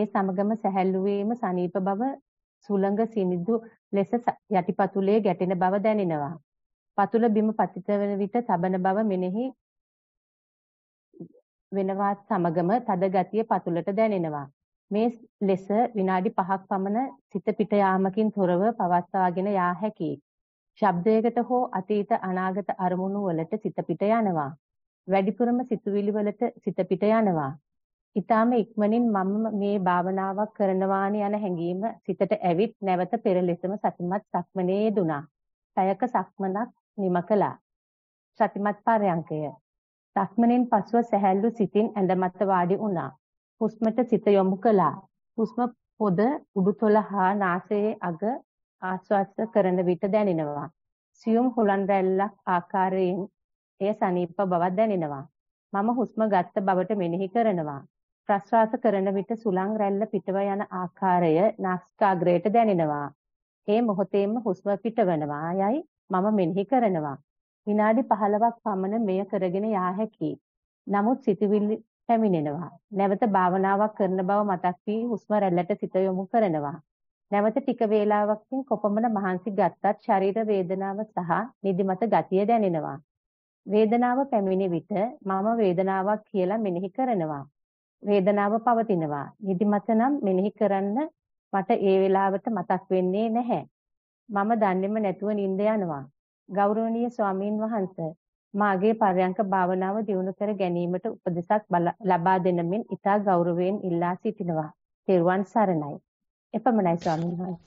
ඒ සමගම සැහැල්ලු වීම සනීප බව සුළඟ සිනිඳු ලෙස යටිපතුලේ ගැටෙන බව දැනෙනවා පතුල බිම පතිත වන විට තබන බව මෙනෙහි වෙනවත් සමගම තද ගතිය පතුලට දැනෙනවා. මේ ලෙස විනාඩි 5ක් පමණ සිත පිට යාමකින් තොරව පවත්වාගෙන යා හැකියි. ශබ්දයකට හෝ අතීත අනාගත අරමුණු වලට සිත පිට යනවා. වැඩිපුරම සිතුවිලි වලට සිත පිට යනවා. ඊටාම ඉක්මනින් මම මේ භාවනාවක් කරනවානේ යන හැඟීම සිතට ඇවිත් නැවත පෙර ලෙසම සතිමත් සක්මනේ දුනා. පැයක සක්මනක් නිම කළා. සතිමත් පරයන්කය. සක්මනෙන් පසුව සැහැල්ලු සිතින් ඇඳ මත වාඩි වුණා. හුස්මට සිත යොමු කළා. හුස්ම පොද උඩුතොල හා නාසයේ අග ආස්වාස කරන විට දැනෙනවා. සියුම් හුලන් රැල්ලක් ආකාරයෙන් එය සනීප බවක් දැනෙනවා. මම හුස්ම ගත්ත බවට මෙනෙහි කරනවා. ප්‍රශ්වාස කරන විට සුලං රැල්ල පිටව යන ආකාරය නාස්කාග්‍රයට දැනෙනවා. ඒ මොහොතේම හුස්ම පිටවනවා යයි මම මෙනෙහි කරනවා. විනාඩි 15ක් පමණ මෙය කරගෙන යා හැකියි. නමුත් සිතවිලි පැමිණෙනවා. නැවත භාවනාවක් කරන බව මතක් වී හුස්ම රැල්ලට සිත යොමු කරනවා. නැවත ටික වේලාවකින් කොපමණ මහන්සි ගත්තත් ශරීර වේදනාව සහ නිදිමත ගතිය දැනෙනවා. වේදනාව පැමිණෙ විට මම වේදනාවක් කියලා මෙනෙහි කරනවා. වේදනාව පවතිනවා. නිදිමත නම් මෙනෙහි කරන්න මට ඒ වෙලාවට මතක් වෙන්නේ නැහැ. මම දන්නේම නැතුව නිින්ද යනවා. ගෞරවනීය ස්වාමීන් වහන්සේ මාගේ පරයන්ක භාවනාව දියුණු කර ගැනීමට උපදෙසක් ලබා දෙන මෙන් ඉතා ගෞරවයෙන් ඉල්ලා සිටිනවා. තෙරුවන් සරණයි. එපමණයි ස්වාමීන් වහන්සේ.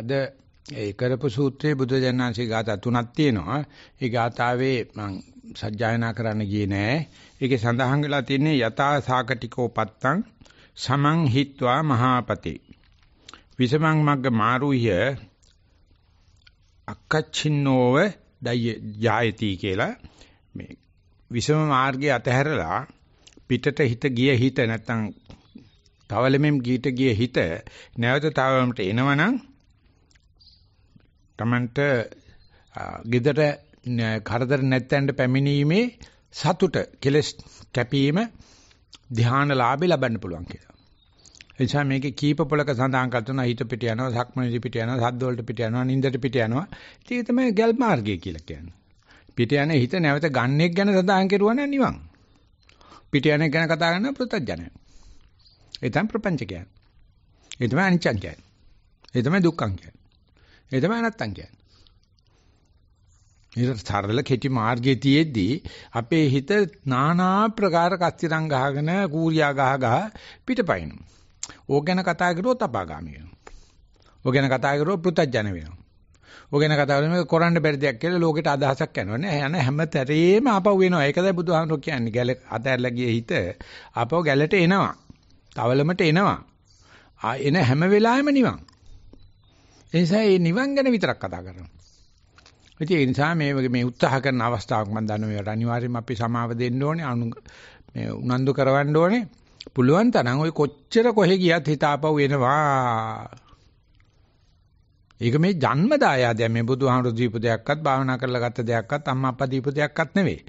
අද ඒ කරපු සූත්‍රයේ බුදුජානනාංශී ගාථා තුනක් තියෙනවා. ඒ ගාථාවේ මම සජ්ජායනා කරන්න ගියේ නෑ. ඒකේ සඳහන් වෙලා තියෙන්නේ යතා සාකටිකෝ පත්තං සමං හිත්වා මහාපතේ විසමං මග්ග මාරුහ්‍ය අක්කච්චින්නෝව ජායති කියලා මේ විසම මාර්ගය අතහැරලා පිටට හිත ගිය හිත නැත්තම් තවලෙමෙම් ගීට ගිය හිත නැවත තවමට එනවනම් Tamanට ගෙදර කරදර නැත්තෙන්ට පැමිණීමේ සතුට කෙලස් කැපීම ධානලාභේ ලබන්න පුළුවන් කියලා. එනිසා මේකේ කීප පොලක සඳහන් කරන හිත පිට යනවා, සක්මණේජි පිට යනවා, සද්ද වලට පිට යනවා, නින්දට පිට යනවා. ඉතින් තමයි ගල් මාර්ගය කියලා කියන්නේ. පිට යන හිත නැවත ගන්නෙක් ගැන සඳහන් කරුවා නම් නිවන්. පිට යන ගැන කතා කරන පෘථජනය. ඒ තමයි ප්‍රපංච කියන්නේ. ඒ තමයි අනිච්චං කියන්නේ. ඒ තමයි දුක්ඛං කියන්නේ. ඒ තමයි අනත්තං කියන්නේ. මේ තරල කෙටි මාර්ගයේ තියේදී අපේ හිත নানা ප්‍රකාර කස්තිරං ගහගෙන කූර්යා ගහ ගහ පිටපයින්නවා. ඕක ගැන කතා කරුවොත් අපාගාමී වෙනවා. ඕක ගැන කතා කරුවොත් පෘථජන වෙනවා. ඕක ගැන කතා කරන මේක කරන්න බැරි දෙයක් කියලා ලෝකෙට අදහසක් යනවනේ. යන හැම තැරේම ආපහු එනවා. ඒකයි බුදුහාමුදුරු කියන්නේ. ගැල අතහැරලා ගියේ හිත ආපහු ගැලට එනවා. තවලමට එනවා. ආ එන හැම වෙලාවෙම නිවන්. ඒ නිසා මේ නිවන් ගැන විතරක් කතා කරනවා. ඉතින් ඒ නිසා මේ මේ උත්සාහ කරන අවස්ථාවක් මම දන්නවා මේකට අනිවාර්යයෙන්ම අපි සමාව දෙන්න ඕනේ අනු මේ උනන්දු කරවන්න ඕනේ. පුළුවන් තරම් ඔය කොච්චර කොහෙ ගියත් හිතාපව් වෙනවා. ඒක මේ ජන්මදායාදය මේ බුදුහාමුදුරු දීපු දෙයක්වත් භාවනා කරලා ගත්ත දෙයක්වත් අම්මා අප්පා දීපු දෙයක්වත් නෙවෙයි.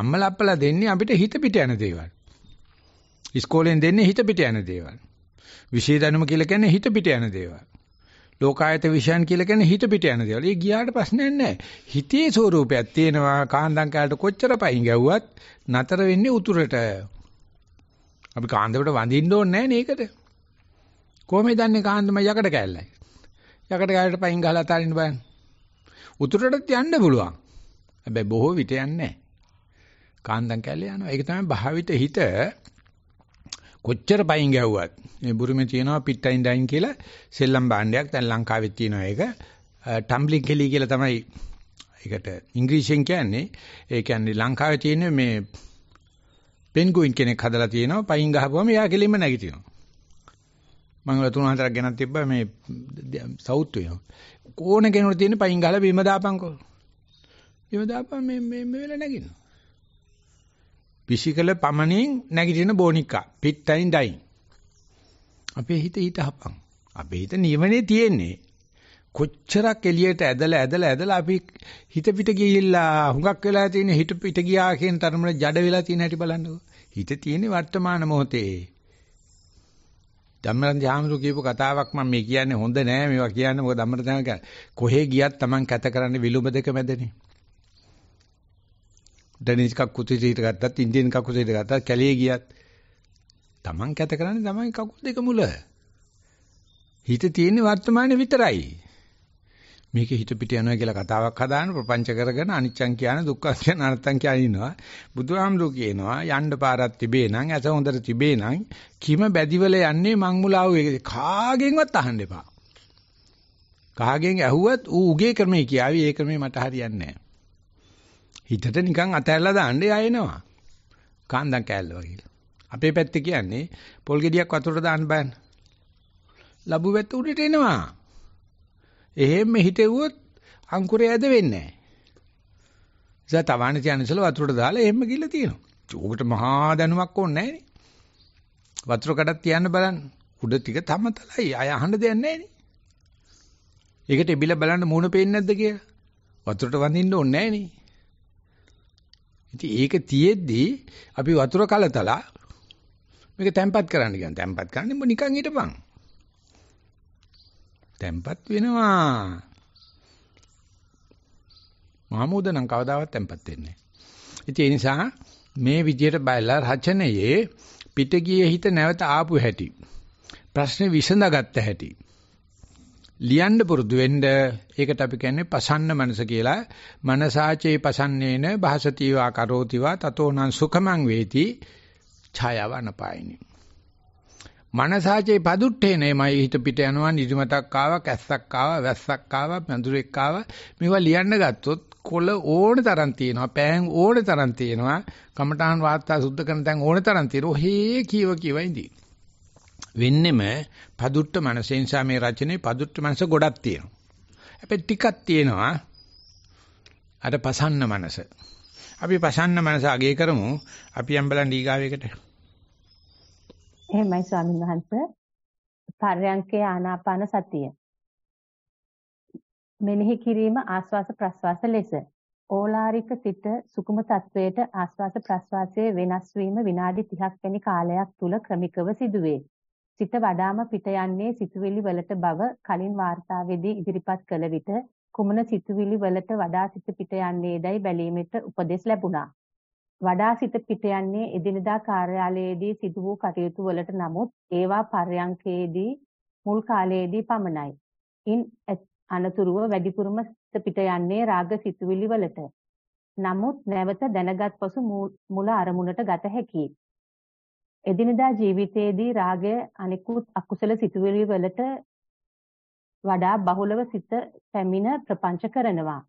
අම්මලා අප්පලා දෙන්නේ අපිට හිත පිට යන දේවල්. ඉස්කෝලෙන් දෙන්නේ හිත පිට යන දේවල්. විෂය දැනුම කියලා කියන්නේ හිත පිට යන දේවල්. ලෝකායත විෂයන් කියලා කියන්නේ හිත පිට යන දේවල්. ඒ ගියාට ප්‍රශ්නයක් නැහැ. හිතේ ස්වરૂපයක් තියෙනවා. කාන්දම් කාලට කොච්චර පයින් ගැව්වත් නතර වෙන්නේ උතුරට. අපි කාන්දමට වඳින්න ඕනේ නැහැ නේකට. කොහොමද දන්නේ කාන්දම යකඩ කෑල්ලයි? යකඩ කෑල්ලට පයින් ගහලා අතාරින්න බලන්න. උතුරටත් යන්න පුළුවන්. හැබැයි බොහෝ විට යන්නේ නැහැ. කාන්දම් කෑල්ල යනවා. ඒක තමයි භාවිත හිත කොච්චර පයින් ගැව්වත් මේ බුරුමේ තියෙනවා පිට්ටයින් ඩයින් කියලා සෙල්ලම් භාණ්ඩයක් දැන් ලංකාවේ තියෙනවා ඒක ටම්බ්ලින් කෙලි කියලා තමයි ඒකට ඉංග්‍රීසියෙන් කියන්නේ ඒ කියන්නේ ලංකාවේ තියෙන මේ පෙන්ගුයින් කෙනෙක් හදලා තියෙනවා. පයින් ගහපුවම එයා කෙලින්ම නැගිටිනවා. මම ඔය තුන හතරක් ගෙනත් තිබ්බා මේ සවුත් වෙනවා. ඕන කෙනෙකුට තියෙන පයින් ගහලා බිම දාපන්කෝ. බිම දාපන් මේ මේ මේ වෙලා නැගිනවා. පිසිකල පමණින් නැගිටින බොනිකා. පිට්ටයින් ඩයින්. අපේ හිත ඊට හපන්. අපේ හිත නිවනේ තියෙන්නේ. කොච්චරක් එළියට ඇදලා ඇදලා ඇදලා අපි හිත පිට ගිහිල්ලා හුඟක් වෙලා තියෙන හිත පිට ගියා කියන තරමට ජඩ වෙලා තියෙන හැටි බලන්නකෝ. හිත තියෙන්නේ වර්තමාන මොහොතේ. ධම්මරන් ජාමරු කියපු කතාවක් මම මේ කියන්නේ හොඳ නෑ මේවා කියන්නේ මොකද ධම්මරන් කොහේ ගියත් Taman කැත කරන්නේ විලුඹ දෙක මැදනේ. ඩෙනිස් කකුතේ හිට ගත්තත් ඉන්දියන් කකුතේ හිට ගත්තත් කැලේ ගියත් Taman කැත කරන්නේ Taman කකුල් දෙක මුල. හිත තියෙන්නේ වර්තමානයේ විතරයි. මේක හිත පිට යනවා කියලා කතාවක් හදාන ප්‍රපංච කරගෙන අනිච්චං කියන දුක්ඛං කියන අනත්තං කියන ඉන්නවා බුදුහාමුදුරු කියනවා යන්න පාරක් තිබේ නම් ඇස හොඳට තිබේ නම් කිම බැදිවල යන්නේ මං මුලාව කාගෙන්වත් අහන්න එපා කාගෙන් ඇහුවත් ඌ උගේ ක්‍රමේ කියාවි ඒ ක්‍රමේ මට හරියන්නේ හිතට නිකන් අතහැරලා දාන්න යায়නවා කාන්දම් කෑල්ල වගේ අපේ පැත්තේ කියන්නේ පොල් ගෙඩියක් වතුරට දාන්න බෑන ලැබුවෙත් උඩට එනවා එහෙම හිටෙව්වොත් අංකුරය ඇද වෙන්නේ නැහැ. ඉතින් තවන්න තියන ඉසල වතුරට දාලා එහෙම ගිල්ල තියෙනවා. ඕකට මහා දැනුමක් ඕනේ නැහැ නේ. වතුර කඩක් තියන්න බලන්න. උඩ ටික තමතලයි. අය අහන්න දෙයක් නැහැ නේ. ඒකට එබිලා බලන්න මූණ පේන්නේ නැද්ද කියලා. වතුරට වඳින්න ඕනේ නැහැ නේ. ඉතින් ඒක තියෙද්දි අපි වතුර කලතලා මේක තැම්පත් කරන්න කියන තැම්පත් කරන්නේ මො නිකන් හිටපන්. තැම්පත් වෙනවා. මහමුද නම් කවදාවත් තැම්පත් වෙන්නේ නැහැ. ඒ නිසා මේ විදියට බලලා රචනයේ පිට ගියේ හිත නැවත ආපු හැටි. ප්‍රශ්නේ විසඳගත්ත හැටි. ලියන්න පුරුදු වෙන්න ඒකට අපි කියන්නේ පසන්න මනස කියලා. මනසාචේ පසන්නේන භාසතිවා කරෝතිවා තතෝනං සුඛමං වේති ඡායවනපයිනි. මනසාචේ පදුට්ඨේනේමයි හිත පිට යනවා නිදිමතක් ආවා කැස්සක් ආවා වැස්සක් ආවා මඳුරෙක් ආවා මේවා ලියන්න ගත්තොත් කොළ ඕන තරම් තියෙනවා පෑන් ඕන තරම් තියෙනවා කමඨාන් වාර්තා සුද්ධ කරන තැන් ඕන තරම් තියෙනවා ඔහේ කීව කීව ඉඳී වෙන්නෙම පදුට්ඨ මනසේ නිසා මේ රචනයේ පදුට්ඨ මනස ගොඩක් තියෙනවා හැබැයි ටිකක් තියෙනවා අර පසන්න මනස අපි පසන්න මනස අගය කරමු අපි යම් බලන් ඊගාවෙකට එහෙමයි ස්වාමීන් වහන්සේ. පර්යංකේ ආනාපාන සතිය. මෙනෙහි කිරීම ආස්වාස ප්‍රස්වාස ලෙස. ඕලාරික සිත සුකුම තත්වයට ආස්වාස ප්‍රස්වාසයේ වෙනස් වීම විනාඩි 30ක් වැනි කාලයක් තුල ක්‍රමිකව සිදුවේ. සිත වඩාම පිට යන්නේ සිතුවිලි වලට බව කලින් වාර්තාවේදී ඉදිරිපත් කළ විට කුමන සිතුවිලි වලට වඩා සිත පිට යන්නේදයි බැලීමට උපදෙස් ලැබුණා. වඩා සිත පිට යන්නේ එදිනදා කාර්යාලයේදී සිදු වූ කටයුතු වලට නමුත් ඒවා පර්යංකයේදී මුල් කාලයේදී පමණයි. ඉන් අනතුරුව වැඩිපුරම සිත පිට යන්නේ රාග සිතුවිලි වලට. නමුත් නැවත දැනගත් පසු මුල අරමුණට ගත හැකියි. එදිනදා ජීවිතයේදී රාගය අනිකුත් අකුසල සිතුවිලි වලට වඩා බහුලව සිත පැමිණ ප්‍රපංච කරනවා.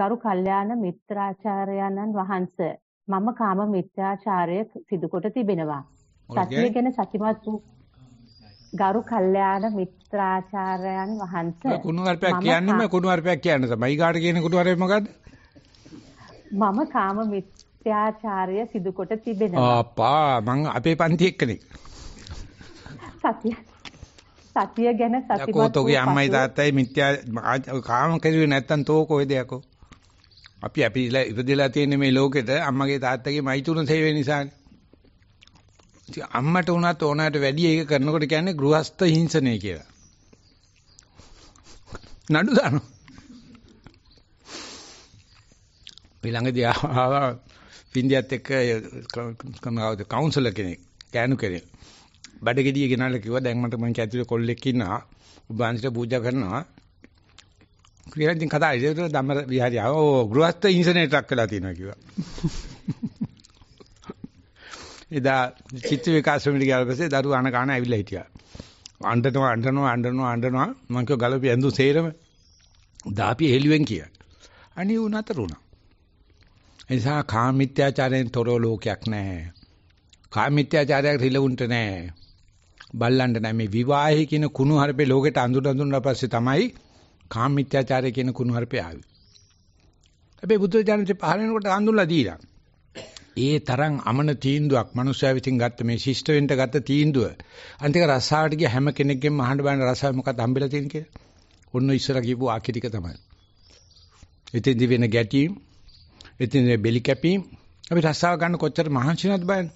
ගරු කල්යාණ මිත්‍රාචාර්යයන්න් වහන්ස මම කාම මිත්‍යාචාරය සිදුකොට තිබෙනවා. සත්‍ය ගැන සතිමත් වූ ගරු කල්යාණ මිත්‍රාචාර්යයන් වහන්සේ කුණු වර්පයක් කියන්නේම කුණු වර්පයක් කියන්න තමයි. ඊගාට කියන කුණු වර්පය මොකද්ද? මම කාම මිත්‍යාචාරය සිදුකොට තිබෙනවා. අප්පා මං අපේ පන්ති එක්කනේ. සතිය සතිය ගැන සතිමත් වූ. කොතෝගේ අම්මයි තාත්තයි මිත්‍යා කාම කරුවේ නැත්තම් තෝ කොහෙද යකෝ? අපි අපි ඉපදෙලා තියෙන මේ ලෝකෙට අම්මගේ තාත්තගේ මයිතුන සේවය නිසානේ. ඉතින් අම්මට උනත් ඕනාට වැඩි ඒක කරනකොට කියන්නේ ගෘහස්ත හිංසනය කියලා. නඩු දානවා. ඊළඟදී ආවා ඉන්දියාත් එක්ක කමවද කවුන්සලර් කෙනෙක් ගෑනු කෙනෙක් බඩගෙඩිය ගෙනාලා කිව්වා දැන් මට මං කැතිල කොල්ලෙක් ඉන්නවා ඔබ වහන්සේට පූජා කරනවා කියලා ඉතින් කතා ඒක ධම්ම විහාරිය ආව. ඕ ගෘහස්ත ඉන්සනේටරක් වෙලා තියෙනවා කිව්වා. එදා චිත්ත විකාශ සමිතිය ගියාට පස්සේ දරුවා අන කාණ ඇවිල්ලා හිටියා. අඬනවා අඬනවා අඬනවා අඬනවා මං කිව්ව ගලපි ඇඳු සේරම දාපි හෙළුවෙන් කිය. අනේ උ නතර වුණා. එනිසා කාමිත්‍යාචාරයෙන් තොරව ලෝකයක් නැහැ. කාමිත්‍යාචාරයක් රිලවුන්ට නැහැ. බල්ලන්ට නැහැ මේ විවාහය කියන කුණු හරපේ ලෝකෙට අඳුන අඳුනලා පස්සේ තමයි කාම මිත්‍යාචාරය කියන කුණුහරුපේ ආවේ. හැබැයි බුදුරජාණන්සේ පහළ වෙනකොට අඳුල්ලා දීලා. ඒ තරම් අමන තීන්දුවක් මනුස්සයා විසින් ගත්ත මේ ශිෂ්ට වෙන්න ගත්ත තීන්දුව. අන්තික රස්සාවට ගිය හැම කෙනෙක්ගෙම අහන්න බෑන රස්සාව මොකක්ද හම්බෙලා තියෙන්නේ කියලා. ඔන්න ඉස්සර කියපු ආකි ටික තමයි. එතෙන්දි වෙන ගැටීම්, එතෙන්දි බෙලි කැපීම් අපි රස්සාව ගන්න කොච්චර මහන්සි වෙනවද බලන්න.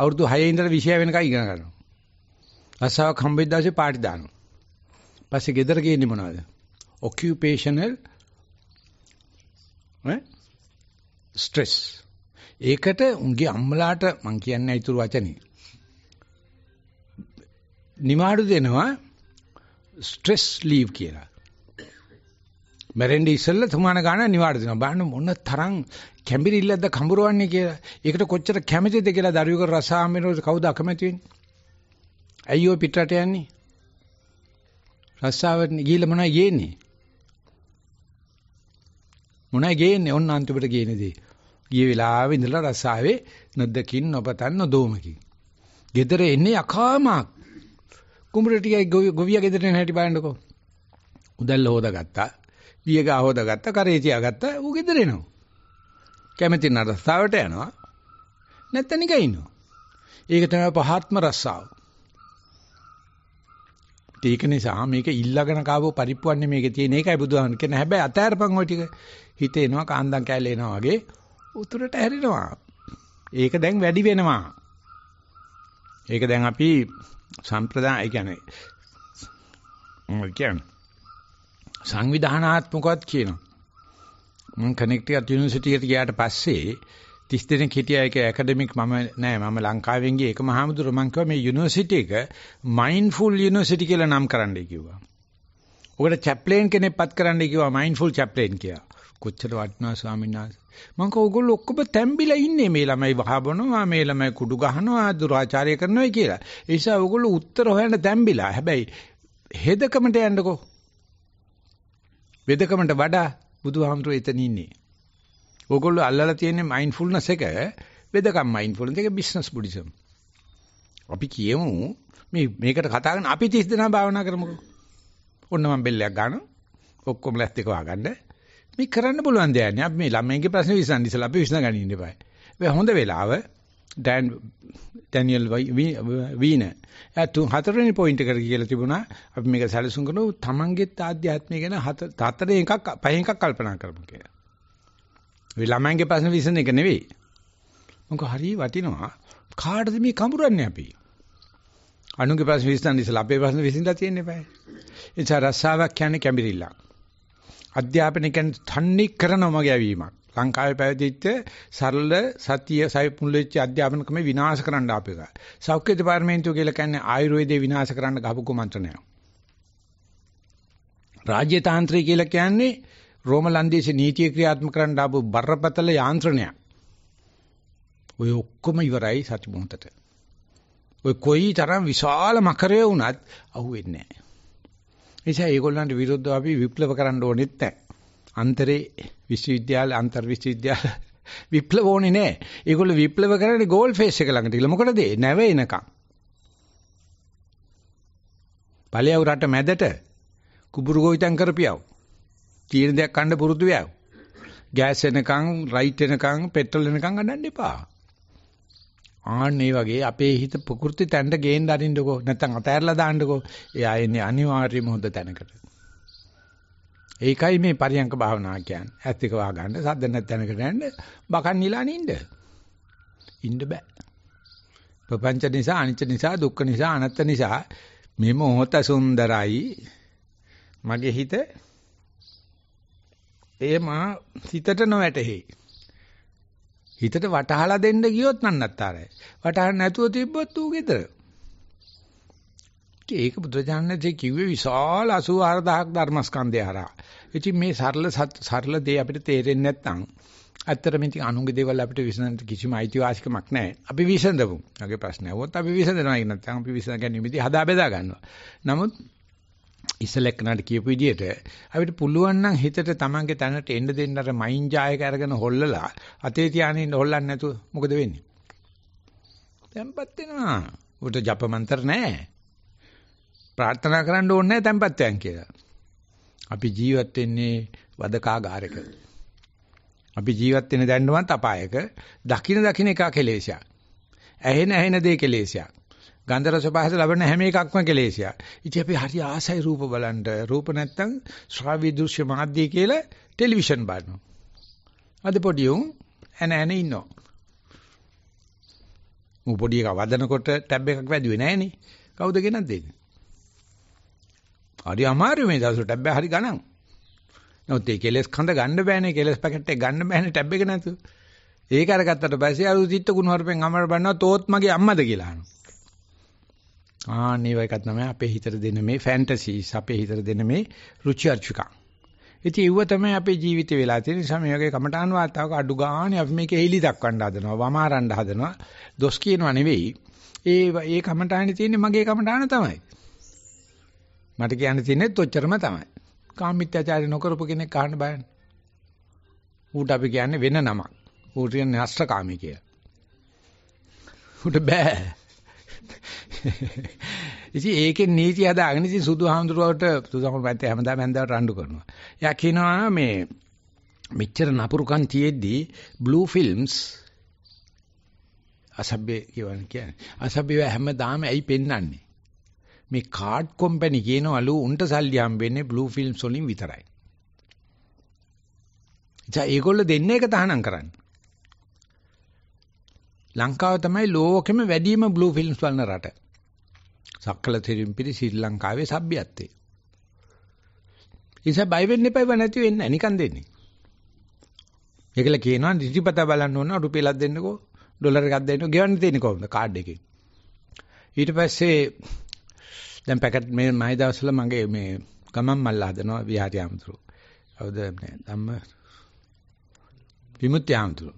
අවුරුදු 6 ඉඳලා 20 වෙනකන් ඉගෙන ගන්නවා. රස්සාවක් හම්බෙද්දී පාටි දානවා. පස්සේ ගෙදර ගියන්නේ මොනවද? occupational eh, stress ඒකට උන්ගේ අම්මලාට මං කියන්නේ අතුරු වචනේ නිමාඩු දෙනවා ස්ට්‍රෙස් ලීව් කියලා මැරෙන්න ඉස්සෙල්ලා තුමාන ගාන නිවාඩු දෙනවා. බලන්න මොන තරම් කැඹිරිල්ලක්ද කඹරවන්නේ කියලා. ඒකට කොච්චර කැමැතිද කියලා දරුවෙකු රසාමිනෝද කවුද අකමැති වෙන්නේ? ඇයි ඔය පිටරට යන්නේ? රස්සාවට ගිහිල්ලා මොනවා යේන්නේ? මොනයි ගේන්නේ? ඔන්න අන්තිමට ගේන දේ. ගිය වෙලාවේ ඉඳලා රසාවේ නොදකින් නොපතන් නොදෝමකින්. ගෙදර එන්නේ අකාමක්. කුඹුර ටිකයි ගොවියා ගෙදර එන හැටි බලන්නකෝ. උදැල්ල හොදාගත්තා. වියගා හොදාගත්තා. කරේ තියාගත්තා. ඌ ගෙදර එනවා. කැමැති නරසාවට යනවා. නැත්නම් නිකන් ඉන්නවා. ඒක තමයි පහත්ම රසාව. ඒක නිසා මේක ඉල්ලගෙන කාවෝ පරිප්පුවන්නේ මේකේ තියෙන එකයි බුදුහාම කියන හැබැයි අතෑරපන් ওই ටික හිතේනවා කාන්දම් කැලේ එනවා වගේ උතුරට හැරෙනවා ඒක දැන් වැඩි වෙනවා ඒක දැන් අපි සම්ප්‍රදාය කියන්නේ මොකද කියන්නේ සංවිධානාත්මකවත් කියනවා මම කනෙක්ටිකට් යුනිවර්සිටි එකට ගියාට පස්සේ 30 දෙනෙක් හිටියා ඒක ඇකඩමික් මම නෑ මම ලංකාවෙන් ගියේ ඒකම හාමුදුර මං කිව්වා මේ යුනිවර්සිටි එක මයින්ඩ්ෆුල් යුනිවර්සිටි කියලා නම් කරන්නයි කිව්වා. ඔකට චැප්ලේන් කෙනෙක්පත් කරන්නයි කිව්වා මයින්ඩ්ෆුල් චැප්ලේන් කියලා. කොච්චර වටිනවා ස්වාමීන් වහන්සේ. මං කෝ ඔයගොල්ලෝ ඔක්කොම තැම්බිලා ඉන්නේ මේ ළමයි වහබනවා මේ ළමයි කුඩු ගහනවා දුරාචාරය කරනවා කියලා. ඒ නිසා ඔයගොල්ලෝ උත්තර හොයන්න තැම්බිලා. හැබැයි හෙදකමට යන්නකෝ. වෙදකමට වඩා බුදුහාමුදුරේ එතන ඉන්නේ. ඕගොල්ලෝ අල්ලලා තියෙන්නේ මයින්ඩ්ෆුල්නස් එක වෙදකම් මයින්ඩ්ෆුල්නස් එක බිස්නස් බුද්දිසම්. අපි කියමු මේ මේකට කතා කරන අපි 30 දෙනා භාවනා කරමුකෝ. ඔන්න මම බෙල්ලයක් ගන්නවා. ඔක්කොම ලැස්ති එක වහගන්න. මේ කරන්න පුළුවන් දෙයක් නෑ. අපි මේ ළමයින්ගේ ප්‍රශ්න විසඳන්න ඉස්සලා අපි විසඳ ගන්න ඉන්න eBay. මේ හොඳ වෙලාව ඩෑන් ඩැනියල් වීන අතු හතරවෙනි පොයින්ට් එකට කියලා තිබුණා. අපි මේක සැලසුම් කරනවා තමන්ගේ ආධ්‍යාත්මය ගැන හතර එකක් පහෙන් එකක් කල්පනා කරමු කියලා. ඒ ළමයින්ගේ ප්‍රශ්න විසඳන එක නෙවෙයි. මොකද හරි වටිනවා කාටද මේ කඹරන්නේ අපි? අනුන්ගේ ප්‍රශ්න විසඳන්න ඉස්සලා අපේ ප්‍රශ්න විසඳලා තියෙන්න eBay. ඒ නිසා රස්සාවක් කියන්නේ කැඹිරිල්ලක්. අධ්‍යාපනය කියන්නේ තන්නේ කරනම ගැවීමක්. ලංකාවේ පැවතිච්ච සරල සතිය සයිපුල් වෙච්ච අධ්‍යාපන ක්‍රම විනාශ කරන්න අපේක. සෞඛ්‍ය දෙපාර්තමේන්තුව කියලා කියන්නේ ආයුර්වේදේ විනාශ කරන්න ගහපු කුමන්ත්‍රණයක්. රාජ්‍ය තාන්ත්‍රය කියලා කියන්නේ රෝම ලන්දේශ නීතිය ක්‍රියාත්මක කරන්න ආපු බරපතල යාන්ත්‍රණයක්. ඔය ඔක්කොම ඉවරයි සති මොහොතට. ඔය කොයි තරම් විශාල මකරය වුණත් අහුවෙන්නේ නැහැ. නිසා ඒගොල්ලන්ට විරුද්ධව අපි විප්ලව කරන්න ඕනෙත් නැහැ. අන්තරේ විශ්වවිද්‍යාල අන්තර් විශ්වවිද්‍යාල විප්ලව ඕනේ නැහැ. ඒගොල්ලෝ විප්ලව කරන්නේ ගෝල් ෆේස් එක ළඟට ගිහලා. මොකටද? නැව එනකම්. පළයව රට මැදට කුඹුරු ගොවිතැන් කරපියව. තියෙන දෙයක් කන්න පුරුදු වෙයෝ. ගෑස් එනකන්, රයිට් එනකන්, පෙට්‍රල් එනකන් අඬන්න එපා. ආන්න මේ වගේ අපේ හිත ප්‍රകൃති තැන්න ගේන්න අරින්නකෝ. නැත්තම් අතෑරලා දාන්නකෝ. එයා එන්නේ අනිවාර්යම හොඳ තැනකට. ඒකයි මේ පරියංක භාවනාව කියන්නේ. ඇත් එක වහගන්න, සද්ද නැත් තැනකට යන්න, බකන් නිලා නින්න. ඉන්න බෑ. ප්‍රපංච නිසා, අනිච්ච නිසා, දුක්ඛ නිසා, අනත්ත නිසා මේ මොහොත සුන්දරයි. මගේ හිත ඒ මා හිතට නොවැටෙහි. හිතට වටහලා දෙන්න ගියොත් නන්නත්තරයි. වටහන්න නැතුව තිබ්බොත් ඌ ගෙදර. ඒක බුදුජානකේ කිව්වේ විශාල 84000ක් ධර්මස්කන්ධය හරහා. ඉතින් මේ සරල සරල දේ අපිට තේරෙන්නේ නැත්නම් ඇත්තටම ඉතින් අනුන්ගේ දේවල් අපිට විසඳන්න කිසිම අයිතිවාසිකමක් නැහැ. අපි විසඳමු. ඔගේ ප්‍රශ්න ඇහුවොත් අපි විසඳනවා කියන නැත්නම් අපි විසඳ ගැනීමේදී හදා බෙදා ගන්නවා. නමුත් ඉස්සලෙක් කනට කියපු විදිහට අපිට පුළුවන් නම් හිතට Tamange තැනට එන්න දෙන්න අර මයින් ජායක අරගෙන හොල්ලලා අතේ තියාගෙන ඉන්න හොල්ලන්නේ නැතුව මොකද වෙන්නේ? තැම්පත් වෙනවා. උට ජප මන්තර නැහැ. ප්‍රාර්ථනා කරන්න ඕනේ නැහැ තැම්පත්යන් කියලා. අපි ජීවත් වෙන්නේ වදකාගාරයක. අපි ජීවත් වෙන දැන්නවත් අපායක. දකින දකින එක කෙලේශයක්. ඇහෙන ඇහෙන දේ කෙලේශයක්. ගන්ධ රස පහස ලැබෙන හැම එකක්ම කෙලේශයක්. ඉතින් අපි හරි ආසයි රූප බලන්න. රූප නැත්තම් ශ්‍රාව්‍ය දෘශ්‍ය මාධ්‍ය කියලා ටෙලිවිෂන් බලනවා. අද පොඩි උන් එන එන ඉන්නවා. මු පොඩි එක වදනකොට ටැබ් එකක් වැදුවේ නැහනේ. කවුද ගෙනත් දෙන්නේ? හරි අමාරු මේ දවස්වල ටැබ් එක හරි ගණන්. නැවත ඒ කෙලස් කඳ ගන්න බෑනේ කෙලස් පැකට් එක ගන්න බෑනේ ටැබ් එක නැතුව. ඒක අරගත්තට පස්සේ අර උසිට කුණු හරුපෙන් අමර බන්නවා තෝත් මගේ අම්මද කියලා අහනවා. ආන් ඒව එකක් තමයි අපේ හිතට දෙන මේ ෆැන්ටසීස් අපේ හිතට දෙන මේ රුචි අරුචිකා. ඉතින් ඒව තමයි අපේ ජීවිතේ වෙලා තියෙන නිසා මේ වගේ කමඨාන් වාතාවක අඩු ගානේ අපි මේක හේලි දක්වන්න හදනවා, වමාරන්න හදනවා. දොස් කියනවා නෙවෙයි. ඒ ඒ කමඨානේ තියෙන්නේ මගේ කමඨාන තමයි. මට කියන්න තියෙන්නේ ඔච්චරම තමයි. කාමීත්‍යාචාරය නොකරපු කෙනෙක් අහන්න බයන්නේ. ඌට අපි කියන්නේ වෙන නමක්. ඌට කියන්නේ අෂ්ටකාමී කියලා. ඌට බෑ. ඉතින් ඒකේ නීති හදාගෙන ඉතින් සුදුහාමුදුරුවට සුදුහාමුදුරුවන්ට හැමදාම හැන්දාවට රණ්ඩු කරනවා. එයා කියනවා මේ මෙච්චර නපුරුකම් තියෙද්දි බ්ලූ ෆිල්ම්ස් අසභ්‍ය කියන්නේ අසභ්‍යව හැමදාම ඇයි පෙන්වන්නේ? මේ කාඩ් කම්පැනි කියනවලු උන්ට සල්ලි හම්බෙන්නේ බ්ලූ ෆිල්ම්ස් වලින් විතරයි. ඉතින් ඒගොල්ලෝ දෙන්නේ එක තහනම් කරන්නේ. ලංකාව තමයි ලෝකෙම වැඩිම බ්ලූ ෆිල්ම්ස් වළන රට. සක්කල තිරිම්පිරි ශ්‍රී ලංකාවේ සભ્યත්වය. ඉතින් බය වෙන්න එපා ඉව නැති වෙන්න නිකන් දෙන්නේ. ඒකල කියනවා නිතිපත බලන්න ඕන රුපියලක් දෙන්නකෝ ඩොලර් එකක් දෙන්නකෝ ගෙවන්න තියෙන්නේ කොහොමද කාඩ් එකකින්. ඊට පස්සේ දැන් පැකට් මේ මයි දවස්වල මගේ මේ ගමන් මල්ල හදනවා විහාරියාමතුරු. කවුද මේ ධම්ම විමුක්ති ආමතුරු.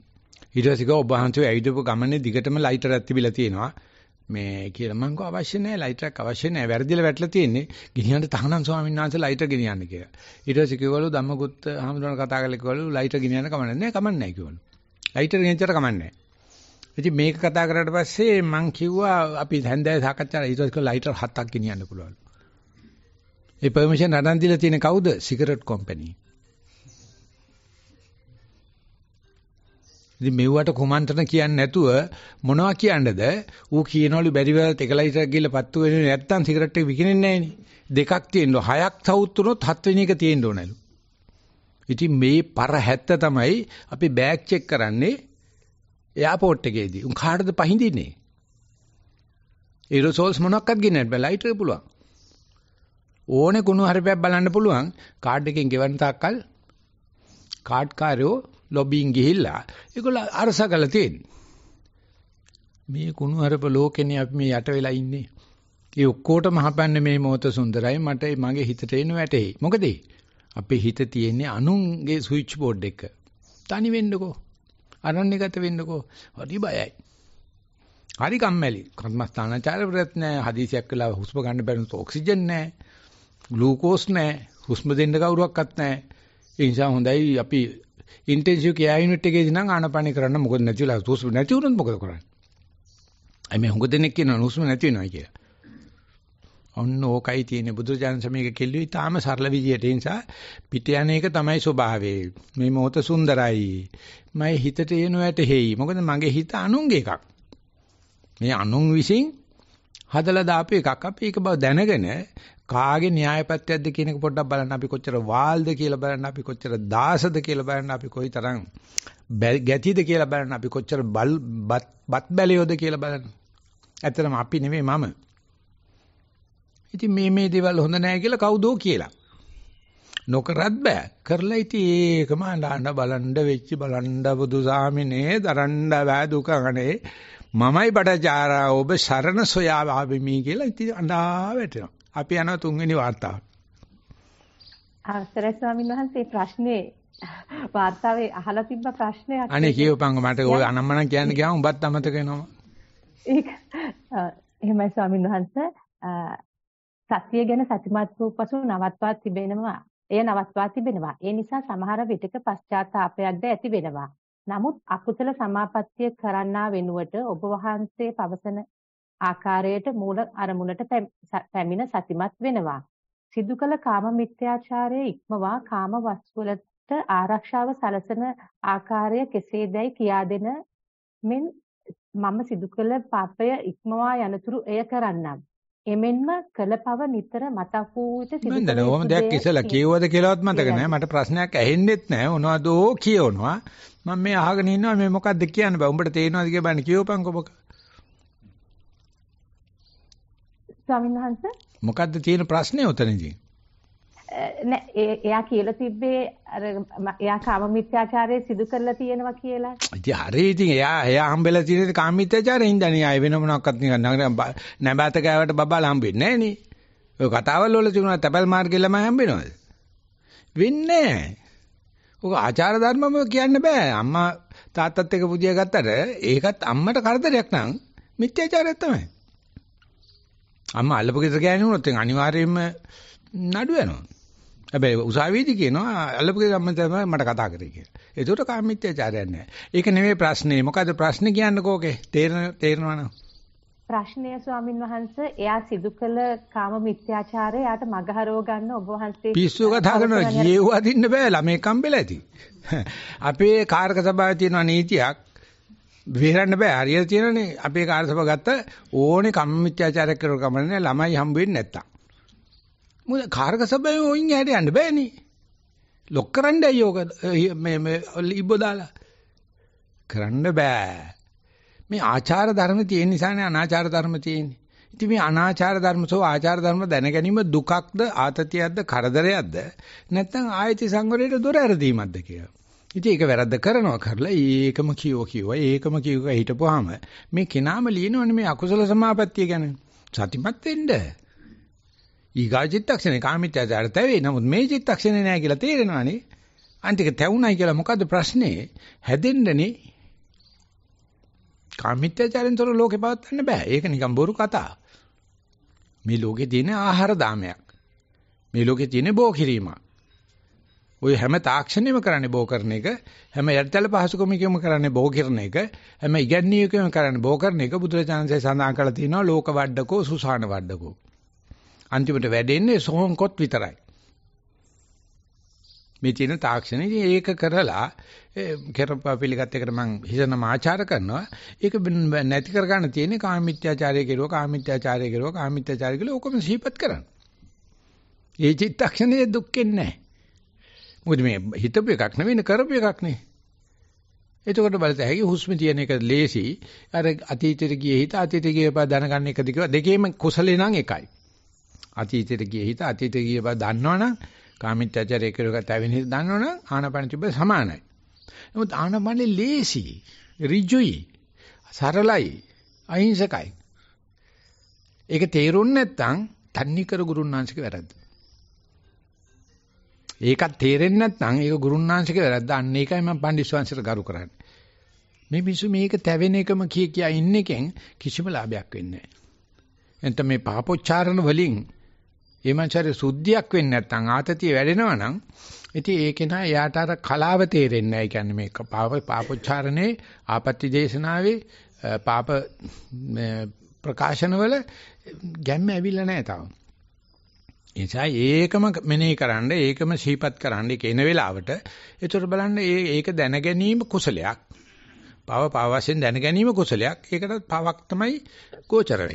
ඊට පස්සේ ගෝ ඔබහන්සේ ඇවිදපු ගමනේ දිගටම ලයිටරක් තිබිලා තියෙනවා. මේ කියලා මම කිව්වා අවශ්‍ය නැහැ ලයිටරක් අවශ්‍ය නැහැ. වැරදිලා වැටලා තියෙන්නේ. ගිහින් තහනම් ස්වාමීන් වහන්සේ ලයිටර ගෙනියන්න කියලා. ඊට පස්සේ කිව්වලු ධම්මගුත් හාමුදුරන කතා කරලා කිව්වලු ලයිටර ගෙනියන්න කමන්නේ නැහැ. කමන්නේ නැහැ කිව්වලු. ලයිටර ගෙනියන්නට කමන්නේ නැහැ. ඉතින් මේක කතා කරාට පස්සේ මං කිව්වා අපි හැන්දෑවේ සාකච්ඡා ඊට පස්සේ ලයිටර් හතක් ගෙනියන්න පුළුවන්. ඒ පර්මිෂන් හදන් දීලා තියෙන කවුද? Cigarette company. ඉතින් මෙව්වට කොමන්ත්‍රණ කියන්නේ නැතුව මොනවා කියන්නද? ඌ කියනවලු බැරි වෙලාවට එකලයිට ගිහලා පත්තු වෙන්නේ නැත්තම් සිගරට් එක විකිනෙන්නේ නැහෙනේ. දෙකක් තියෙනවා. හයක් සවුත් වුණොත් හත් වෙනි එක තියෙන්න ඕනලු. ඉතින් මේ පර හැත්ත තමයි අපි බෑග් චෙක් කරන්නේ එයාපෝට් එකේදී. උන් කාටද පහඳින්නේ? ඒරොසෝල්ස් මොනක්වත් ගින්නත් බෑ ලයිටර් පුළුවන්. ඕනේ කුණු හරිපයක් බලන්න පුළුවන්. කාඩ් එකෙන් ගෙවන්න තාක්කල් කාඩ් කාර්යෝ ලොබින් ගිහිල්ලා ඒගොල්ලෝ අරසකල තියෙන්නේ. මේ කුණුහරුප ලෝකෙනේ අපි මේ යට වෙලා ඉන්නේ. ඒ ඔක්කොටම හපන්නේ මේ මොහොත සුන්දරයි මට මගේ හිතට එන වැටේ. මොකද අපේ හිත තියෙන්නේ අනුන්ගේ ස්විච් බෝඩ් එක. තනි වෙන්නකෝ. අනන්‍යගත වෙන්නකෝ. හරි බයයි. හරි කම්මැලි. කර්මස්ථානචාර ප්‍රයත්න හදිසියක් වෙලා හුස්ම ගන්න බැරිනොත් ඔක්සිජන් නැහැ. ග්ලූකෝස් නැහැ. හුස්ම දෙන්න කවුරුවක්වත් නැහැ. ඒ නිසා හොඳයි අපි ඉන්ටෙන්සිව් කෙයා යුනිට් එකේදී නම් ආනපනී කරන්න මොකද නැතිවලා හුස්ම නැති වුණොත් මොකද කරන්නේ? අයි මේ හුඟ දෙනෙක් කියනවා හුස්ම නැති වෙනවා කියලා. ඔන්න ඕකයි තියෙන්නේ බුදුරජාණන් සමීක කෙල්ලුවේ තාම සරල විදියට ඒ නිසා පිට යන එක තමයි ස්වභාවය. මේ මොහොත සුන්දරයි. මම හිතට එනු ඇට හේයි. මොකද මගේ හිත අනුන්ගේ එකක්. මේ අනුන් විසින් හදලා දාපු එකක් අපි ඒක බව දැනගෙන කාගේ න්‍යායපත්‍යයක්ද කියන එක පොඩ්ඩක් බලන්න අපි කොච්චර වාල්ද කියලා බලන්න අපි කොච්චර දාසද කියලා බලන්න අපි කොයිතරම් ගැතිද කියලා බලන්න අපි කොච්චර බත් බැලියෝද කියලා බලන්න. ඇත්තටම අපි නෙමෙයි මම. ඉතින් මේ මේ දේවල් හොඳ නැහැ කියලා කවුදෝ කියලා. නොකරත් බෑ. කරලා ඉතින් ඒකම අඬන බලන්න වෙච්චි බලන්න බුදු සාමිනේ දරන්න බෑ දුක අනේ. මමයි බඩචාරා ඔබ සරණ සොයා ආවෙමි කියලා ඉතින් අඬා වැටෙනවා. අපි යනවා තුන්වෙනි වார்த்தාවට. අවසරයි ස්වාමීන් වහන්සේ ප්‍රශ්නේ වார்த்தාවේ අහලා තිබ්බ ප්‍රශ්නයක්. අනේ කියවපංග මට ওই අනම්මනම් කියන්න ගියාම උඹත් අමතක වෙනවා. ඒක එහෙමයි ස්වාමීන් වහන්සේ සතිය ගැන සතිමත් වූ පසු නවත්වා තිබෙනවා. එය නවත්වා තිබෙනවා. ඒ නිසා සමහර විටක පශ්චාත්තාපයක්ද ඇති වෙනවා. නමුත් අකුසල සමාපත්තිය කරන්නා වෙනුවට ඔබ වහන්සේ පවසන ආකාරයට මූල අරමුණට පැමිණ සතිමත් වෙනවා. සිදු කළ කාම මිත්‍යාචාරයේ ඉක්මවා කාම වස්තුලට ආරක්ෂාව සලසන ආකාරය කෙසේදයි කියා දෙන මෙන් මම සිදු කළ පාපය ඉක්මවා යනතුරු එය කරන්නම්. එමෙන්ම කළ පව නිතර මතක් වූ විට සිදු කරන්නේ නෑ. ඔහොම දෙයක් ඉස්සලා කියවද කියලාවත් මතක නෑ. මට ප්‍රශ්නයක් ඇහෙන්නෙත් නෑ. මොනවද ඕ කියවනවා. මම මේ අහගෙන ඉන්නවා මේ මොකද්ද කියන්න බෑ. උඹට තේරෙනවද කියලා බලන්න කියවපන් කොබක. ස්වාමීන් වහන්සේ මොකද්ද තියෙන ප්‍රශ්නේ උතනදී නෑ එයා කියලා තිබ්බේ අර එයා කාම මිත්‍යාචාරය සිදු කරලා තියෙනවා කියලා. ඉතින් හරි ඉතින් එයා එයා හම්බෙලා තියෙන්නේ කාම මිත්‍යාචාරයෙන් ඉඳන්නේ ආයේ වෙන මොනක්වත් නිකන් නැබත ගෑවට බබාලා හම්බෙන්නේ නෑනේ. ඔය කතාවල් වල තිබුණා තැපල් මාර්ගේ ළමයි හම්බෙනවද? වෙන්නේ නෑ. ඔක ආචාර ධර්මම කියන්න බෑ. අම්මා තාත්තත් එක්ක පුදිය ගත්තට ඒකත් අම්මට කරදරයක් නං මිත්‍යාචාරයක් තමයි. අම්මා අල්ලපු ගෙදර ගෑණි වුණොත් එන් අනිවාර්යයෙන්ම නඩු යනවා. හැබැයි උසාවියේදී කියනවා අල්ලපු ගෙදර අම්මා තමයි මට කතා කරේ කියලා. ඒකට කාමීත්‍යචාරයක් නෑ. ඒක නෙමෙයි ප්‍රශ්නේ. මොකද ප්‍රශ්නේ කියන්නේ කෝකේ? තේරෙන තේරෙනවනේ. ප්‍රශ්නය ස්වාමින් වහන්සේ එයා සිදු කළ කාම මිත්‍යාචාරය එයාට මගහරව ගන්න ඔබ වහන්සේ පිස්සු කතා කරනවා ජීවුවා දින්න බෑ ළමේ කම්බෙලා ඇති. අපේ කාර්ක සභාවේ තියෙන නීතියක් විහිරන්න බෑ. හරියට තියෙනනේ අපේ කාර්යසභාව ගත්ත ඕනේ කම්මිච්ඡාචාරයක් කරන කමන්නේ ළමයි හම්බ වෙන්නේ නැත්තම්. මොකද කාර්ක සභාවෙන් ඔයින් ඇහැට යන්න බෑනේ. ලොක් කරන්න යෝග මේ මේ ඉබ්බ දාලා කරන්න බෑ. මේ ආචාර ධර්ම තියෙන නිසානේ අනාචාර ධර්ම තියෙන්නේ. ඉතින් මේ අනාචාර ධර්ම සෝ ආචාර ධර්ම දැන ගැනීම දුකක්ද ආතතියක්ද කරදරයක්ද නැත්නම් ආයති සංවරයට දොර ඇරදීමක්ද කියලා. ඉතින් ඒක වැරද්ද කරනවා කරලා ඒකම කියෝ කියෝ ඒකම කියෝ හිටපුවාම මේ කෙනාම ලියනවනේ මේ අකුසල සමාපත්තිය ගැන සතිමත් වෙන්න ඊගා චිත්තක්ෂණේ කාමිත්‍යචාර තැවේ නමුත් මේ චිත්තක්ෂණේ නෑ කියලා තේරෙනවානේ අන්තික තැවුණයි කියලා මොකද්ද ප්‍රශ්නේ හැදෙන්නනේ කාමිත්‍යචාරෙන්තර ලෝකේ පවත්න්න බෑ ඒක නිකන් බොරු කතා මේ ලෝකේ තියෙන ආහාර දාමයක් මේ ලෝකේ තියෙන බෝ කිරීමක් ඔය හැම තාක්ෂණයම කරන්නේ බෝ කරන එක හැම යටිතල පහසුකමිකම කරන්නේ බෝ කරන එක හැම ඉගැන්වීමකම කරන්නේ බෝ කරන එක බුදුරජාණන්සේ සඳහන් කරලා තියෙනවා ලෝක වඩඩකෝ සුසාන වඩඩකෝ අන්තිමට වැඩෙන්නේ සෝන්කොත් විතරයි මේ තියෙන තාක්ෂණයේ ඒක කරලා කරපා පිළිගත් එකට මම හිසන මාචාර කරනවා ඒක නැති කර ගන්න තියෙන්නේ කාමීත්‍යාචාරය කෙරුවා කාමීත්‍යාචාරය කෙරුවා කාමීත්‍යාචාරය කියලා ඔකම සිහිපත් කරන්න ඒ චිත්තක්ෂණයේ දුක්ෙන්නේ නැහැ මොකද මේ හිතපු එකක් නෙවෙයි කරපු එකක් නේ. එතකොට බලත හැකි හුස්ම තියෙන එක ලේසි. අර අතීතෙට ගියේ හිත අතීතෙ ගියේ බව දැනගන්න එකද කියලා දෙකේම කුසලේ නම් එකයි. අතීතෙට ගියේ හිත අතීතෙ ගියේ බව දන්නවනම් කාමීත්‍යචරය කෙරුවට ඇවෙන හිත දන්නවනම් ආනපන තිබ්බ සමානයි. නමුත් ආනපනේ ලේසි, ඍජුයි, සරලයි, අහිංසකයි. ඒක තේරුම් නැත්නම් තන්නේ කර ගුරුන් වහන්සේගේ වැරද්ද. ඒකත් තේරෙන්නේ නැත්නම් ඒක ගුරුන්නාංශික වැරද්ද. අන්න ඒකයි මම පඬිස්වංශයට ගරු කරන්නේ. මේ මිනිස්සු මේක තැවෙන එකම කිය කියා ඉන්න එකෙන් කිසිම ලාභයක් වෙන්නේ නැහැ. එතන මේ පාපොච්චාරණ වලින් එමන්චරි සුද්ධියක් වෙන්නේ නැත්නම් ආතතිය වැඩෙනවා නම් ඉතින් ඒකේ නා එයාට අර කලාව තේරෙන්නේ නැහැ. කියන්නේ මේ පාප පාපොච්චාරණේ ආපත්‍ති දේශනාවේ පාප ප්‍රකාශනවල ගැම්ම ඇවිල්ලා නැහැ තාම. නිසා ඒකම මෙනෙහි කරන්න, ඒකම සිහිපත් කරන්න ඒක එන වෙලාවට ඒතර බලන්න ඒක දැන ගැනීම කුසලයක්. පව පවසෙන් දැන ගැනීම කුසලයක්. ඒකට පවක් තමයි ගෝචර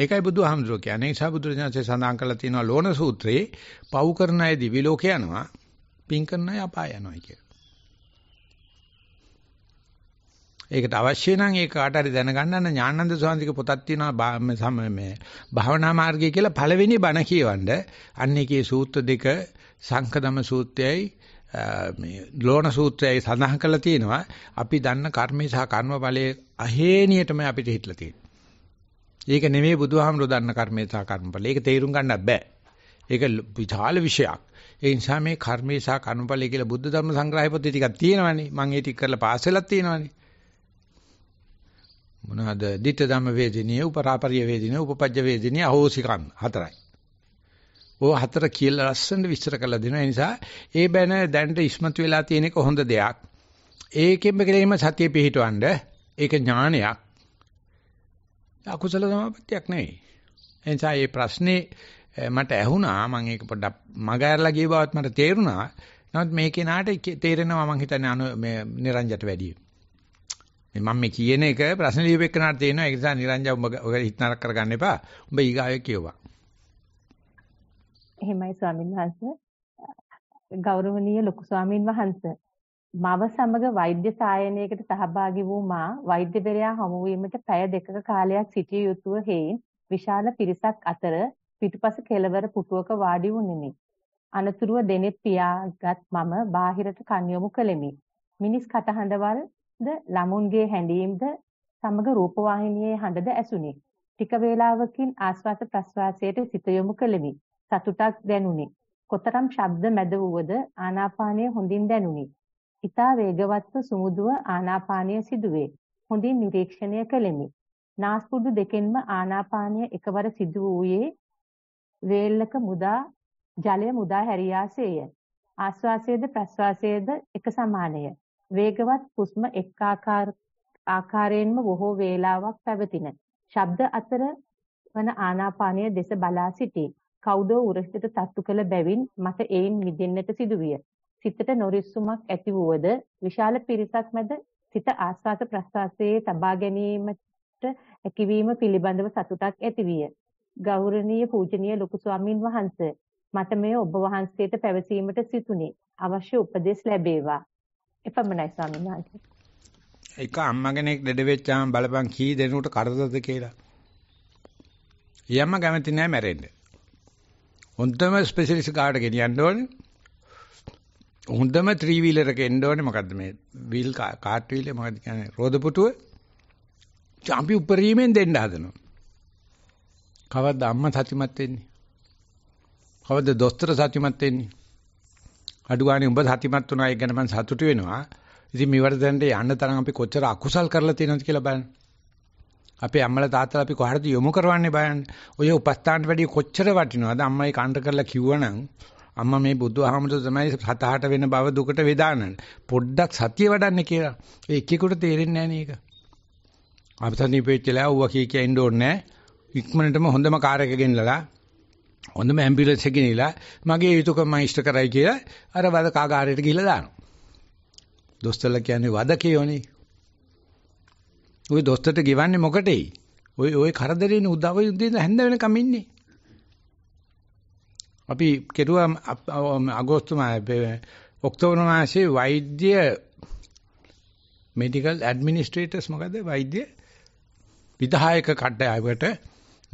ඒකයි බුදුහාමුදුරුවෝ කියන්නේ. ඒ නිසා බුදුරජාණන්සේ සඳහන් කරලා තියෙනවා ලෝණ සූත්‍රයේ පව් කරන අය දිවි ලෝක යනවා, පින් කරන අය අපාය යනවා කියලා. ඒකට අවශ්‍ය නම් ඒක කාට හරි දැනගන්න නම් ඥානන්ද සෝන්තික පොතක් තියෙනවා මේ භාවනා මාර්ගය කියලා පළවෙනි බණ කියවන්න. අන්න එකේ සූත්‍ර දෙක සංකදම සූත්‍රයයි මේ ලෝණ සූත්‍රයයි සඳහන් කරලා තියෙනවා අපි දන්න කර්මයේ සහ කර්මඵලයේ අහේනියටම අපිට හිටලා තියෙනවා. ඒක නෙමෙයි බුදුහාමුදුරු දන්න කර්මයේ සහ කර්මඵලයේ. ඒක තේරුම් ගන්න බෑ. ඒක විශාල විෂයක්. ඒ නිසා මේ කර්මයේ සහ කර්මඵලයේ කියලා බුද්ධ ධර්ම සංග්‍රහය පොතේ ටිකක් තියෙනවනේ. මම ඒ ටික කරලා පාස් වෙලක් තියෙනවනේ. මොනවාද? ditta dhamma vediniya, uparapariya vediniya, upapajja vediniya, ahosikam හතරයි. ඔය හතර කියලා ලස්සනට විස්තර කරලා දෙනවා. ඒ නිසා ඒ බැන දැනට ඉස්මතු වෙලා තියෙන එක හොඳ දෙයක්. ඒකෙම කෙලීම සතිය පිහිටවන්න ඒක ඥානයක්. අකුසල සමාපත්තියක් නෙවෙයි. ඒ නිසා මේ ප්‍රශ්නේ eh, මට ඇහුණා මම ඒක පොඩ්ඩක් මග ඇරලා ගිය බවත් මට තේරුණා. නමුත් මේ කෙනාට තේරෙනවා මම හිතන්නේ අනු මේ නිරංජට වැඩියි. මම මේ කියන එක ප්‍රශ්න ලියපෙන්නාට තේනවා ඒක නිසා නිරංජව උඹ ඔය හිතනක් කරගන්න එපා. උඹ ඊගාවේ කියවවා. එහෙමයි ස්වාමීන් වහන්සේ. ගෞරවනීය ලොකු ස්වාමීන් වහන්සේ. මව සමග වෛද්‍ය සායනයකට සහභාගී වූ මා වෛද්‍යවරයා හමු වීමට පැය දෙකක කාලයක් සිටිය යුතුව හේයින් විශාල පිරිසක් අතර පිටුපස කෙළවර පුටුවක වාඩි වුනිමි. අනතුරුව දෙනෙත් පියාගත් මම බාහිරට කන් යොමු කළෙමි. මිනිස් කටහඬවල් ද ළමුන්ගේ හැඬීම්ද සමග රූපවාහිනියේ හඬද ඇසුණි. ටික වේලාවකින් ආස්වාස ප්‍රස්වාසයට සිත යොමු කළෙමි. සතුටක් දැනුනි. කොතරම් ශබ්ද මැද වුවද ආනාපානය හොඳින් දැනුනි. ඊතා වේගවත්ව සුමුදුව ආනාපානය සිදුවේ. හොඳින් නිරීක්ෂණය කළෙමි. නාස්පුඩු දෙකෙන්ම ආනාපානය එකවර සිදු වූයේ වේල්ලක මුදා ජලය මුදා හැරියාසේය. ආස්වාසයේද ප්‍රස්වාසයේද එක සමානය. වේගවත් හුස්ම එක් ආකාරයෙන්ම බොහෝ වේලාවක් පැවතින. ශබ්ද අතර වන ආනාපානය දෙස බලා සිටී. කවුදෝ උරහිතට තට්ටු කළ බැවින් මට එයින් මිදෙන්නට සිදුවිය. සිතට නොරිස්සුමක් ඇති වුවද විශාල පිරිසක් මැද සිත ආස්වාද ප්‍රසආසයේ තබා ගැනීමට හැකියවීම පිළිබඳව සතුටක් ඇතිවිය. ගෞරවනීය පූජනීය ලොකු ස්වාමින් වහන්සේ මට මේ ඔබ වහන්සේට පැවසීමට සිතුනේ. අවශ්‍ය උපදෙස් ලැබේවා. එපමණයි ස්වාමීන් වහන්සේ. එක අම්මා කෙනෙක් දෙඩ වෙච්චාම බලපන් කී දෙනෙකුට කරදරද කියලා. යම්ම කැමති නැහැ මැරෙන්න. හොඳම ස්පෙෂලිස්ට් කාට ගෙනියන්න ඕනේ. හොඳම 3 wheeler එක එන්න ඕනේ මොකද්ද මේ wheel cart wheel මොකද්ද කියන්නේ රෝදපුටුව. අපි උපරිමයෙන් දෙන්න හදනවා. කවද්ද අම්මා සතුටුමත් වෙන්නේ? කවද්ද දොස්තර සතුටුමත් වෙන්නේ? අඩුවානේ උඹ සතිමත් වුණා ඒක ගැන මම සතුටු වෙනවා. ඉතින් මේවට දැනට යන්න තරම් අපි කොච්චර අකුසල් කරලා තියෙනවද කියලා බලන්න. අපේ අම්මලා තාත්තලා අපි කොහටද යොමු කරවන්නේ බලන්න. ඔය උපස්ථානට වැඩිය කොච්චර වටිනවද? අම්මයි කණ්ඩ කරලා කිව්වනම් අම්මා මේ බුදුහාමුදුර තමයි සතහට වෙන බව දුකට වේදානන. පොඩ්ඩක් සතිය වඩන්න කියලා. ඒ එකෙකුට තේරෙන්නේ නැහැ නේද? අපි සනීපෙච්චලා ඌවා කිය කිය ඉන්න ඕනේ නැහැ. ඉක්මනටම හොඳම කාර් එක ගෙන්නලා හොඳම ඇම්බියුලන්ස් එකේ ගිහිලා මගේ යුතුයකම මම ඉෂ්ට කරයි කියලා අර වදකාගාරයට ගිහිලා දානවා. දොස්තරලා කියන්නේ වදකයෝනේ. ওই දොස්තරට ගෙවන්නේ මොකටෙයි? ওই ওই කරදරේන උදව් දෙන්න හැන්ද වෙනකම් ඉන්නේ. අපි කෙරුවා අගෝස්තු මාසේ ඔක්තෝබර් මාසේ වෛද්‍ය මෙඩිකල් ඇඩ්මිනිස්ට්‍රේටර්ස් මොකද වෛද්‍ය විධායක කණ්ඩායමකට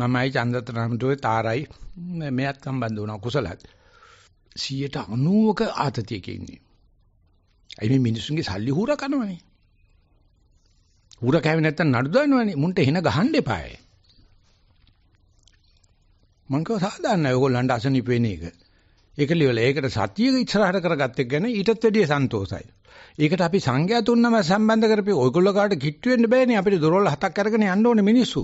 මමයි චන්දතරම්තුවේ තාරයි මෙයත් සම්බන්ධ වුණා කුසලත් 90ක ආතතියක ඉන්නේ. අයි මේ මිනිස්සුන්ගේ සල්ලි හූර කනවනේ. හූර කෑවේ නැත්තම් නඩු දානවනේ. මුන්ට එහෙන ගහන්න එපායි. මං කව සාදාන්නයි ඕගොල්ලන්ට අසනීප වෙන එක. ඒක ලියවලා ඒකට සතිය ඉස්සරහට කරගත්ත එක ගැන ඊටත් වැඩිය සන්තෝසයි. ඒකට අපි සංඝයා තුන්නම සම්බන්ධ කරපේ ඔයගොල්ලෝ කාට කිට්ටු වෙන්න බෑනේ අපිට දොරවල් හතක් අරගෙන යන්න ඕනේ මිනිස්සු.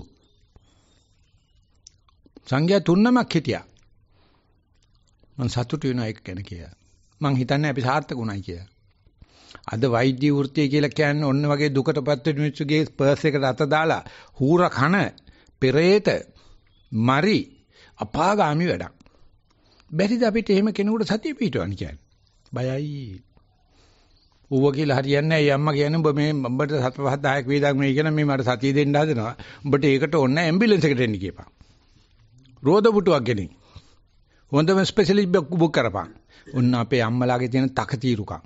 සංඝයා තුන්නමක් හිටියා. මම සතුටු වෙනවා ඒක ගැන කියලා. මම හිතන්නේ අපි සාර්ථකුණයි කියලා. අද වෛද්‍ය වෘත්තිය කියලා කියන්නේ ඔන්න වගේ දුකටපත් වෙන මිනිස්සුගේ පර්ස් එකට අත දාලා හූර කන පෙරේත මරි අපාගාමි වැඩක්. බැරිද අපිට එහෙම කෙනෙකුට සතිය පිටවන්න කියන්නේ? බයයි. ඌව කියලා හරියන්නේ නැහැ. අම්මා කියන්නේ ඔබ මේ උඹට 7 5 10ක් වේදක් මේ කියන මේ මට සතිය දෙන්න හදනවා. උඹට ඒකට ඕන නැහැ ඇම්බියුලන්ස් එකට එන්න කියපන්. රෝද පුටුවක් ගෙනින්. හොඳම ස්පෙෂලිස්ට් බුක් කරපන්. ඔන්න අපේ අම්මලාගේ තියෙන තකතිරුකම්.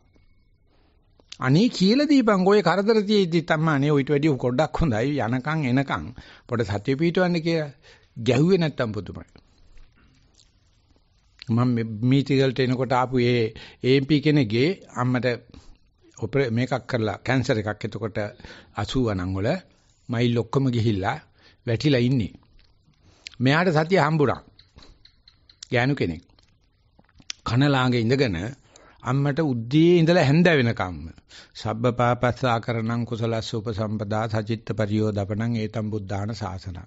අනේ කියලා දීපන් ඔය කරදර තියෙද්දි තමයි ඔයිට වැඩිය පොඩ්ඩක් හොඳයි යනකම් එනකම් පොඩ සතිය පිටවන්න කියලා ගැහුවේ නැත්තම් පුදුමයි. මම මීටිගල්ට එනකොට ආපු ඒ AMP කෙනෙක්ගේ අම්මට ඔපරේ මේකක් කරලා කැන්සර් එකක් එතකොට 80 වණන් වල මයිල් ඔක්කොම ගිහිල්ලා වැටිලා ඉන්නේ. මෙයාට සතිය හම්බුණා. ගෑනු කෙනෙක්. කන ළඟ ඉඳගෙන අම්මට උද්දී ඉඳලා හැඳ වෙනකම්ම සබ්බ පාපස්සා කරණං කුසලස්ස උපසම්පදා සචිත්ත පරියෝදපණං ඒතම් බුද්ධාන ශාසනං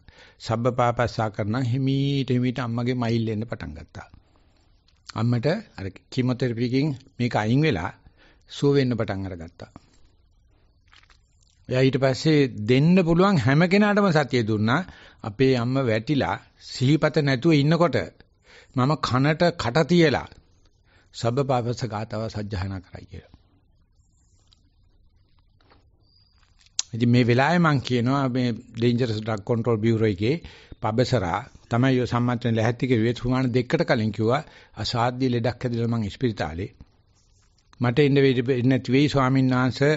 සබ්බ පාපස්සා කරණං හිමීට හිමීට අම්මගේ මයිල් එන්න පටන් ගත්තා අම්මට අර කිමෝതെරපි එකකින් මේක අයින් වෙලා සුව වෙන්න පටන් අරගත්තා එයා ඊට පස්සේ දෙන්න පුළුවන් හැම කෙනාටම සතිය දුන්නා. අපේ අම්ම වැටිලා සිහිපත නැතුව ඉන්නකොට මම කනට කට තියලා සබ්බපාපස ගාතව සජ්ජහනා කරයි කියලා. ඉතින් මේ වෙලාවේ මම කියනවා මේ ඩේන්ජරස් ඩ්‍රග් කන්ට්‍රෝල් බියුරෝ එකේ පබසරා තමයි ඔය සම්මන්ත්‍රණ ලැහැත්ති කෙරුවේ සුමාන දෙකකට කලින් කිව්වා අසාධ්‍ය ලෙඩක් හැදිලා මම ඉස්පිරිතාලේ මට ඉන්න වෙන්නේ නැති වෙයි ස්වාමීන් වහන්සේ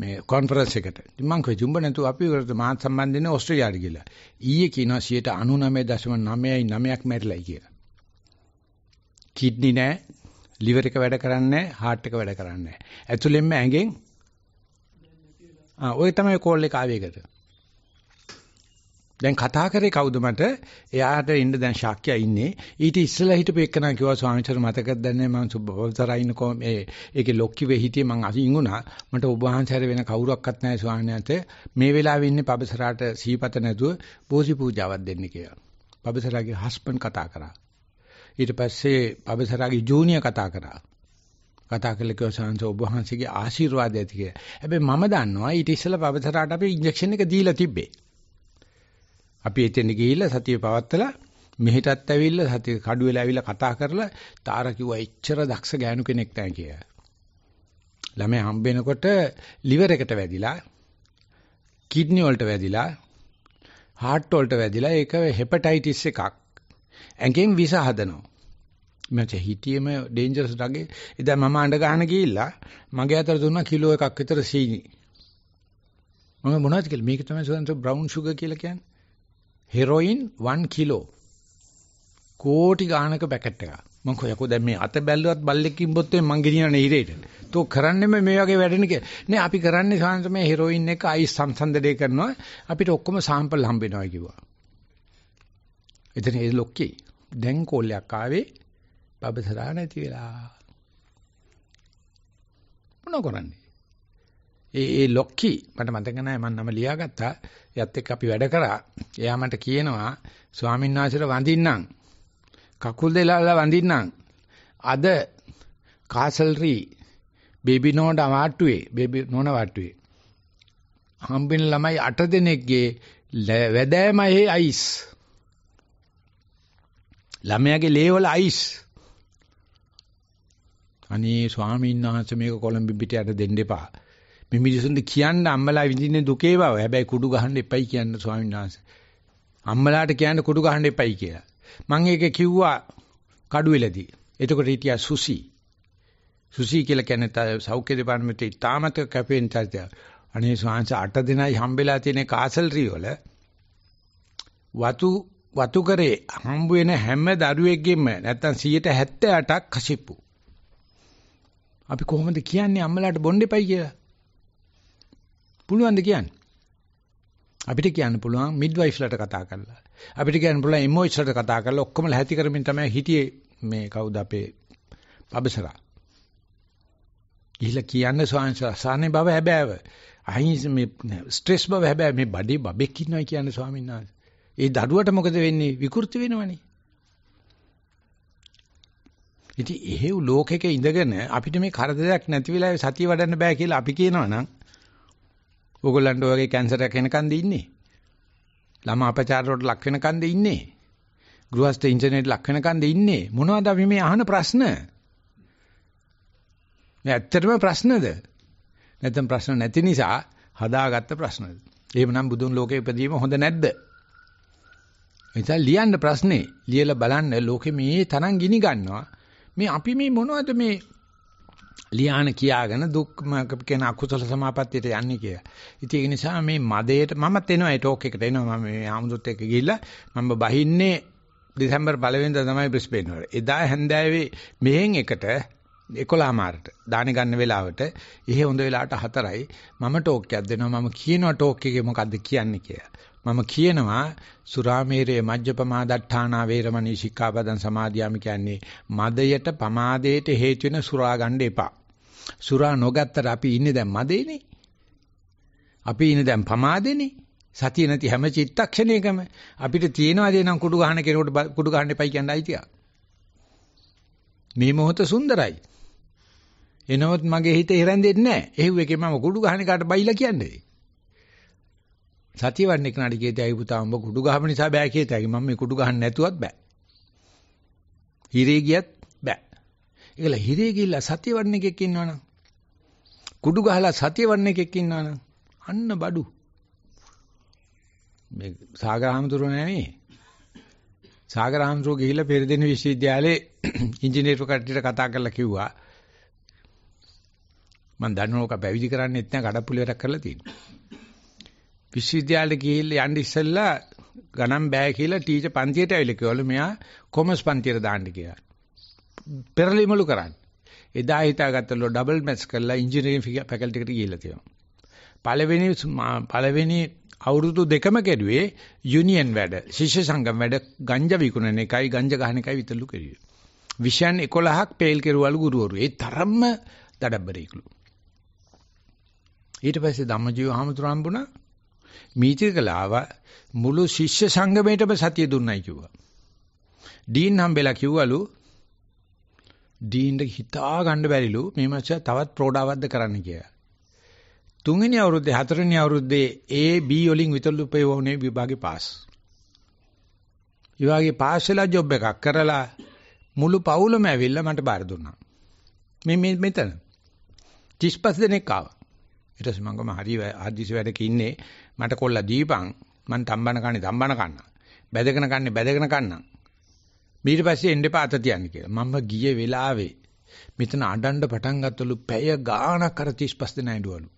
මේ කොන්ෆරන්ස් එකට. ඉතින් මං කිව්වා ජුම්බ නැතුව අපි වලට මාත් සම්බන්ධ වෙන්නේ ඕස්ට්‍රේලියාවට කියලා. ඊයේ කියනවා 99.9යි 9ක් මැරිලායි කියලා. කිඩ්නි නෑ, liver එක වැඩ කරන්නේ නෑ, heart එක වැඩ කරන්නේ නෑ. ඇතුළෙන්ම ඇඟෙන් ආ ඔය තමයි කෝල් එක ආවේ එකට. දැන් කතා කරේ කවුද මට? එයාට ඉන්න දැන් ශාක්‍යයා ඉන්නේ. ඊට ඉස්සෙල්ලා හිටපු එක්කනා කිව්වා ස්වාමීන් මතකද දැන්නේ මම සුබවතරා ඉන්නකෝ මේ ඒකේ ලොක්කි වෙ හිටියේ මං අසින් වුණා. මට ඔබ වහන්සේ වෙන කවුරක්වත් නැහැ ස්වාමීනාත. මේ වෙලාවේ ඉන්නේ පබසරාට සීපත නැතුව බෝසි පූජාවක් දෙන්න කියලා. පබසරාගේ හස්බන්ඩ් කතා කරා. ඊට පස්සේ පබසරාගේ ජූනියර් කතා කරා. කතා කළ කිව්වා ස්වාමීන් ඔබ වහන්සේගේ ආශිර්වාදය ඇති කියලා. හැබැයි මම දන්නවා ඊට ඉස්සෙල්ලා පබසරාට අපි ඉන්ජෙක්ෂන් එක දීලා තිබ්බේ. අපි එතෙන් ගිහිල්ලා සතිය පවත්තලා මෙහෙටත් ඇවිල්ලා සතිය කඩු වෙලා ඇවිල්ලා කතා කරලා තාර කිව්වා එච්චර දක්ෂ ගෑනු කෙනෙක් නැහැ කියලා. ළමයා හම්බ වෙනකොට liver එකට වැදිලා kidney වලට වැදිලා heart වලට වැදිලා ඒක hepatitis එකක්. ඇඟෙන් විස හදනවා. මච හිටියේම ඩේන්ජරස් ඩගේ ඉතින් මම අඬ ගන්න ගිහිල්ලා මගේ අතට දුන්නා කිලෝ එකක් විතර සීනි මම මොනවද කියලා මේක තමයි සුවන්ත බ්‍රවුන් සුගර් කියලා කියන්නේ හෙරොයින් 1 කිලෝ කෝටි ගානක පැකට් එකක් මං කොයකෝ දැන් මේ අත බැල්ලුවත් බල්ලෙක් ඉම්බොත් වෙයි මං ගෙනියන්නේ ඉරේට. තෝ කරන්නේම මේ වගේ වැඩන කිය. නේ අපි කරන්නේ සාමාන්‍යයෙන් මේ හෙරොයින් එක අයිස් සංසන්දනය කරනවා. අපිට ඔක්කොම සාම්පල් හම්බෙනවා කිව්වා. එතන ඒ ලොක්කේ දැන් කෝල්ලයක් ආවේ බබසරා නැති වෙලා. මොන කරන්නේ? ඒ ඒ ලොක්කී මට මතක නැහැ මම නම ලියාගත්තා. එයත් එක්ක අපි වැඩ කරා. එයා මට කියනවා ස්වාමීන් වහන්සේට වඳින්නම්. කකුල් දෙලාලා වඳින්නම්. අද කාසල්රි බේබි නෝන වාට්ටුවේ බේබි නෝන වාට්ටුවේ හම්බෙන ළමයි 8 දෙනෙක්ගේ වැදෑමයි අයිස්. ළමයාගේ ලේවල අයිස්. අනේ ස්වාමීන් වහන්සේ මේක කොළඹ පිට යට දෙන්න එපා. මේ මිනිසුන්ට කියන්න අම්මලා විඳින්නේ දුකේ බව. හැබැයි කුඩු ගහන්න එපයි කියන්න ස්වාමීන් වහන්සේ. අම්මලාට කියන්න කුඩු ගහන්න එපයි කියලා. මම ඒක කිව්වා කඩුවෙලදී. එතකොට හිටියා සුසි. සුසි කියලා කියන්නේ සෞඛ්‍ය දෙපාර්තමේන්තුවේ ඉතාමත් කැපෙන තත්ත්වය. අනේ ස්වාමීන් අට දිනයි හම්බෙලා තියෙන කාසල්රි වල වතු වතු කරේ හම්බ වෙන හැම දරුවෙක්ගෙම නැත්තම් 178ක් කසිප්පු. අපි කොහොමද කියන්නේ අම්මලාට බොන්න එපයි කියලා? පුළුවන් ද කියන්නේ? අපිට කියන්න පුළුවන් මිඩ්වයිෆ්ලට කතා කරලා. අපිට කියන්න පුළුවන් එම්ஓයිස්ලට කතා කරලා ඔක්කොම ලැහැති කරමින් තමයි හිටියේ මේ කවුද අපේ පබසරා. ගිහිල්ලා කියන්න ස්වාමීන් වහන්සේ බව හැබෑව. අහිංස මේ ස්ට්‍රෙස් බව හැබැයි මේ බඩේ බබෙක් ඉන්නවා කියන්නේ ස්වාමීන් වහන්සේ. ඒ දඩුවට මොකද වෙන්නේ? විකෘති වෙනවනේ. ඉතින් එහෙව් ලෝකෙක ඉඳගෙන අපිට මේ කරදරයක් නැති වෙලාවේ සතිය වඩන්න බෑ කියලා අපි කියනවා නම් ඕගොල්ලන්ට ඔයගේ කැන්සරයක් එනකන් දින්නේ. ළමා අපචාරවලට ලක් වෙනකන් දින්නේ. ගෘහස්ත ඉංජිනේරට ලක් වෙනකන් දින්නේ. මොනවද අපි මේ අහන ප්‍රශ්න? මේ ඇත්තටම ප්‍රශ්නද? නැත්නම් ප්‍රශ්න නැති නිසා හදාගත්ත ප්‍රශ්නද? එහෙමනම් බුදුන් ලෝකේ ඉපදීම හොඳ නැද්ද? නිසා ලියන්න ප්‍රශ්නේ ලියලා බලන්න ලෝකෙ මේ තරම් ගිනි ගන්නවා. මේ අපි මේ මොනවද මේ ලියාන කියාගෙන දුක් කියන අකුසල සමාපත්තියට යන්නේ කියලා. ඉතින් ඒ නිසා මේ මදේට මමත් එනවා ඒ ටෝක් එකට එනවා මම මේ ආමුදුත් එක්ක ගිහිල්ලා මම බහින්නේ දෙසැම්බර් 1 වෙනිදා තමයි බ්‍රිස්බේන් වල. එදා හැන්දෑවේ මෙහෙන් එකට 11 මාරට දානි ගන්න වෙලාවට එහෙ හොඳ වෙලාවට 4යි මම ටෝක් එකක් දෙනවා මම කියනවා ටෝක් එකේ මොකද්ද කියන්නේ කියලා. මම කියනවා සුරාමේරයේ මජ්ජපමා දට්ඨානා වේරමණී සික්ඛාපදං සමාදියාමි කියන්නේ මදයට පමාදයට හේතු වෙන සුරා ගන්න එපා. සුරා නොගත්තට අපි ඉන්නේ දැන් මදේනේ. අපි ඉන්නේ දැන් පමාදේනේ. සතිය නැති හැම චිත්තක්ෂණයකම අපිට තියෙනවා දේ නම් කුඩු ගහන කෙනෙකුට කුඩු ගහන්න එපයි කියන අයිතිය. මේ මොහොත සුන්දරයි. එනවත් මගේ හිතේ හැරෙන්නේ නැහැ. එහුව එකේ මම කුඩු ගහන කාට බයිලා කියන්නේ. සතිය වන්නේ කනට කියතයි අයි පුතා උඹ කුඩු ගහම නිසා බෑ කියතයි මම මේ කුඩු ගහන්න නැතුවත් බෑ හිරේ ගියත් බෑ ඒකල හිරේ ගිහිල්ලා සතිය වන්නේ එකෙක් ඉන්නවනම් කුඩු ගහලා සතිය වන්නේ එකෙක් ඉන්නවනම් අන්න බඩු මේ සාගරහමතුරු නෑනේ සාගරහමතුරු ගිහිල්ලා පෙරදෙන විශ්වවිද්‍යාලේ ඉංජිනේරු කට්ටියට කතා කරලා කිව්වා මම දන්නවක පැවිදි කරන්නෙත් නෑ කඩප්පුලියටක් කරලා තියෙනවා විශ්වවිද්‍යාලෙට ගිහිල්ලා යන්න ඉස්සෙල්ලා ගණන් බෑ කියලා ටීචර් පන්තියට ඇවිල්ලා කිව්වලු මෙයා කොමර්ස් පන්තියට දාන්න කියලා. පෙරලිමලු කරන්නේ. එදා හිතාගත්තලු ඩබල් මැච් කරලා ඉංජිනේරින් ෆැකල්ටි එකට ගිහිල්ලා තියෙනවා. පළවෙනි පළවෙනි අවුරුදු දෙකම කෙරුවේ යුනියන් වැඩ, ශිෂ්‍ය සංගම් වැඩ, ගංජා විකුණන එකයි, ගංජා ගහන එකයි විතරලු කෙරුවේ. විෂයන් 11ක් පේල් කෙරුවලු ගුරුවරු. ඒ තරම්ම දඩබ්බරේකලු. ඊට පස්සේ ධම්මජීව හමුතුරාම්බුණා මීතිකලාව මුළු ශිෂ්‍ය සංගමයටම සතිය දුන්නයි කිව්වා. ඩීන් හම්බෙලා කිව්වලු ඩීන්ට හිතා ගන්න බැරිලු මේ මාසය තවත් ප්‍රෝඩාවක්ද කරන්න කියලා. තුන්වෙනි අවුරුද්දේ හතරවෙනි අවුරුද්දේ A B වලින් විතරලු පෙවුනේ විභාගේ පාස්. විභාගේ පාස් වෙලා ජොබ් එකක් කරලා මුළු පවුලම ඇවිල්ලා මට බාර දුන්නා. මේ මෙතන 35 දෙනෙක් ආවා. ඊට පස්සේ මම ගම හරි ආදිසි වැඩක ඉන්නේ මට කොල්ලා දීපන් මං තම්බන කන්නේ තම්බන කන්න බැදගෙන කන්නේ බැදගෙන කන්නම් ඊට පස්සේ එන්න එපා අත තියන්න කියලා මම ගියේ වෙලාවේ මෙතන අඬන්න පටන් ගත්තලු පැය ගාණක් අර 35 දෙනා ඇඬවලු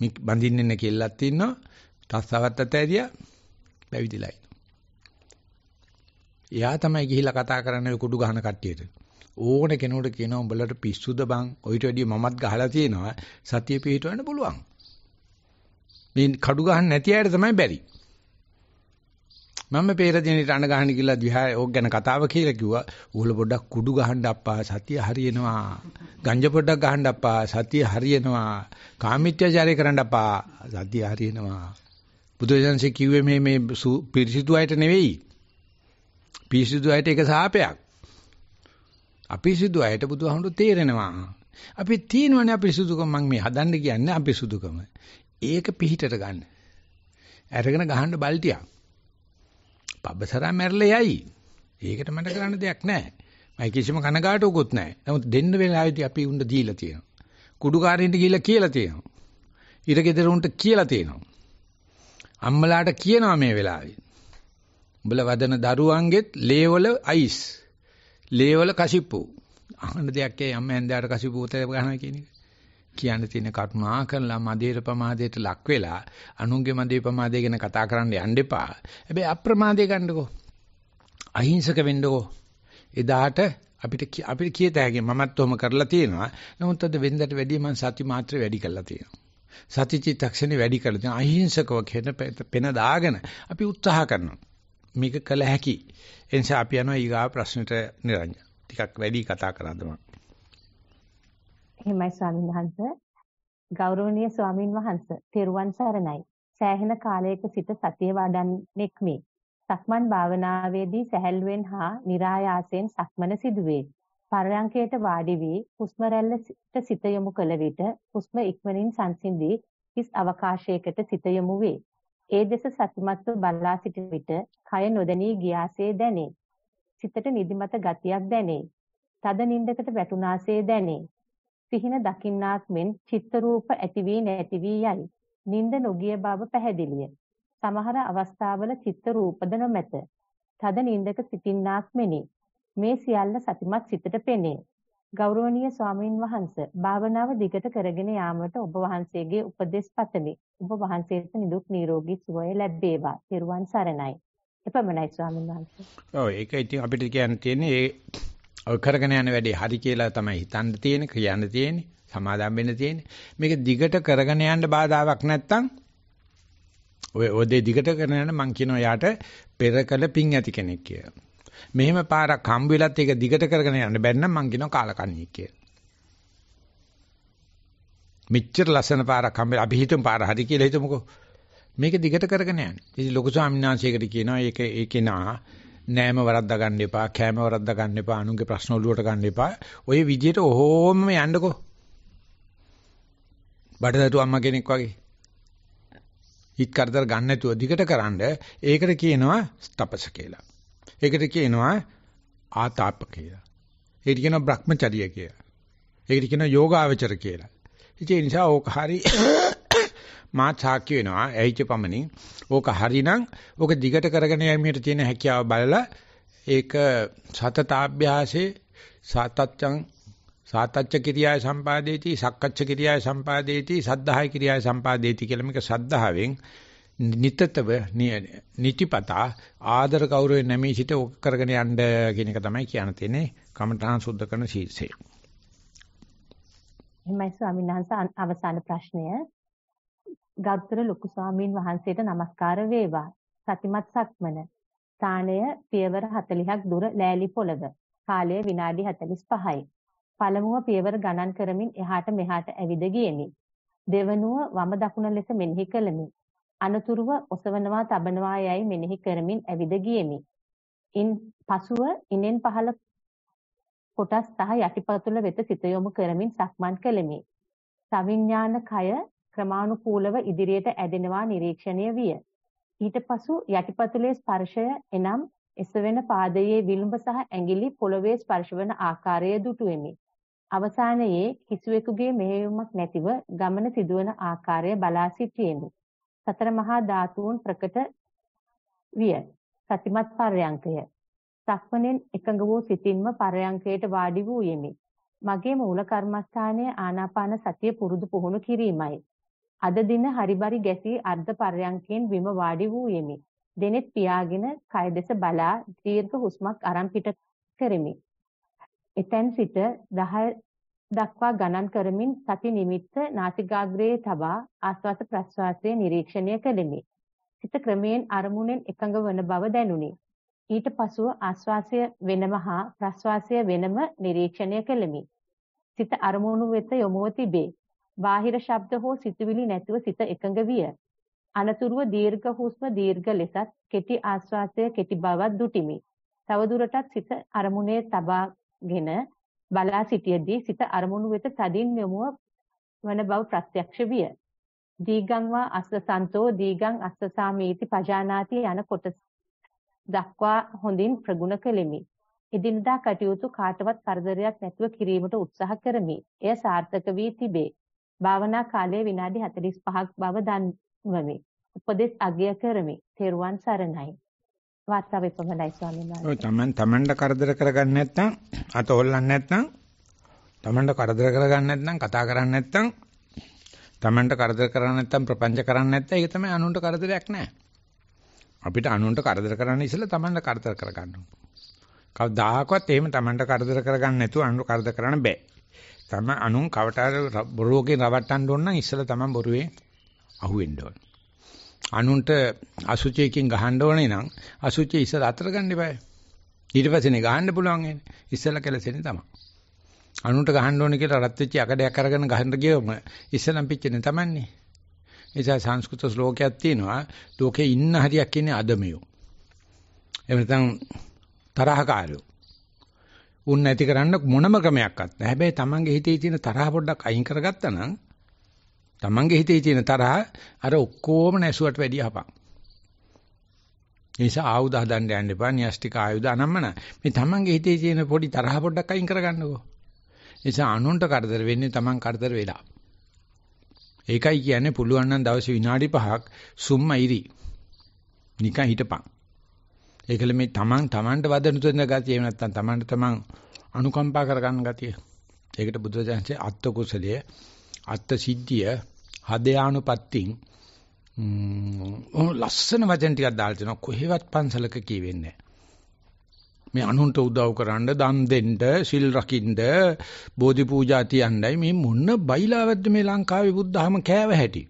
මේ බඳින්න ඉන්න කෙල්ලක් තින්නවා තස්සවත් අතෑරියා පැවිදිලා එයා තමයි ගිහිලා කතා කරන්නේ කුඩු ගහන කට්ටියට ඕන කෙනෙකුට කියනවා උඹලට පිස්සුද බං ඔయిత වැඩිය මමත් ගහලා තියෙනවා සතිය පිහිටවන්න පුළුවන් මේ කඩු ගහන්න නැති අයට තමයි බැරි මම පෙර දිනේට අඬ ගහන්න කියලා දිහා ඕක ගැන කතාව කියලා කිව්වා ඌල පොඩ්ඩක් කුඩු ගහන්න අප්පා සතිය හරියනවා ගංජා පොඩ්ඩක් ගහන්න අප්පා සතිය හරියනවා කාමීත්‍යචාරය කරන්න අප්පා සතිය හරියනවා බුදුරජාන්සේ කිව්වේ මේ මේ පිරිසිදු අයට නෙවෙයි පිරිසිදු අයට ඒක සාපයක් අපිරිසුදු අයට බුදුහාමුදුරු තේරෙනවා. අපි තියෙනවනේ අපිරිසුදුකම මම මේ හදන්න කියන්නේ අපිරිසුදුකම. ඒක පිහිටට ගන්න. අරගෙන ගහන්න බල්ටියක්. පබ්බසරා මැරලා යයි. ඒකට මට කරන්න දෙයක් නැහැ. මම කිසිම කනගාටුවකුත් නැහැ. නමුත් දෙන්න වෙලාවෙදී අපි උණ්ඩ දීලා තියෙනවා. කුඩුකාරින්ට ගිහිල්ලා කියලා තියෙනවා. ඉරගෙදර උන්ට කියලා තියෙනවා. අම්මලාට කියනවා මේ වෙලාවේ. උඹලා වදන දරුවන්ගෙත් ලේවල අයිස් ලේවල කසිප්පු. අහන්න දෙයක් ඒ අම්ම ඇන්දාට කසිප්පු උතේ ගන්නවා කියන එක. කියන්න තියෙන කරුණා කරලා මදේර ප්‍රමාදයට ලක් වෙලා අනුන්ගේ මදේ ප්‍රමාදය ගැන කතා කරන්න යන්න එපා. හැබැයි අප්‍රමාදය ගන්නකෝ. අහිංසක වෙන්නකෝ. එදාට අපිට අපිට කියත හැකි මමත් ඔහොම කරලා තියෙනවා. නමුත් අද වෙනදට වැඩිය මම සති මාත්‍රේ වැඩි කරලා තියෙනවා. සති චිත්තක්ෂණේ වැඩි කරලා තියෙනවා. අහිංසකව කියන පෙන දාගෙන අපි උත්සාහ කරනවා. මේක කළ හැකි. ඒ නිසා අපි යනවා ඊගාව ප්‍රශ්නෙට නිරංජන. ටිකක් වැඩි කතා කරන්න මම. එහෙමයි ස්වාමීන් වහන්සේ. ගෞරවනීය ස්වාමින් වහන්සේ, තෙරුවන් සරණයි. සෑහෙන කාලයක සිට සතිය වඩන්නෙක් මේ. සක්මන් භාවනාවේදී සැහැල්ලුවෙන් හා નિરાයාසයෙන් සක්මන සිදුවේ. පරයන්කයට වාඩි වී හුස්ම රැල්ලට සිත යොමු කළ විට හුස්ම ඉක්මනින් සංසිඳී කිස් අවකාශයකට සිත යොමු වේ. ඒ දෙස සතිමත්ව බලා සිටින විට කය නොදැනී ගියාසේ දැනේ. සිතට නිදිමත ගතියක් දැනේ. තද නින්දකට වැටුනාසේ දැනේ. සිහින දකින්නාක් මෙන් චිත්ත රූප ඇති වී නැති වී යයි. නින්ද නොගිය බව පැහැදිලිය. සමහර අවස්ථාවල චිත්ත රූපද නොමැත. තද නින්දක සිටින්නාක් මෙනි. මේ සියල්ල සතිමත් සිතට පෙනේ. ගෞරවනීය ස්වාමීන් වහන්ස භාවනාව දිගට කරගෙන යාමට ඔබ වහන්සේගේ උපදෙස් පතමි. ඔබ වහන්සේට නිදුක් නිරෝගී සුවය ලැබේවා. ත්වන් සරණයි. එපමණයි ස්වාමීන් වහන්ස. ඔව් ඒක ඉතින් අපිට කියන්න තියෙන්නේ ඒ කරගෙන යන වැඩේ හරි කියලා තමයි හිතන්න තියෙන්නේ, කියන්න තියෙන්නේ, සමාදම් වෙන්න තියෙන්නේ. මේක දිගට කරගෙන යන්න බාධාවක් නැත්තම් ඔය ඔය දිගට කරගෙන යන මං කියනවා යාට පෙරකල පිං ඇති කෙනෙක් කියලා. මෙහෙම පාරක් හම් වෙලත් ඒක දිගට කරගෙන යන්න බැන්නම් මං කියනවා කාලකන්ණියෙක් කියලා. මෙච්චර ලස්සන පාරක් හම් වෙලා අපි හිතමු පාර හරි කියලා හිතමුකෝ. මේක දිගට කරගෙන යන්න. ඉතින් ලොකු ස්වාමීන් වහන්සේකට කියනවා ඒක ඒකේ නා නෑම වරද්දා ගන්න එපා, කෑම වරද්දා ගන්න එපා, අනුන්ගේ ප්‍රශ්න ඔලුවට ගන්න එපා. ඔය විදියට ඔහොම යන්නකෝ. බඩදරු අම්මා කෙනෙක් වගේ. හිත කරදර ගන්න නැතුව දිගට කරන්ඩ ඒකට කියනවා තපස කියලා. ඒකට කියනවා ආතාප කියලා. ඒකට කියනවා Brahmacharya කියලා. ඒකට කියනවා යෝගාවචර කියලා. ඉතින් ඒ නිසා ඕක හරි මාත් සාක්ෂි වෙනවා ඇයිච පමණින්. ඕක හරිනම් ඕක දිගට කරගෙන යෑමට තියෙන හැකියාව බලලා ඒක සතතාභ්‍යාසේ සාතච්ඡං සාතච්ඡ කිරියාවේ සම්පාදේති සක්කච්ඡ කිරියාවේ සම්පාදේති සද්ධාය කිරියාවේ සම්පාදේති කියලා මේක සද්ධාවෙන් නිතතව නිතිපතා ආදර කෞරවේ නැමී සිට ඔක කරගෙන යන්න කියන එක තමයි කියන්න තියෙන්නේ කමඨාන් සුද්ධ කරන ශීර්ෂය. එහමයි ස්වාමීන් වහන්සේ අවසාන ප්‍රශ්නය. ගෞතම ලොකු ස්වාමීන් වහන්සේට নমස්කාර වේවා. සතිමත් සක්මන. ස්ථානය පියවර 40ක් දුර ලෑලි පොළව. කාලය විනාඩි 45යි. පළමුව පියවර ගණන් කරමින් එහාට මෙහාට ඇවිද ගියෙමි. දෙවනුව වම දකුණ ලෙස මෙනෙහි කළෙමි. අනතුරුව ඔසවනවා තබනවා යයි මෙනෙහි කරමින් ඇවිද ගියෙමි. ඉන් පසුව ඉනෙන් පහළ කොටස් සහ යටිපතුල වෙත සිත යොමු කරමින් සක්මන් කළෙමි. සවිඥාන කය ක්‍රමානුකූලව ඉදිරියට ඇදෙනවා නිරීක්ෂණය විය. ඊට පසු යටිපතුලේ ස්පර්ශය එනම් එසවෙන පාදයේ විලුඹ සහ ඇඟිලි පොළවේ ස්පර්ශවන ආකාරය දුටුවෙමි. අවසානයේ කිසිවෙකුගේ මෙහෙයුමක් නැතිව ගමන සිදුවන ආකාරය බලා සිටියෙමි. සතර මහා ධාතුන් ප්‍රකට විය. සතිමත් පර්යංකය. සක්මණෙන් එකඟ වූ සිතින්ම පර්යංකයට වාඩි වූ යෙමි. මගේ මූල කර්මස්ථානයේ ආනාපාන සතිය පුරුදු පුහුණු කිරීමයි. අද දින හරිබරි ගැසී අර්ධ පර්යංකයෙන් විම වාඩි වූ යෙමි. දෙනෙත් පියාගෙන කය දෙස බලා දීර්ඝ හුස්මක් අරන් පිට කරමි. එතෙන් සිට 10 දක්වා ගණන් කරමින් සති නිමිත්ත නාසිකාග්‍රයේ තබා ආස්වාස ප්‍රස්වාසයේ නිරීක්ෂණය කෙලිමි. සිත ක්‍රමයෙන් අරමුණෙන් එකඟ වන බව දැනුනි. ඊට පසුව ආස්වාසය වෙනම හා ප්‍රස්වාසය වෙනම නිරීක්ෂණය කෙලිමි. සිත අරමුණු වෙත යොමුව තිබේ. බාහිර ශබ්ද හෝ සිතුවිලි නැතුව සිත එකඟ විය. අනතුරුව දීර්ඝ හුස්ම දීර්ඝ ලෙසත් කෙටි ආශ්වාසය කෙටි බවත් දුටිමි. තවදුරටත් සිත අරමුණේ තබාගෙන බලා සිටියේදී සිත අරමුණු වෙත තදින් යොමුව වන බව ප්‍රත්‍යක්ෂ විය. දීගං වා අස්සසන්තෝ දීගං අස්සසාමීති පජානාති යන කොටස දක්වා හොඳින් ප්‍රගුණ කෙලිමි. එදිනදා කටයුතු කාටවත් කරදරයක් නැතුව කිරීමට උත්සාහ කරමි. එය සාර්ථක වී තිබේ. භාවනා කාලයේ විනාඩි 45ක් බව දන්වමි. උපදෙස් අගය කරමි. තෙරුවන් සරණයි. වාර්තාව එපමණයි ස්වාමීන් වහන්සේ. ඔය තමන් තමන්ට කරදර කරගන්න නැත්නම් අත හොල්ලන්න නැත්නම් තමන්ට කරදර කරගන්න නැත්නම් කතා කරන්න නැත්නම් තමන්ට කරදර කරන්නේ නැත්නම් ප්‍රපංච කරන්නේ නැත්නම් ඒක තමයි අනුන්ට කරදරයක් නෑ. අපිට අනුන්ට කරදර කරන්න ඉස්සෙල්ලා තමන්ට කරදර කරගන්න ඕන. කවදාහකවත් එහෙම තමන්ට කරදර කරගන්න නැතුව අනුන්ට කරදර කරන්න බෑ. තම අනුන් කවට රෝගේ රවට්ටන්න ඕන නම් ඉස්සෙල්ලා තමන් බොරුවේ අහුවෙන්න ඕනේ. අනුන්ට අසුචියකින් ගහන්න ඕනේ නම් අසුචිය ඉස්සර අතර ගන්න eBay. ඊට පස්සේනේ ගහන්න පුළුවන් එන්නේ. ඉස්සෙල්ලා කෙලසෙන්නේ තමයි. අනුන්ට ගහන්න ඕනේ කියලා රත් වෙච්ච යකඩයක් අරගෙන ගහන්න ගියොම ඉස්සලම් පිච්චෙන්නේ තමන්නේ. නිසා සංස්කෘත ශ්ලෝකයක් තියෙනවා ලෝකේ ඉන්න හරියක් කියන්නේ අදමියෝ. එහෙම නැත්නම් තරහකාරයෝ. උන් නැති කරන්න මොනම ක්‍රමයක්වත් නැහැ. හැබැයි Tamange හිතේ තියෙන තරහ පොඩ්ඩක් අයින් කරගත්තා නම් තමන්ගේ හිතේ තියෙන තරහ අර ඔක්කොම නැසුවට වැඩිය හපක්. නිසා ආයුධ හදන්න යන්න එපා. න්‍යෂ්ටික ආයුධ අනම්මන. මේ තමන්ගේ හිතේ තියෙන පොඩි තරහ පොඩ්ඩක් අයින් කරගන්නකෝ. නිසා අනුන්ට කරදර වෙන්නේ තමන් කරදර වෙලා. ඒකයි කියන්නේ පුළුවන් නම් දවසේ විනාඩි 5ක් සුම්ම ඉරි. නිකන් හිටපන්. ඒකල මේ තමන් තමන්ට වදන තුන ගතිය එහෙම නැත්නම් තමන්ට තමන් අනුකම්පා කරගන්න ගතිය. ඒකට බුදුරජාණන්සේ අත්ත කුසලයේ අත්ත සිද්ධිය හදයානුපත්තින් ලස්සන වචන ටිකක් දාලා තිනවා කොහෙවත් පන්සලක කියවෙන්නේ මේ අනුන්ට උදව් කරන්න දන් දෙන්න සිල් රකින්න බෝධි පූජා තියන්නයි මේ මොන බයිලාවද්ද මේ ලංකාවේ බුද්ධහම කෑව හැටි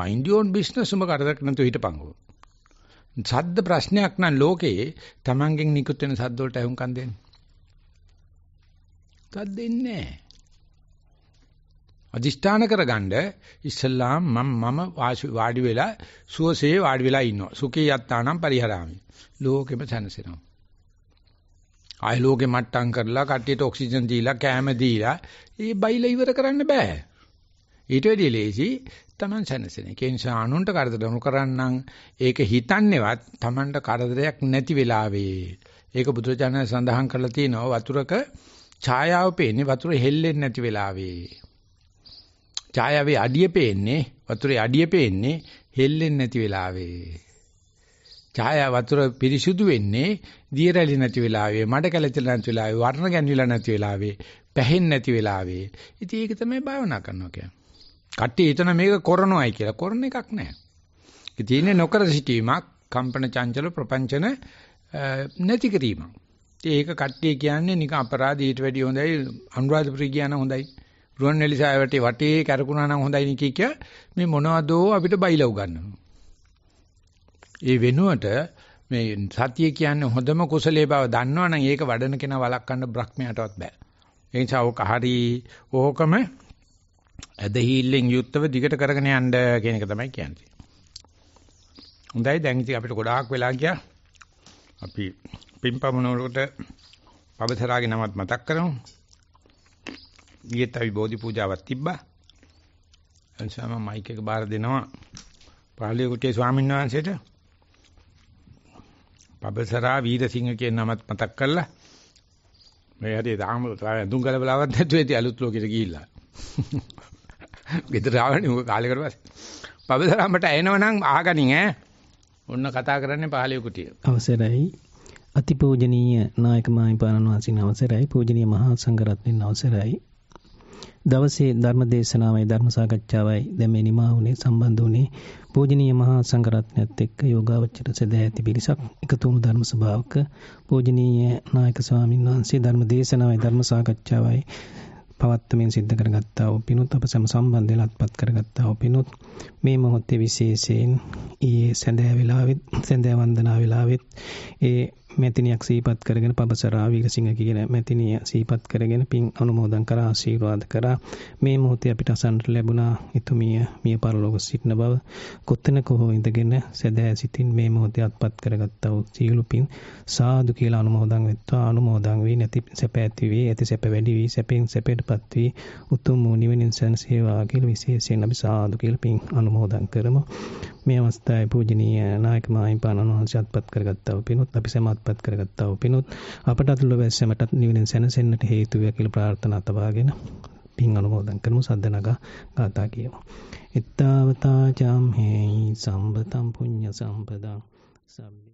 මයින්ඩ් යෝන් බිස්නස් උඹ කරදරක් නැතුව හිටපන්කෝ සද්ද ප්‍රශ්නයක් නම් ලෝකේ Tamangen නිකුත් වෙන සද්ද වලට අහුම්කම් දෙන්නේ. තත් දෙන්නේ නැහැ. අදිෂ්ඨාන කරගන්න ඉස්සල්ලාම මම මම වාඩි වෙලා සුවසේ වාඩි වෙලා ඉන්නවා. සුඛී යත්තානම් පරිහරාමි. ලෝකෙම සැනසෙනවා. ආය ලෝකෙ මට්ටම් කරලා කට්ටියට ඔක්සිජන් දීලා කැම දීලා ඒ බයිල ඉවර කරන්න බෑ. ඊට වැඩිය ලේසි Taman සැනසෙන එක. ඒ නිසා අනුන්ට කරදර නොකරනම් ඒක හිතන්නේවත් Tamanට කරදරයක් නැති වෙලාවේ. ඒක බුදුරජාණන් සඳහන් කරලා තියෙනවා වතුරක ඡායාව පේන්නේ වතුර හෙල්ලෙන්නේ නැති වෙලාවේ. ඡායාවේ අඩිය පේන්නේ වතුරේ අඩිය පේන්නේ හෙල්ලෙන්නේ නැති වෙලාවේ. ඡායාව වතුර පිරිසුදු වෙන්නේ දිය රැලි නැති වෙලාවේ, මඩ කැලතිලා නැති වෙලාවේ, වර්ණ ගැන්විලා නැති වෙලාවේ, පැහෙන්නේ නැති වෙලාවේ. ඉතින් ඒක තමයි භාවනා කරනවා කියන්නේ. කට්ටිය හිතන මේක කරනවයි කියලා. කරන එකක් නෑ. ඒක තියෙන්නේ නොකර සිටීමක්, කම්පන චංචල ප්‍රපංචන නැති කිරීමක්. ඒක කට්ටිය කියන්නේ නිකන් අපරාධ ඊට වැඩිය හොඳයි අනුරාධපුරේ කියන හොඳයි රුවන්වැලිසෑවට වටේ කැරකුණා නම් හොඳයි නේ කිය කිය මේ මොනවදෝ අපිට බයිලා උගන්වනවා. ඒ වෙනුවට මේ සතිය කියන්නේ හොඳම කුසලයේ බව දන්නවනම් ඒක වඩන කෙනා වළක්වන්න බ්‍රහ්මයාටවත් බෑ. ඒ නිසා ඕක හරි ඕකම ඇදහිල්ලෙන් යුක්තව දිගට කරගෙන යන්න කියන එක තමයි කියන්නේ. හොඳයි දැන් ඉතින් අපිට ගොඩාක් වෙලා ගියා. අපි පින්පමනවලට පබතරාගේ නමත් මතක් කරමු. ඊයේත් අපි බෝධි පූජාවක් තිබ්බා. එනිසාම මයික් එක බාර දෙනවා පාලිය කුටියේ ස්වාමීන් වහන්සේට. පබසරා වීරසිංහ කියන නමත් මතක් කළා. මේ හැටි තාම දුම් ගලබලාවක් නැතුව ඉති අලුත් ලෝකෙට ගිහිල්ලා. ගෙදර ආවනේ උග කාලෙකට පස්සේ. පබසරා මට එනවනම් ආගනින් ඈ. ඔන්න කතා කරන්නේ පාලිය කුටිය. අවසරයි. අතිපූජනීය නායක මාහිමිපාණන් වහන්සේගේ අවසරයි පූජනීය මහා සංඝරත්නයේ අවසරයි දවසේ ධර්ම දේශනාවයි ධර්ම සාකච්ඡාවයි දැන් මේ නිමා වුණේ සම්බන්ධ වුණේ පූජනීය මහා සංඝරත්නයත් එක්ක යෝගාවචර සදැ ඇති පිරිසක් එකතු වුණු ධර්ම සභාවක පූජනීය නායක ස්වාමීන් වහන්සේ ධර්ම දේශනාවයි ධර්ම සාකච්ඡාවයි පවත්වමින් සිද්ධ කරගත්තා වූ පිනුත් අප සම සම්බන්ධය ලත්පත් කරගත්තා වූ පිනුත් මේ මොහොතේ විශේෂයෙන් ඊයේ සඳෑ වේලාවෙත් සඳෑ වන්දනා වේලාවෙත් ඒ මෙතිනියක් සීපත් කරගෙන පබසරා වීරසිංහ කියන මෙතිනිය සීපත් කරගෙන පින් අනුමෝදන් කර ආශීර්වාද කරා මේ මොහොතේ අපිට අසන්නට ලැබුණා ඊතුමිය මිය පරලොව සිටින බව කොතැනක හෝ ඉඳගෙන සදෑ සිටින් මේ මොහොතේ අත්පත් කරගත්තා වූ සියලු පින් සාදු කියලා අනුමෝදන් වෙත්වා අනුමෝදන් වී නැති සැප ඇති වී ඇති සැප වැඩි වී සැපෙන් සැපයටපත් වී උතුම් වූ නිවනින් සැනසේවා කියලා විශේෂයෙන් අපි සාදු කියලා පින් අනුමෝදන් කරමු මේ අවස්ථාවේ පූජනීය නායක මාහිමිපාණන් වහන්සේ අත්පත් කරගත්තා වූ පිනුත් අපි සමත් දුප්පත් කරගත්තා වූ පිනුත් අපට අතුලව ඇසැමටත් නිවෙන සැනසෙන්නට හේතු වේ කියලා ප්‍රාර්ථනා තබාගෙන පින් අනුමෝදන් කරමු සද්ද නගා ගාථා කියමු. ittavata camhe sambandam punya sampadam sabbi